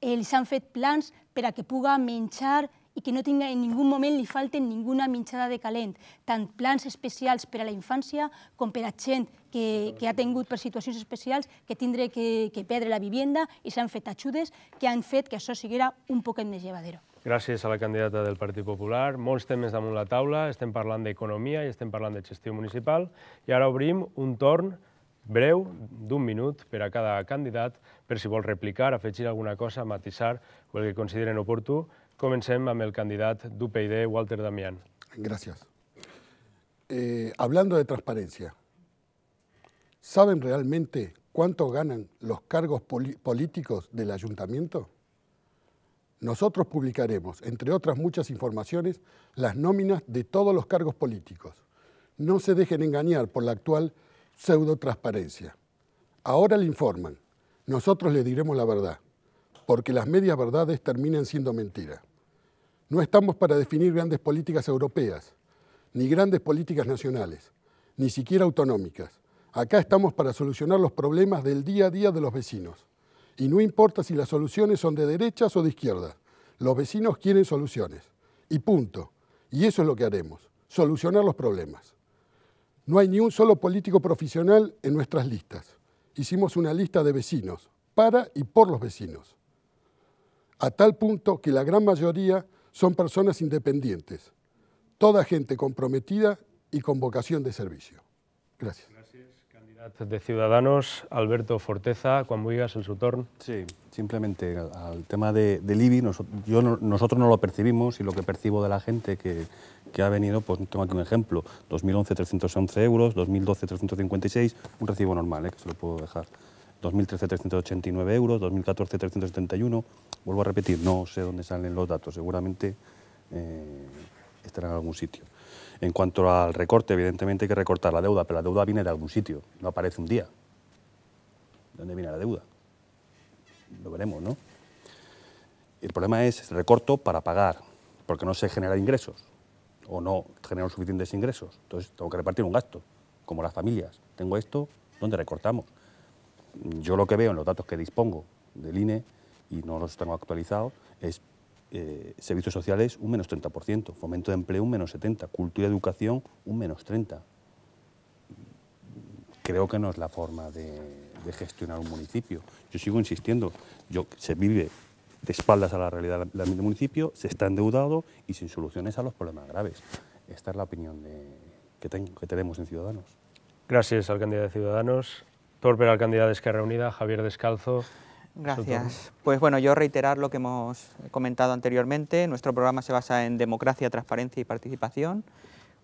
els han fet plans per a que puga menjar i que no tinga, en ningú moment li falten ninguna menjada de calent, tant plans especials per a la infància com per a gent que, que ha tingut per situacions especials que tindre que, que perdre la vivienda i s'han fet ajudes que han fet que això siguera un poquet més llevadero. Gràcies a la candidata del Partit Popular. Molts temes damunt la taula, estem parlant d'economia i estem parlant de gestió municipal. I ara obrim un torn breu, de un minuto para cada candidato, per si vol replicar, afegir alguna cosa, matizar, o el que consideren oportú. Comencem amb el candidat d'UPyD, Walter Damián. Gracias. Eh, hablando de transparencia, ¿saben realmente cuánto ganan los cargos políticos del ayuntamiento? Nosotros publicaremos, entre otras muchas informaciones, las nóminas de todos los cargos políticos. No se dejen engañar por la actual pseudo transparencia. Ahora le informan, nosotros le diremos la verdad, porque las medias verdades terminan siendo mentiras. No estamos para definir grandes políticas europeas, ni grandes políticas nacionales, ni siquiera autonómicas. Acá estamos para solucionar los problemas del día a día de los vecinos. Y no importa si las soluciones son de derechas o de izquierdas, los vecinos quieren soluciones. Y punto. Y eso es lo que haremos, solucionar los problemas. No hay ni un solo político profesional en nuestras listas. Hicimos una lista de vecinos, para y por los vecinos. A tal punto que la gran mayoría son personas independientes, toda gente comprometida y con vocación de servicio. Gracias. Gracias, candidato de Ciudadanos, Alberto Forteza, Juan en su turno. Sí, simplemente al, tema de, del IBI, yo nosotros no lo percibimos y lo que percibo de la gente que que ha venido, pues tengo aquí un ejemplo, 2011 311 euros, 2012 356, un recibo normal, ¿eh? que se lo puedo dejar. 2013 389 euros, 2014 371, vuelvo a repetir, no sé dónde salen los datos, seguramente eh, estarán en algún sitio. En cuanto al recorte, evidentemente hay que recortar la deuda, pero la deuda viene de algún sitio, no aparece un día. ¿De dónde viene la deuda? Lo veremos, ¿no? El problema es, el recorto para pagar, porque no se genera ingresos o no genero suficientes ingresos. Entonces tengo que repartir un gasto, como las familias. Tengo esto, ¿dónde recortamos? Yo lo que veo en los datos que dispongo del INE, y no los tengo actualizados, es eh, servicios sociales un menos 30%, fomento de empleo un menos 70%, cultura y educación un menos 30%. Creo que no es la forma de, gestionar un municipio. Yo sigo insistiendo, yo, se vive de espaldas a la realidad del municipio, se está endeudado y sin soluciones a los problemas graves. Esta es la opinión que, tenemos en Ciudadanos. Gracias, al candidato de Ciudadanos. Torpe, candidato de Esquerra Unida, Javier Descalzo. Gracias. Pues bueno, yo reiterar lo que hemos comentado anteriormente. Nuestro programa se basa en democracia, transparencia y participación.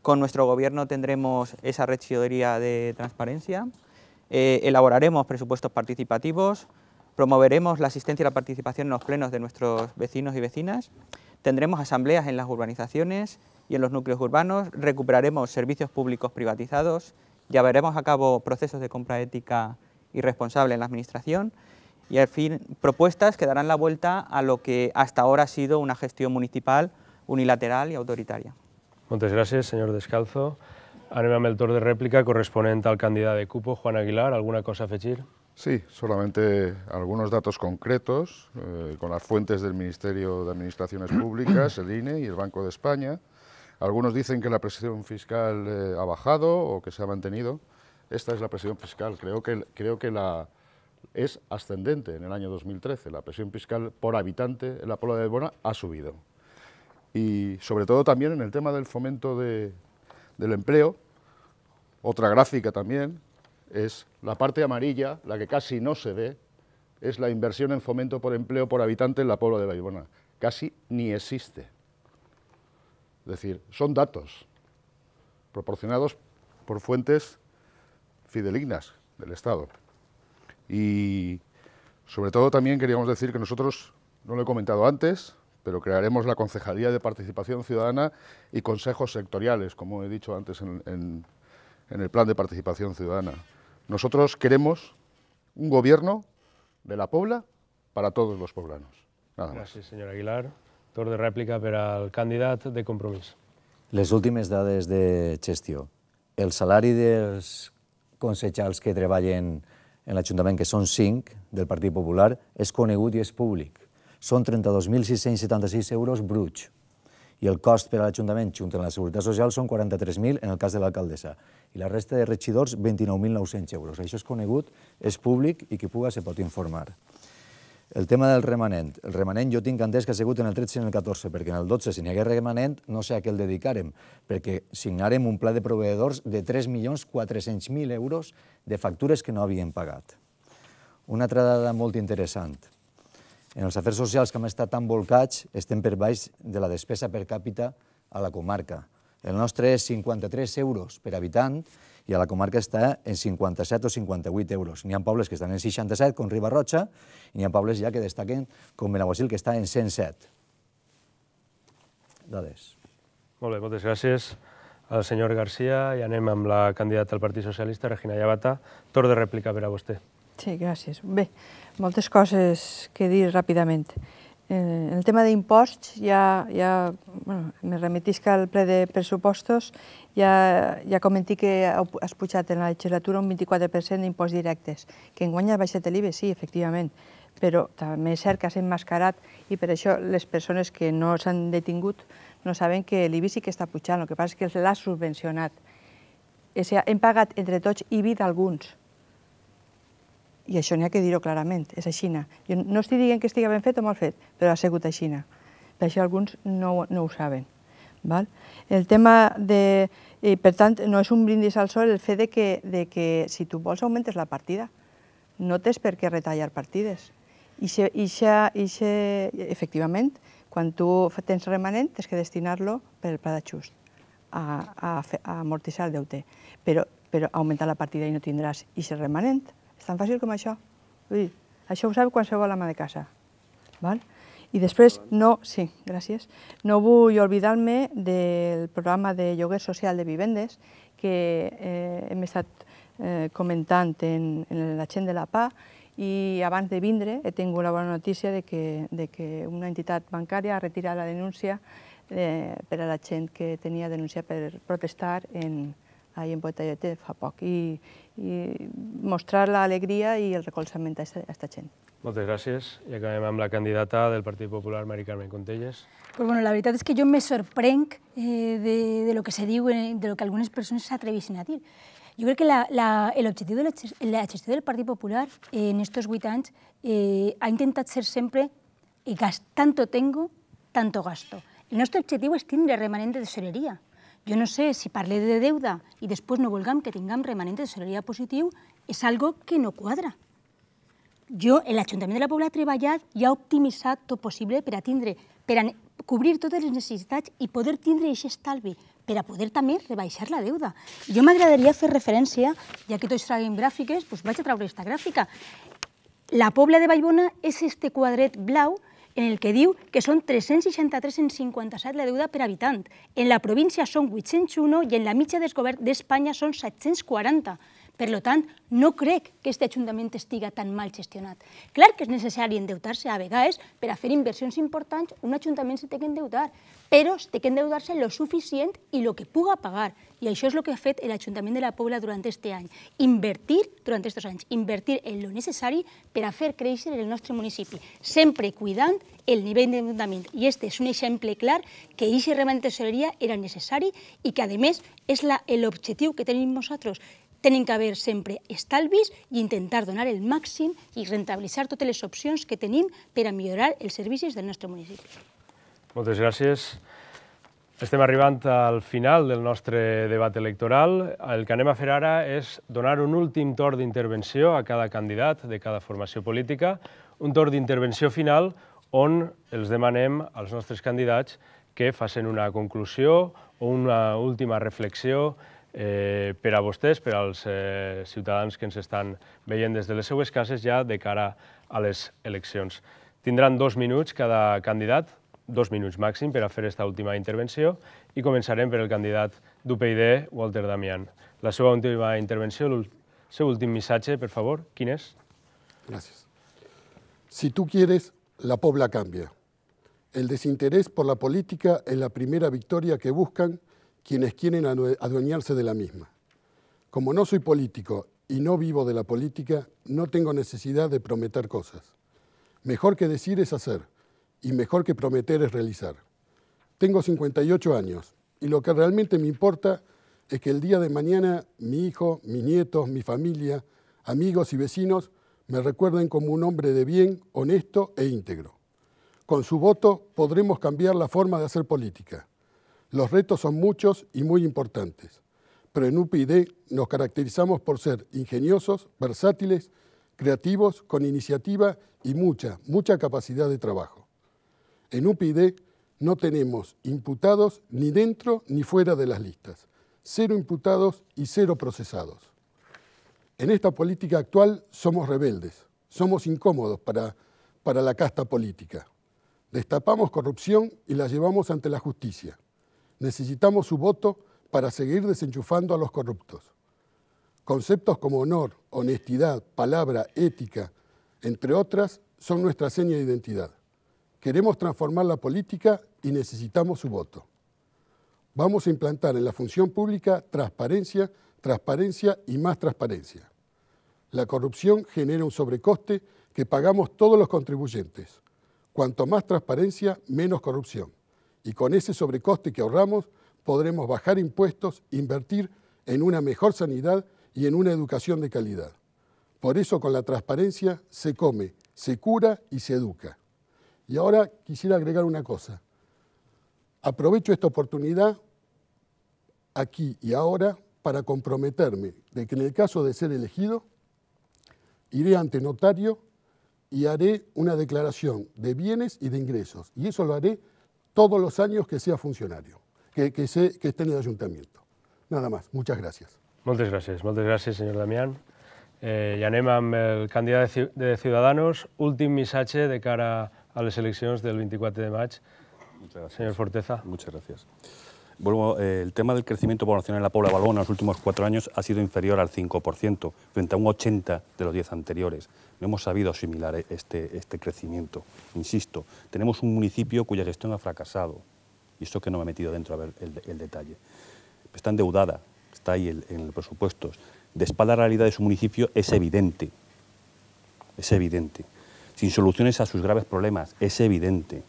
Con nuestro gobierno tendremos esa rechidoría de transparencia. Eh, elaboraremos presupuestos participativos, Promoveremos la asistencia y la participación en los plenos de nuestros vecinos y vecinas. Tendremos asambleas en las urbanizaciones y en los núcleos urbanos. Recuperaremos servicios públicos privatizados. Llevaremos a cabo procesos de compra ética y responsable en la Administración. Y al fin, propuestas que darán la vuelta a lo que hasta ahora ha sido una gestión municipal unilateral y autoritaria. Muchas gracias, señor Descalzo. Anima el de Réplica, correspondiente al candidato de CUPO, Juan Aguilar. Alguna cosa a Sí, solamente algunos datos concretos eh, con las fuentes del Ministerio de Administraciones Públicas, el INE y el Banco de España. Algunos dicen que la presión fiscal eh, ha bajado o que se ha mantenido. Esta es la presión fiscal, creo que, creo que la, es ascendente en el año 2013. La presión fiscal por habitante en la Puebla de Bona ha subido. Y sobre todo también en el tema del fomento de, del empleo, otra gráfica también, es la parte amarilla, la que casi no se ve, es la inversión en fomento por empleo por habitante en la Puebla de Baibona. Casi ni existe. Es decir, son datos proporcionados por fuentes fidelignas del Estado. Y sobre todo también queríamos decir que nosotros, no lo he comentado antes, pero crearemos la Concejalía de Participación Ciudadana y consejos sectoriales, como he dicho antes en el plan de participación ciudadana. Nosotros queremos un gobierno de la Pobla para todos los poblanos. Nada Gràcies, més. Gràcies, senyor Aguilar. Tor de rèplica per al candidat de compromís. Les últimes dades de gestió. El salari dels consejals que treballen en l'Ajuntament, que són 5 del Partit Popular, és conegut i és públic. Són 32.676 euros bruts i el cost per a l'Ajuntament, junt amb la Seguretat Social, són 43.000 en el cas de l'alcaldessa. I la resta de regidors, 29.900 euros. Això és conegut, és públic i qui puga se pot informar. El tema del remanent. El remanent jo tinc entès que ha sigut en el 13 i en el 14, perquè en el 12, si n'hi hagués remanent, no sé a què el dedicarem, perquè signarem un pla de proveïdors de 3.400.000 euros de factures que no havíem pagat. Una altra dada molt interessant. En els afers socials que hem estat tan volcats, estem per baix de la despesa per càpita a la comarca. El nostre és 53 euros per habitant i a la comarca està en 57 o 58 euros. N'hi ha pobles que estan en 67, com Ribarrotxa, i n'hi ha pobles ja que destaquen, com Benaguasil, que està en 107. Dades. Molt bé, moltes gràcies al senyor García i anem amb la candidata al Partit Socialista, Regina Llabata. Torn de rèplica per a vostè. Sí, gràcies. Bé, moltes coses que dir ràpidament. Eh, en el tema d'imposts, ja, ja bueno, me remetisca al ple de pressupostos, ja, ja comenti que has pujat en la legislatura un 24% d'imposts directes, que enguany has baixat l'IBE, sí, efectivament, però també és cert que has enmascarat i per això les persones que no s'han detingut no saben que l'IBI sí que està pujant, el que passa és que l'has subvencionat. O sigui, hem pagat entre tots IBI d'alguns, i això n'hi ha que dir-ho clarament, és així. Jo no estic dient que estigui ben fet o mal fet, però ha sigut així. Per això alguns no, no ho saben. Val? El tema de... I per tant, no és un brindis al sol el fet de que, de que si tu vols augmentes la partida. No tens per què retallar partides. I, se, i, se, i se, efectivament, quan tu tens remanent, tens que destinar-lo per el pla d'ajust, a, a, a amortitzar el deute. Però, però augmentar la partida i no tindràs i ser remanent. És tan fàcil com això. Vull dir, això ho sap qualsevol ama de casa. Val? I després, no, sí, gràcies, no vull oblidar-me del programa de lloguer social de vivendes que eh, hem estat eh, comentant en, en la gent de la PA i abans de vindre he tingut la bona notícia de que, de que una entitat bancària ha retirat la denúncia eh, per a la gent que tenia denúncia per protestar en, ahí en Botellote fa poc, i, mostrar l'alegria i el recolzament a aquesta gent. Moltes gràcies. I acabem amb la candidata del Partit Popular, Mari Carmen Contelles. Pues bueno, la veritat és que jo me sorprenc eh, de, de lo que se diu, eh, de lo que algunes persones s'atrevissin a dir. Jo crec que la, la, l'objectiu de la, la gestió del Partit Popular eh, en aquests vuit anys eh, ha intentat ser sempre eh, tanto tengo, tanto gasto. El nostre objectiu és tindre remanent de tesoreria. Jo no sé si parle de deuda i després no vulguem que tinguem remanent de tesoreria positiu, és algo que no quadra. Jo, l'Ajuntament de la Pobla ha treballat i ha optimitzat tot possible per a tindre, per a cobrir totes les necessitats i poder tindre aquest estalvi, per a poder també rebaixar la deuda. Jo m'agradaria fer referència, ja que tots traguem gràfiques, doncs vaig a treure aquesta gràfica. La Pobla de Vallbona és este quadret blau en el que diu que són 363 en 57 la deuda per habitant. En la província són 801 i en la mitja del govern d'Espanya són 740. Per tant, no crec que aquest Ajuntament estiga tan mal gestionat. Clar que és necessari endeutar-se a vegades per a fer inversions importants, un Ajuntament s'ha té que endeutar, però s'ha té que endeutar-se lo suficient i lo que puga pagar. I això és el que ha fet l'Ajuntament de la Pobla durant aquest any. Invertir durant aquests anys, invertir en lo necessari per a fer créixer el nostre municipi, sempre cuidant el nivell d'endeutament. I este és un exemple clar que aquest rema de tesoreria era necessari i que, a més, és l'objectiu que tenim nosaltres, tenen que haver sempre estalvis i intentar donar el màxim i rentabilitzar totes les opcions que tenim per a millorar els servicis del nostre municipi. Moltes gràcies. Estem arribant al final del nostre debat electoral. El que anem a fer ara és donar un últim torn d'intervenció a cada candidat de cada formació política, un torn d'intervenció final on els demanem als nostres candidats que facin una conclusió o una última reflexió eh, per a vostès, per als eh, ciutadans que ens estan veient des de les seues cases ja de cara a les eleccions. Tindran dos minuts cada candidat, dos minuts màxim per a fer aquesta última intervenció i començarem per el candidat d'UPyD, Walter Damián. La seva última intervenció, el seu últim missatge, per favor, quin és? Gràcies. Si tu quieres, la pobla cambia. El desinterés por la política es la primera victoria que buscan quienes quieren adueñarse de la misma. Como no soy político y no vivo de la política, no tengo necesidad de prometer cosas. Mejor que decir es hacer y mejor que prometer es realizar. Tengo 58 años y lo que realmente me importa es que el día de mañana mi hijo, mis nietos, mi familia, amigos y vecinos me recuerden como un hombre de bien, honesto e íntegro. Con su voto podremos cambiar la forma de hacer política los retos son muchos y muy importantes, pero en UPID nos caracterizamos por ser ingeniosos, versátiles, creativos, con iniciativa y mucha, mucha capacidad de trabajo. En UPID no tenemos imputados ni dentro ni fuera de las listas, cero imputados y cero procesados. En esta política actual somos rebeldes, somos incómodos para, para la casta política. Destapamos corrupción y la llevamos ante la justicia. Necesitamos su voto para seguir desenchufando a los corruptos. Conceptos como honor, honestidad, palabra, ética, entre otras, son nuestra seña de identidad. Queremos transformar la política y necesitamos su voto. Vamos a implantar en la función pública transparencia, transparencia y más transparencia. La corrupción genera un sobrecoste que pagamos todos los contribuyentes. Cuanto más transparencia, menos corrupción y con ese sobrecoste que ahorramos podremos bajar impuestos, invertir en una mejor sanidad y en una educación de calidad. Por eso con la transparencia se come, se cura y se educa. Y ahora quisiera agregar una cosa. Aprovecho esta oportunidad aquí y ahora para comprometerme de que en el caso de ser elegido, iré ante notario y haré una declaración de bienes y de ingresos. Y eso lo haré todos los años que sea funcionario, que, que, esté en el ayuntamiento. Nada más, muchas gracias. Muchas gracias, muchas gracias, señor Damián. Eh, candidato el candidato de, Ciudadanos. último misaje de cara a las elecciones del 24 de mayo. Señor Forteza. Muchas gracias. Bueno, eh, el tema del crecimiento poblacional en la Pobla de en los últimos cuatro años ha sido inferior al 5%, frente a un 80% de los 10 anteriores. No hemos sabido asimilar eh, este, este, crecimiento. Insisto, tenemos un municipio cuya gestión ha fracasado, y esto que no me he metido dentro a ver el, detalle. Está endeudada, está ahí en los presupuestos. De espalda a la realidad de su municipio es evidente, es evidente. Sin soluciones a sus graves problemas, es evidente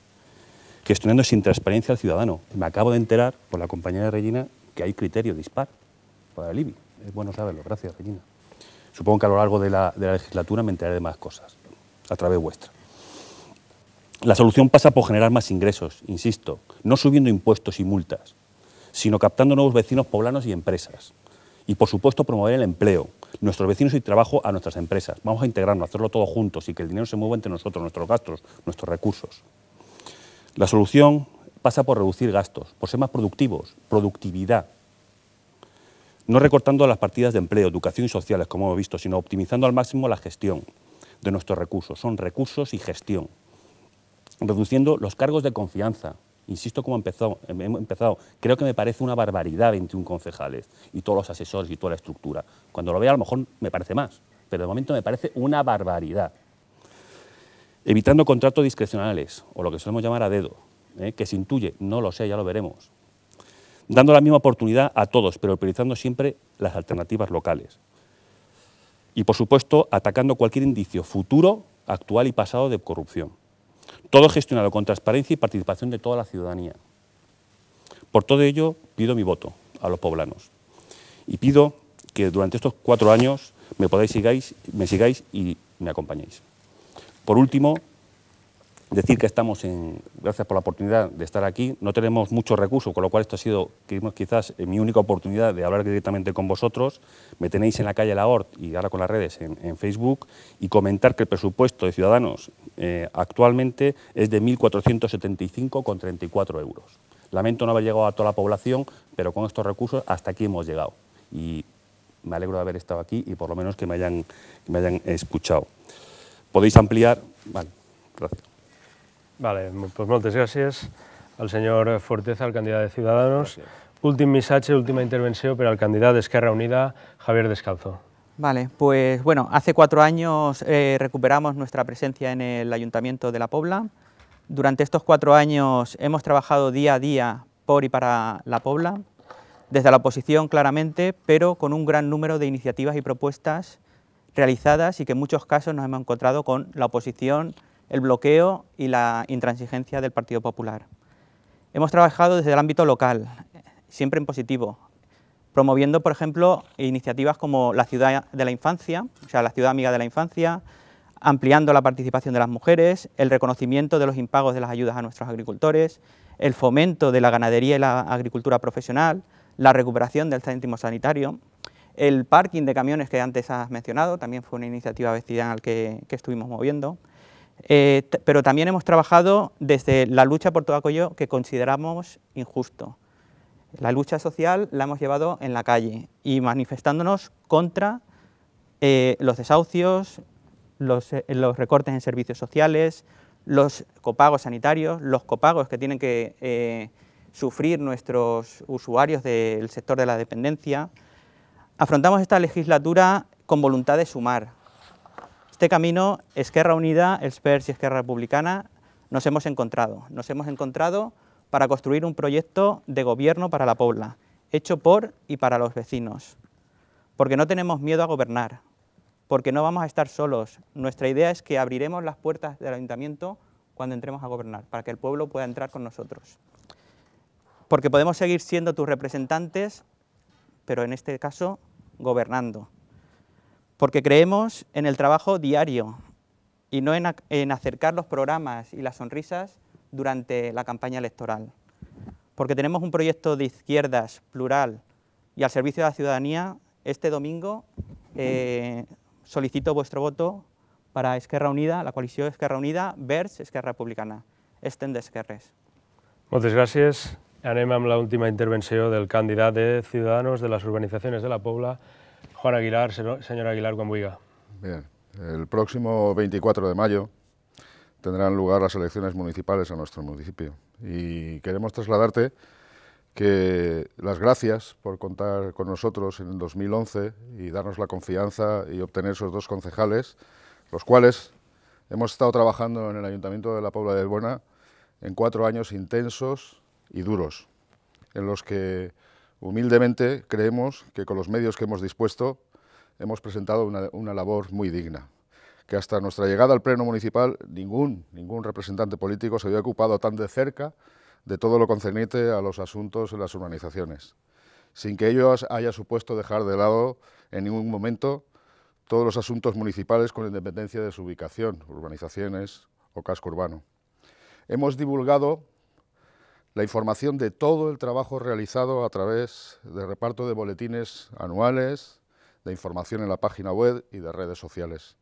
que gestionando sin transparencia al ciudadano. Me acabo de enterar por la compañera Regina que hay criterio dispar para el IBI. Es bueno saberlo. Gracias, Regina. Supongo que a lo largo de la, de la legislatura me enteraré de más cosas, a través vuestra. La solución pasa por generar más ingresos, insisto, no subiendo impuestos y multas, sino captando nuevos vecinos poblanos y empresas. Y, por supuesto, promover el empleo, nuestros vecinos y trabajo a nuestras empresas. Vamos a integrarnos, a hacerlo todo juntos y que el dinero se mueva entre nosotros, nuestros gastos, nuestros recursos. La solución pasa por reducir gastos, por ser más productivos, productividad. No recortando las partidas de empleo, educación y sociales, como hemos visto, sino optimizando al máximo la gestión de nuestros recursos. Son recursos y gestión. Reduciendo los cargos de confianza. Insisto, como em, empezado, creo que me parece una barbaridad 21 concejales y todos los asesores y toda la estructura. Cuando lo vea, a lo mejor me parece más, pero de momento me parece una barbaridad evitando contratos discrecionales, o lo que solemos llamar a dedo, ¿eh? que se intuye, no lo sé, ya lo veremos, dando la misma oportunidad a todos, pero priorizando siempre las alternativas locales. Y, por supuesto, atacando cualquier indicio futuro, actual y pasado de corrupción. Todo gestionado con transparencia y participación de toda la ciudadanía. Por todo ello, pido mi voto a los poblanos. Y pido que durante estos cuatro años me, podáis, sigáis, me sigáis y me acompañéis. Por último, decir que estamos en, gracias por la oportunidad de estar aquí, no tenemos muchos recursos, con lo cual esto ha sido quizás eh, mi única oportunidad de hablar directamente con vosotros. Me tenéis en la calle La Hort y ahora con las redes en, Facebook y comentar que el presupuesto de Ciudadanos eh, actualmente es de 1.475,34 euros. Lamento no haber llegado a toda la población, pero con estos recursos hasta aquí hemos llegado. Y me alegro de haber estado aquí y por lo menos que me hayan escuchado podéis ampliar. Vale, gracias. Vale, pues muchas gracias al señor Forteza, al candidato de Ciudadanos. Último mensaje, última intervención, pero al de Esquerra Unida, Javier Descalzo. Vale, pues bueno, hace cuatro años eh, recuperamos nuestra presencia en el Ayuntamiento de La Pobla. Durante estos cuatro años hemos trabajado día a día por y para La Pobla, desde la oposición claramente, pero con un gran número de iniciativas y propuestas realizadas y que en muchos casos nos hemos encontrado con la oposición, el bloqueo y la intransigencia del Partido Popular. Hemos trabajado desde el ámbito local, siempre en positivo, promoviendo, por ejemplo, iniciativas como la ciudad de la infancia, o sea, la ciudad amiga de la infancia, ampliando la participación de las mujeres, el reconocimiento de los impagos de las ayudas a nuestros agricultores, el fomento de la ganadería y la agricultura profesional, la recuperación del céntimo sanitario, el parking de camiones que antes has mencionado también fue una iniciativa vecinal que, que estuvimos moviendo. Eh, pero también hemos trabajado desde la lucha por todo aquello que consideramos injusto. La lucha social la hemos llevado en la calle y manifestándonos contra eh, los desahucios, eh, los, recortes en servicios sociales, los copagos sanitarios, los copagos que tienen que sufrir nuestros usuarios del sector de la dependencia, Afrontamos esta legislatura con voluntad de sumar. Este camino, Esquerra Unida, el SPERS y Esquerra Republicana, nos hemos encontrado. Nos hemos encontrado para construir un proyecto de gobierno para la Pobla, hecho por y para los vecinos. Porque no tenemos miedo a gobernar, porque no vamos a estar solos. Nuestra idea es que abriremos las puertas del ayuntamiento cuando entremos a gobernar, para que el pueblo pueda entrar con nosotros. Porque podemos seguir siendo tus representantes pero en este caso gobernando. Porque creemos en el trabajo diario y no en, acercar los programas y las sonrisas durante la campaña electoral. Porque tenemos un proyecto de izquierdas plural y al servicio de la ciudadanía, este domingo eh, solicito vuestro voto para Esquerra Unida, la coalición Esquerra Unida, vers Esquerra Republicana. Estén de Esquerres. Muchas gracias. Anem la última intervención del candidato de Ciudadanos de las urbanizaciones de la Pobla, Juan Aguilar, señor Aguilar Guambuiga. Bien, el próximo 24 de mayo tendrán lugar las elecciones municipales en nuestro municipio y queremos trasladarte que las gracias por contar con nosotros en el 2011 y darnos la confianza y obtener esos dos concejales, los cuales hemos estado trabajando en el Ayuntamiento de la Pobla de Buena en cuatro años intensos y duros, en los que humildemente creemos que con los medios que hemos dispuesto hemos presentado una, labor muy digna, que hasta nuestra llegada al Pleno Municipal ningún, ningún representante político se había ocupado tan de cerca de todo lo concerniente a los asuntos en las urbanizaciones, sin que ello haya supuesto dejar de lado en ningún momento todos los asuntos municipales con independencia de su ubicación, urbanizaciones o casco urbano. Hemos divulgado la información de todo el trabajo realizado a través de reparto de boletines anuales, de información en la página web y de redes sociales.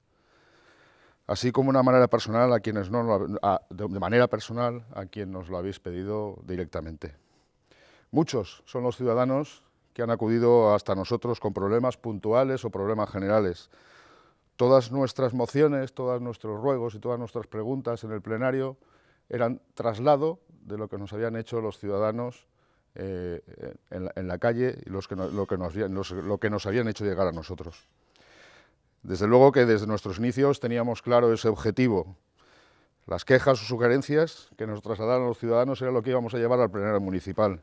Así como de manera personal a quienes no de manera personal a nos lo habéis pedido directamente. Muchos son los ciudadanos que han acudido hasta nosotros con problemas puntuales o problemas generales. Todas nuestras mociones, todos nuestros ruegos y todas nuestras preguntas en el plenario eran traslado de lo que nos habían hecho los ciudadanos eh, en, la, calle y lo, que nos, lo que nos habían hecho llegar a nosotros. Desde luego que desde nuestros inicios teníamos claro ese objetivo. Las quejas o sugerencias que nos trasladaron los ciudadanos era lo que íbamos a llevar al plenario municipal.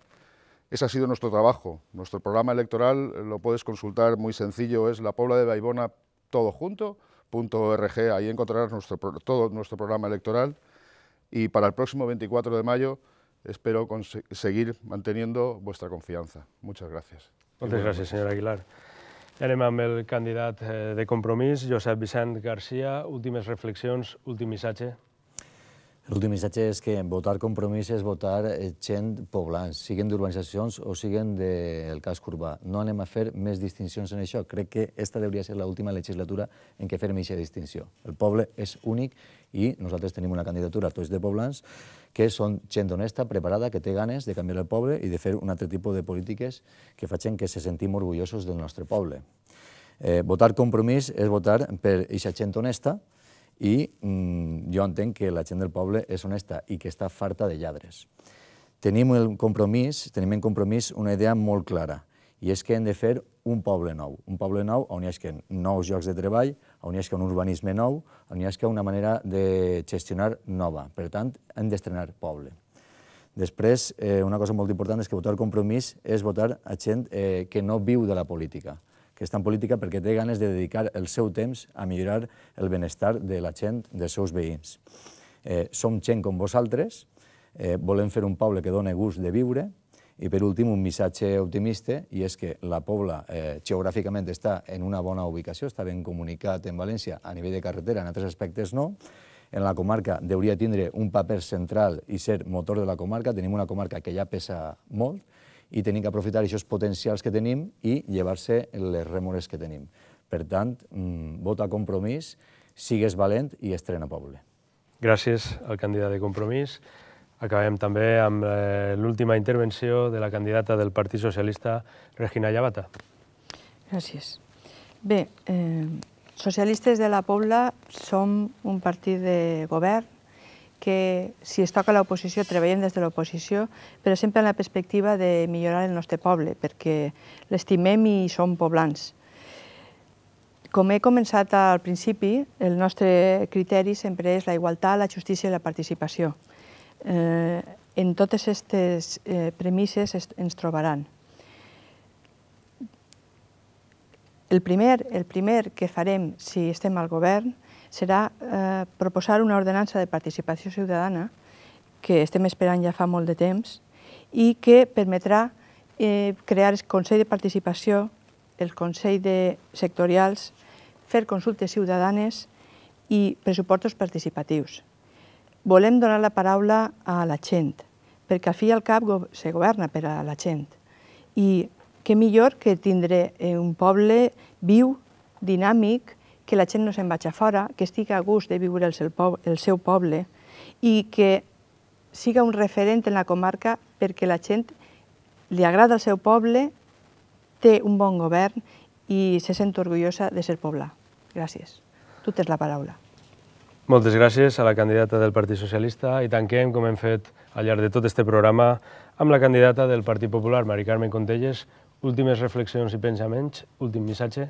Ese ha sido nuestro trabajo. Nuestro programa electoral eh, lo puedes consultar muy sencillo, es la Pobla de Baibona todo junto, .org. ahí encontrarás nuestro, todo nuestro programa electoral y para el próximo 24 de mayo espero seguir manteniendo vuestra confianza. Muchas gracias. Muchas gracias, señor Aguilar. anem candidato el candidato eh, de compromiso, Josep Vicent García. Últimas reflexiones, último missatge. L'últim missatge és que votar compromís és votar eh, gent poblans, siguin d'urbanitzacions o siguin del cas urbà. No anem a fer més distincions en això. Crec que aquesta hauria de ser l'última legislatura en què fem aquesta distinció. El poble és únic i nosaltres tenim una candidatura, tots de poblans, que són gent honesta, preparada, que té ganes de canviar el poble i de fer un altre tipus de polítiques que facin que se sentim orgullosos del nostre poble. Eh, votar compromís és votar per aquesta gent honesta, i mm, jo entenc que la gent del poble és honesta i que està farta de lladres. Tenim el compromís, tenim en compromís una idea molt clara, i és que hem de fer un poble nou, un poble nou on hi hagi nous llocs de treball, on hi hagi un urbanisme nou, on hi hagi una manera de gestionar nova. Per tant, hem d'estrenar poble. Després, eh, una cosa molt important és que votar compromís és votar a gent eh, que no viu de la política, que està en política perquè té ganes de dedicar el seu temps a millorar el benestar de la gent, dels seus veïns. Eh, som gent com vosaltres, eh, volem fer un poble que dona gust de viure, i per últim, un missatge optimista, i és que la Pobla eh, geogràficament està en una bona ubicació, està ben comunicat en València a nivell de carretera, en altres aspectes no, en la comarca deuria tindre un paper central i ser motor de la comarca. Tenim una comarca que ja pesa molt, i hem d'aprofitar aquests potencials que tenim i llevar-se les rèmores que tenim. Per tant, mm, vota compromís, sigues valent i estrena poble. Gràcies al candidat de compromís. Acabem també amb eh, l'última intervenció de la candidata del Partit Socialista, Regina Llabata. Gràcies. Bé, eh, socialistes de la Pobla som un partit de govern, que si es toca l'oposició treballem des de l'oposició, però sempre amb la perspectiva de millorar el nostre poble, perquè l'estimem i som poblans. Com he començat al principi, el nostre criteri sempre és la igualtat, la justícia i la participació. Eh, en totes aquestes eh, premisses ens trobaran. El primer, el primer que farem si estem al govern serà eh, proposar una ordenança de participació ciutadana que estem esperant ja fa molt de temps i que permetrà eh, crear el Consell de Participació, el Consell de Sectorials, fer consultes ciutadanes i pressupostos participatius. Volem donar la paraula a la gent, perquè al fi i al cap se governa per a la gent. I què millor que tindre eh, un poble viu, dinàmic, que la gent no se'n vagi a fora, que estigui a gust de viure el seu, poble, el seu poble i que siga un referent en la comarca perquè la gent li agrada el seu poble, té un bon govern i se sent orgullosa de ser poblà. Gràcies. Tu tens la paraula. Moltes gràcies a la candidata del Partit Socialista i tanquem, com hem fet al llarg de tot este programa, amb la candidata del Partit Popular, Mari Carmen Contelles. Últimes reflexions i pensaments, últim missatge,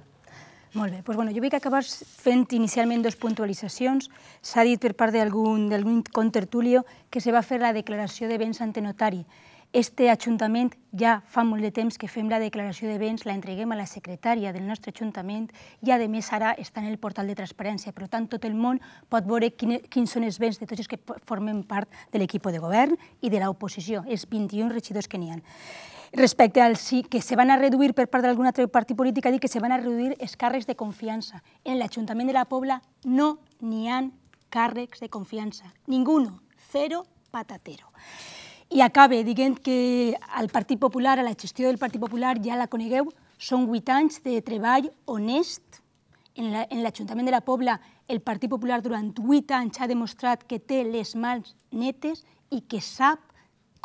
molt bé, doncs, bueno, jo vull acabar fent inicialment dos puntualitzacions. S'ha dit per part d'algun contertulio que se va fer la declaració de béns ante notari. Este Ajuntament ja fa molt de temps que fem la declaració de béns, la entreguem a la secretària del nostre Ajuntament i, a més, ara està en el portal de transparència. Per tant, tot el món pot veure quins són els béns de tots els que formen part de l'equip de govern i de l'oposició, els 21 regidors que n'hi ha. Respecte al sí, que se van a reduir per part d'algun altre partit polític, ha dit que se van a reduir els càrrecs de confiança. En l'Ajuntament de la Pobla no n'hi han càrrecs de confiança. Ninguno. Cero patatero. I acaba dient que el Partit Popular, a la gestió del Partit Popular, ja la conegueu, són vuit anys de treball honest. En l'Ajuntament la, de la Pobla, el Partit Popular durant vuit anys ha demostrat que té les mans netes i que sap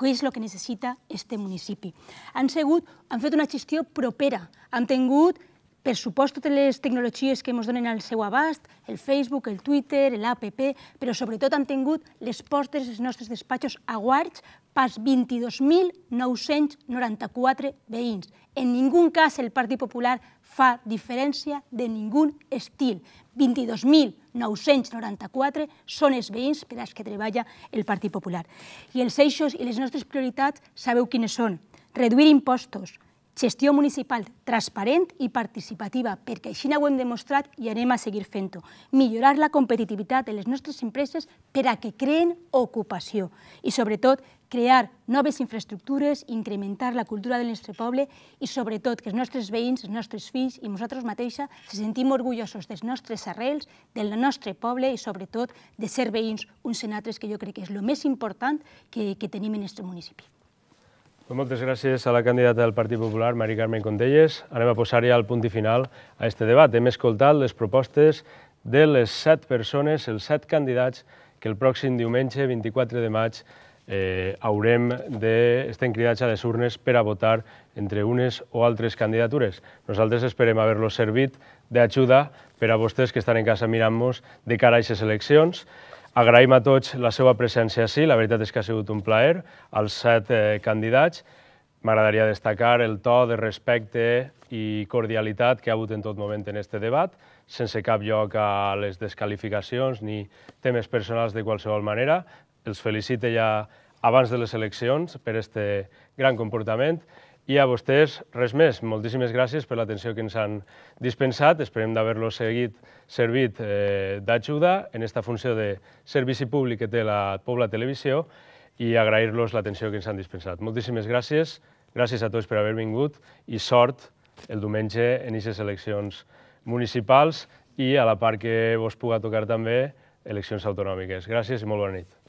què és el que necessita este municipi. Han, segut, han fet una gestió propera, han tingut per supost, totes les tecnologies que ens donen al seu abast, el Facebook, el Twitter, l'APP, però sobretot han tingut les portes dels nostres despatxos a guards pels 22.994 veïns. En ningun cas el Partit Popular fa diferència de ningun estil. 22.994 són els veïns per als que treballa el Partit Popular. I els eixos i les nostres prioritats sabeu quines són. Reduir impostos, Gestió municipal transparent i participativa, perquè així ho hem demostrat i anem a seguir fent-ho. Millorar la competitivitat de les nostres empreses per a que creen ocupació i, sobretot, crear noves infraestructures, incrementar la cultura del nostre poble i, sobretot, que els nostres veïns, els nostres fills i nosaltres mateixa se sentim orgullosos dels nostres arrels, del nostre poble i, sobretot, de ser veïns uns senatres que jo crec que és el més important que, que tenim en el nostre municipi. Moltes gràcies a la candidata del Partit Popular, Mari Carmen Contelles. Anem a posar ja el punt i final a aquest debat. Hem escoltat les propostes de les set persones, els set candidats, que el pròxim diumenge, 24 de maig, eh, haurem de... cridats a les urnes per a votar entre unes o altres candidatures. Nosaltres esperem haver-los servit d'ajuda per a vostès que estan en casa mirant-nos de cara a aquestes eleccions. Agraïm a tots la seva presència ací. sí, la veritat és que ha sigut un plaer, els set eh, candidats. M'agradaria destacar el to de respecte i cordialitat que ha hagut en tot moment en aquest debat, sense cap lloc a les descalificacions ni temes personals de qualsevol manera. Els felicite ja abans de les eleccions per aquest gran comportament i a vostès, res més. Moltíssimes gràcies per l'atenció que ens han dispensat. Esperem d'haver-los seguit servit eh, d'ajuda en esta funció de servici públic que té la Pobla Televisió i agrair-los l'atenció que ens han dispensat. Moltíssimes gràcies, gràcies a tots per haver vingut i sort el diumenge en aquestes eleccions municipals i a la part que vos puga tocar també eleccions autonòmiques. Gràcies i molt bona nit.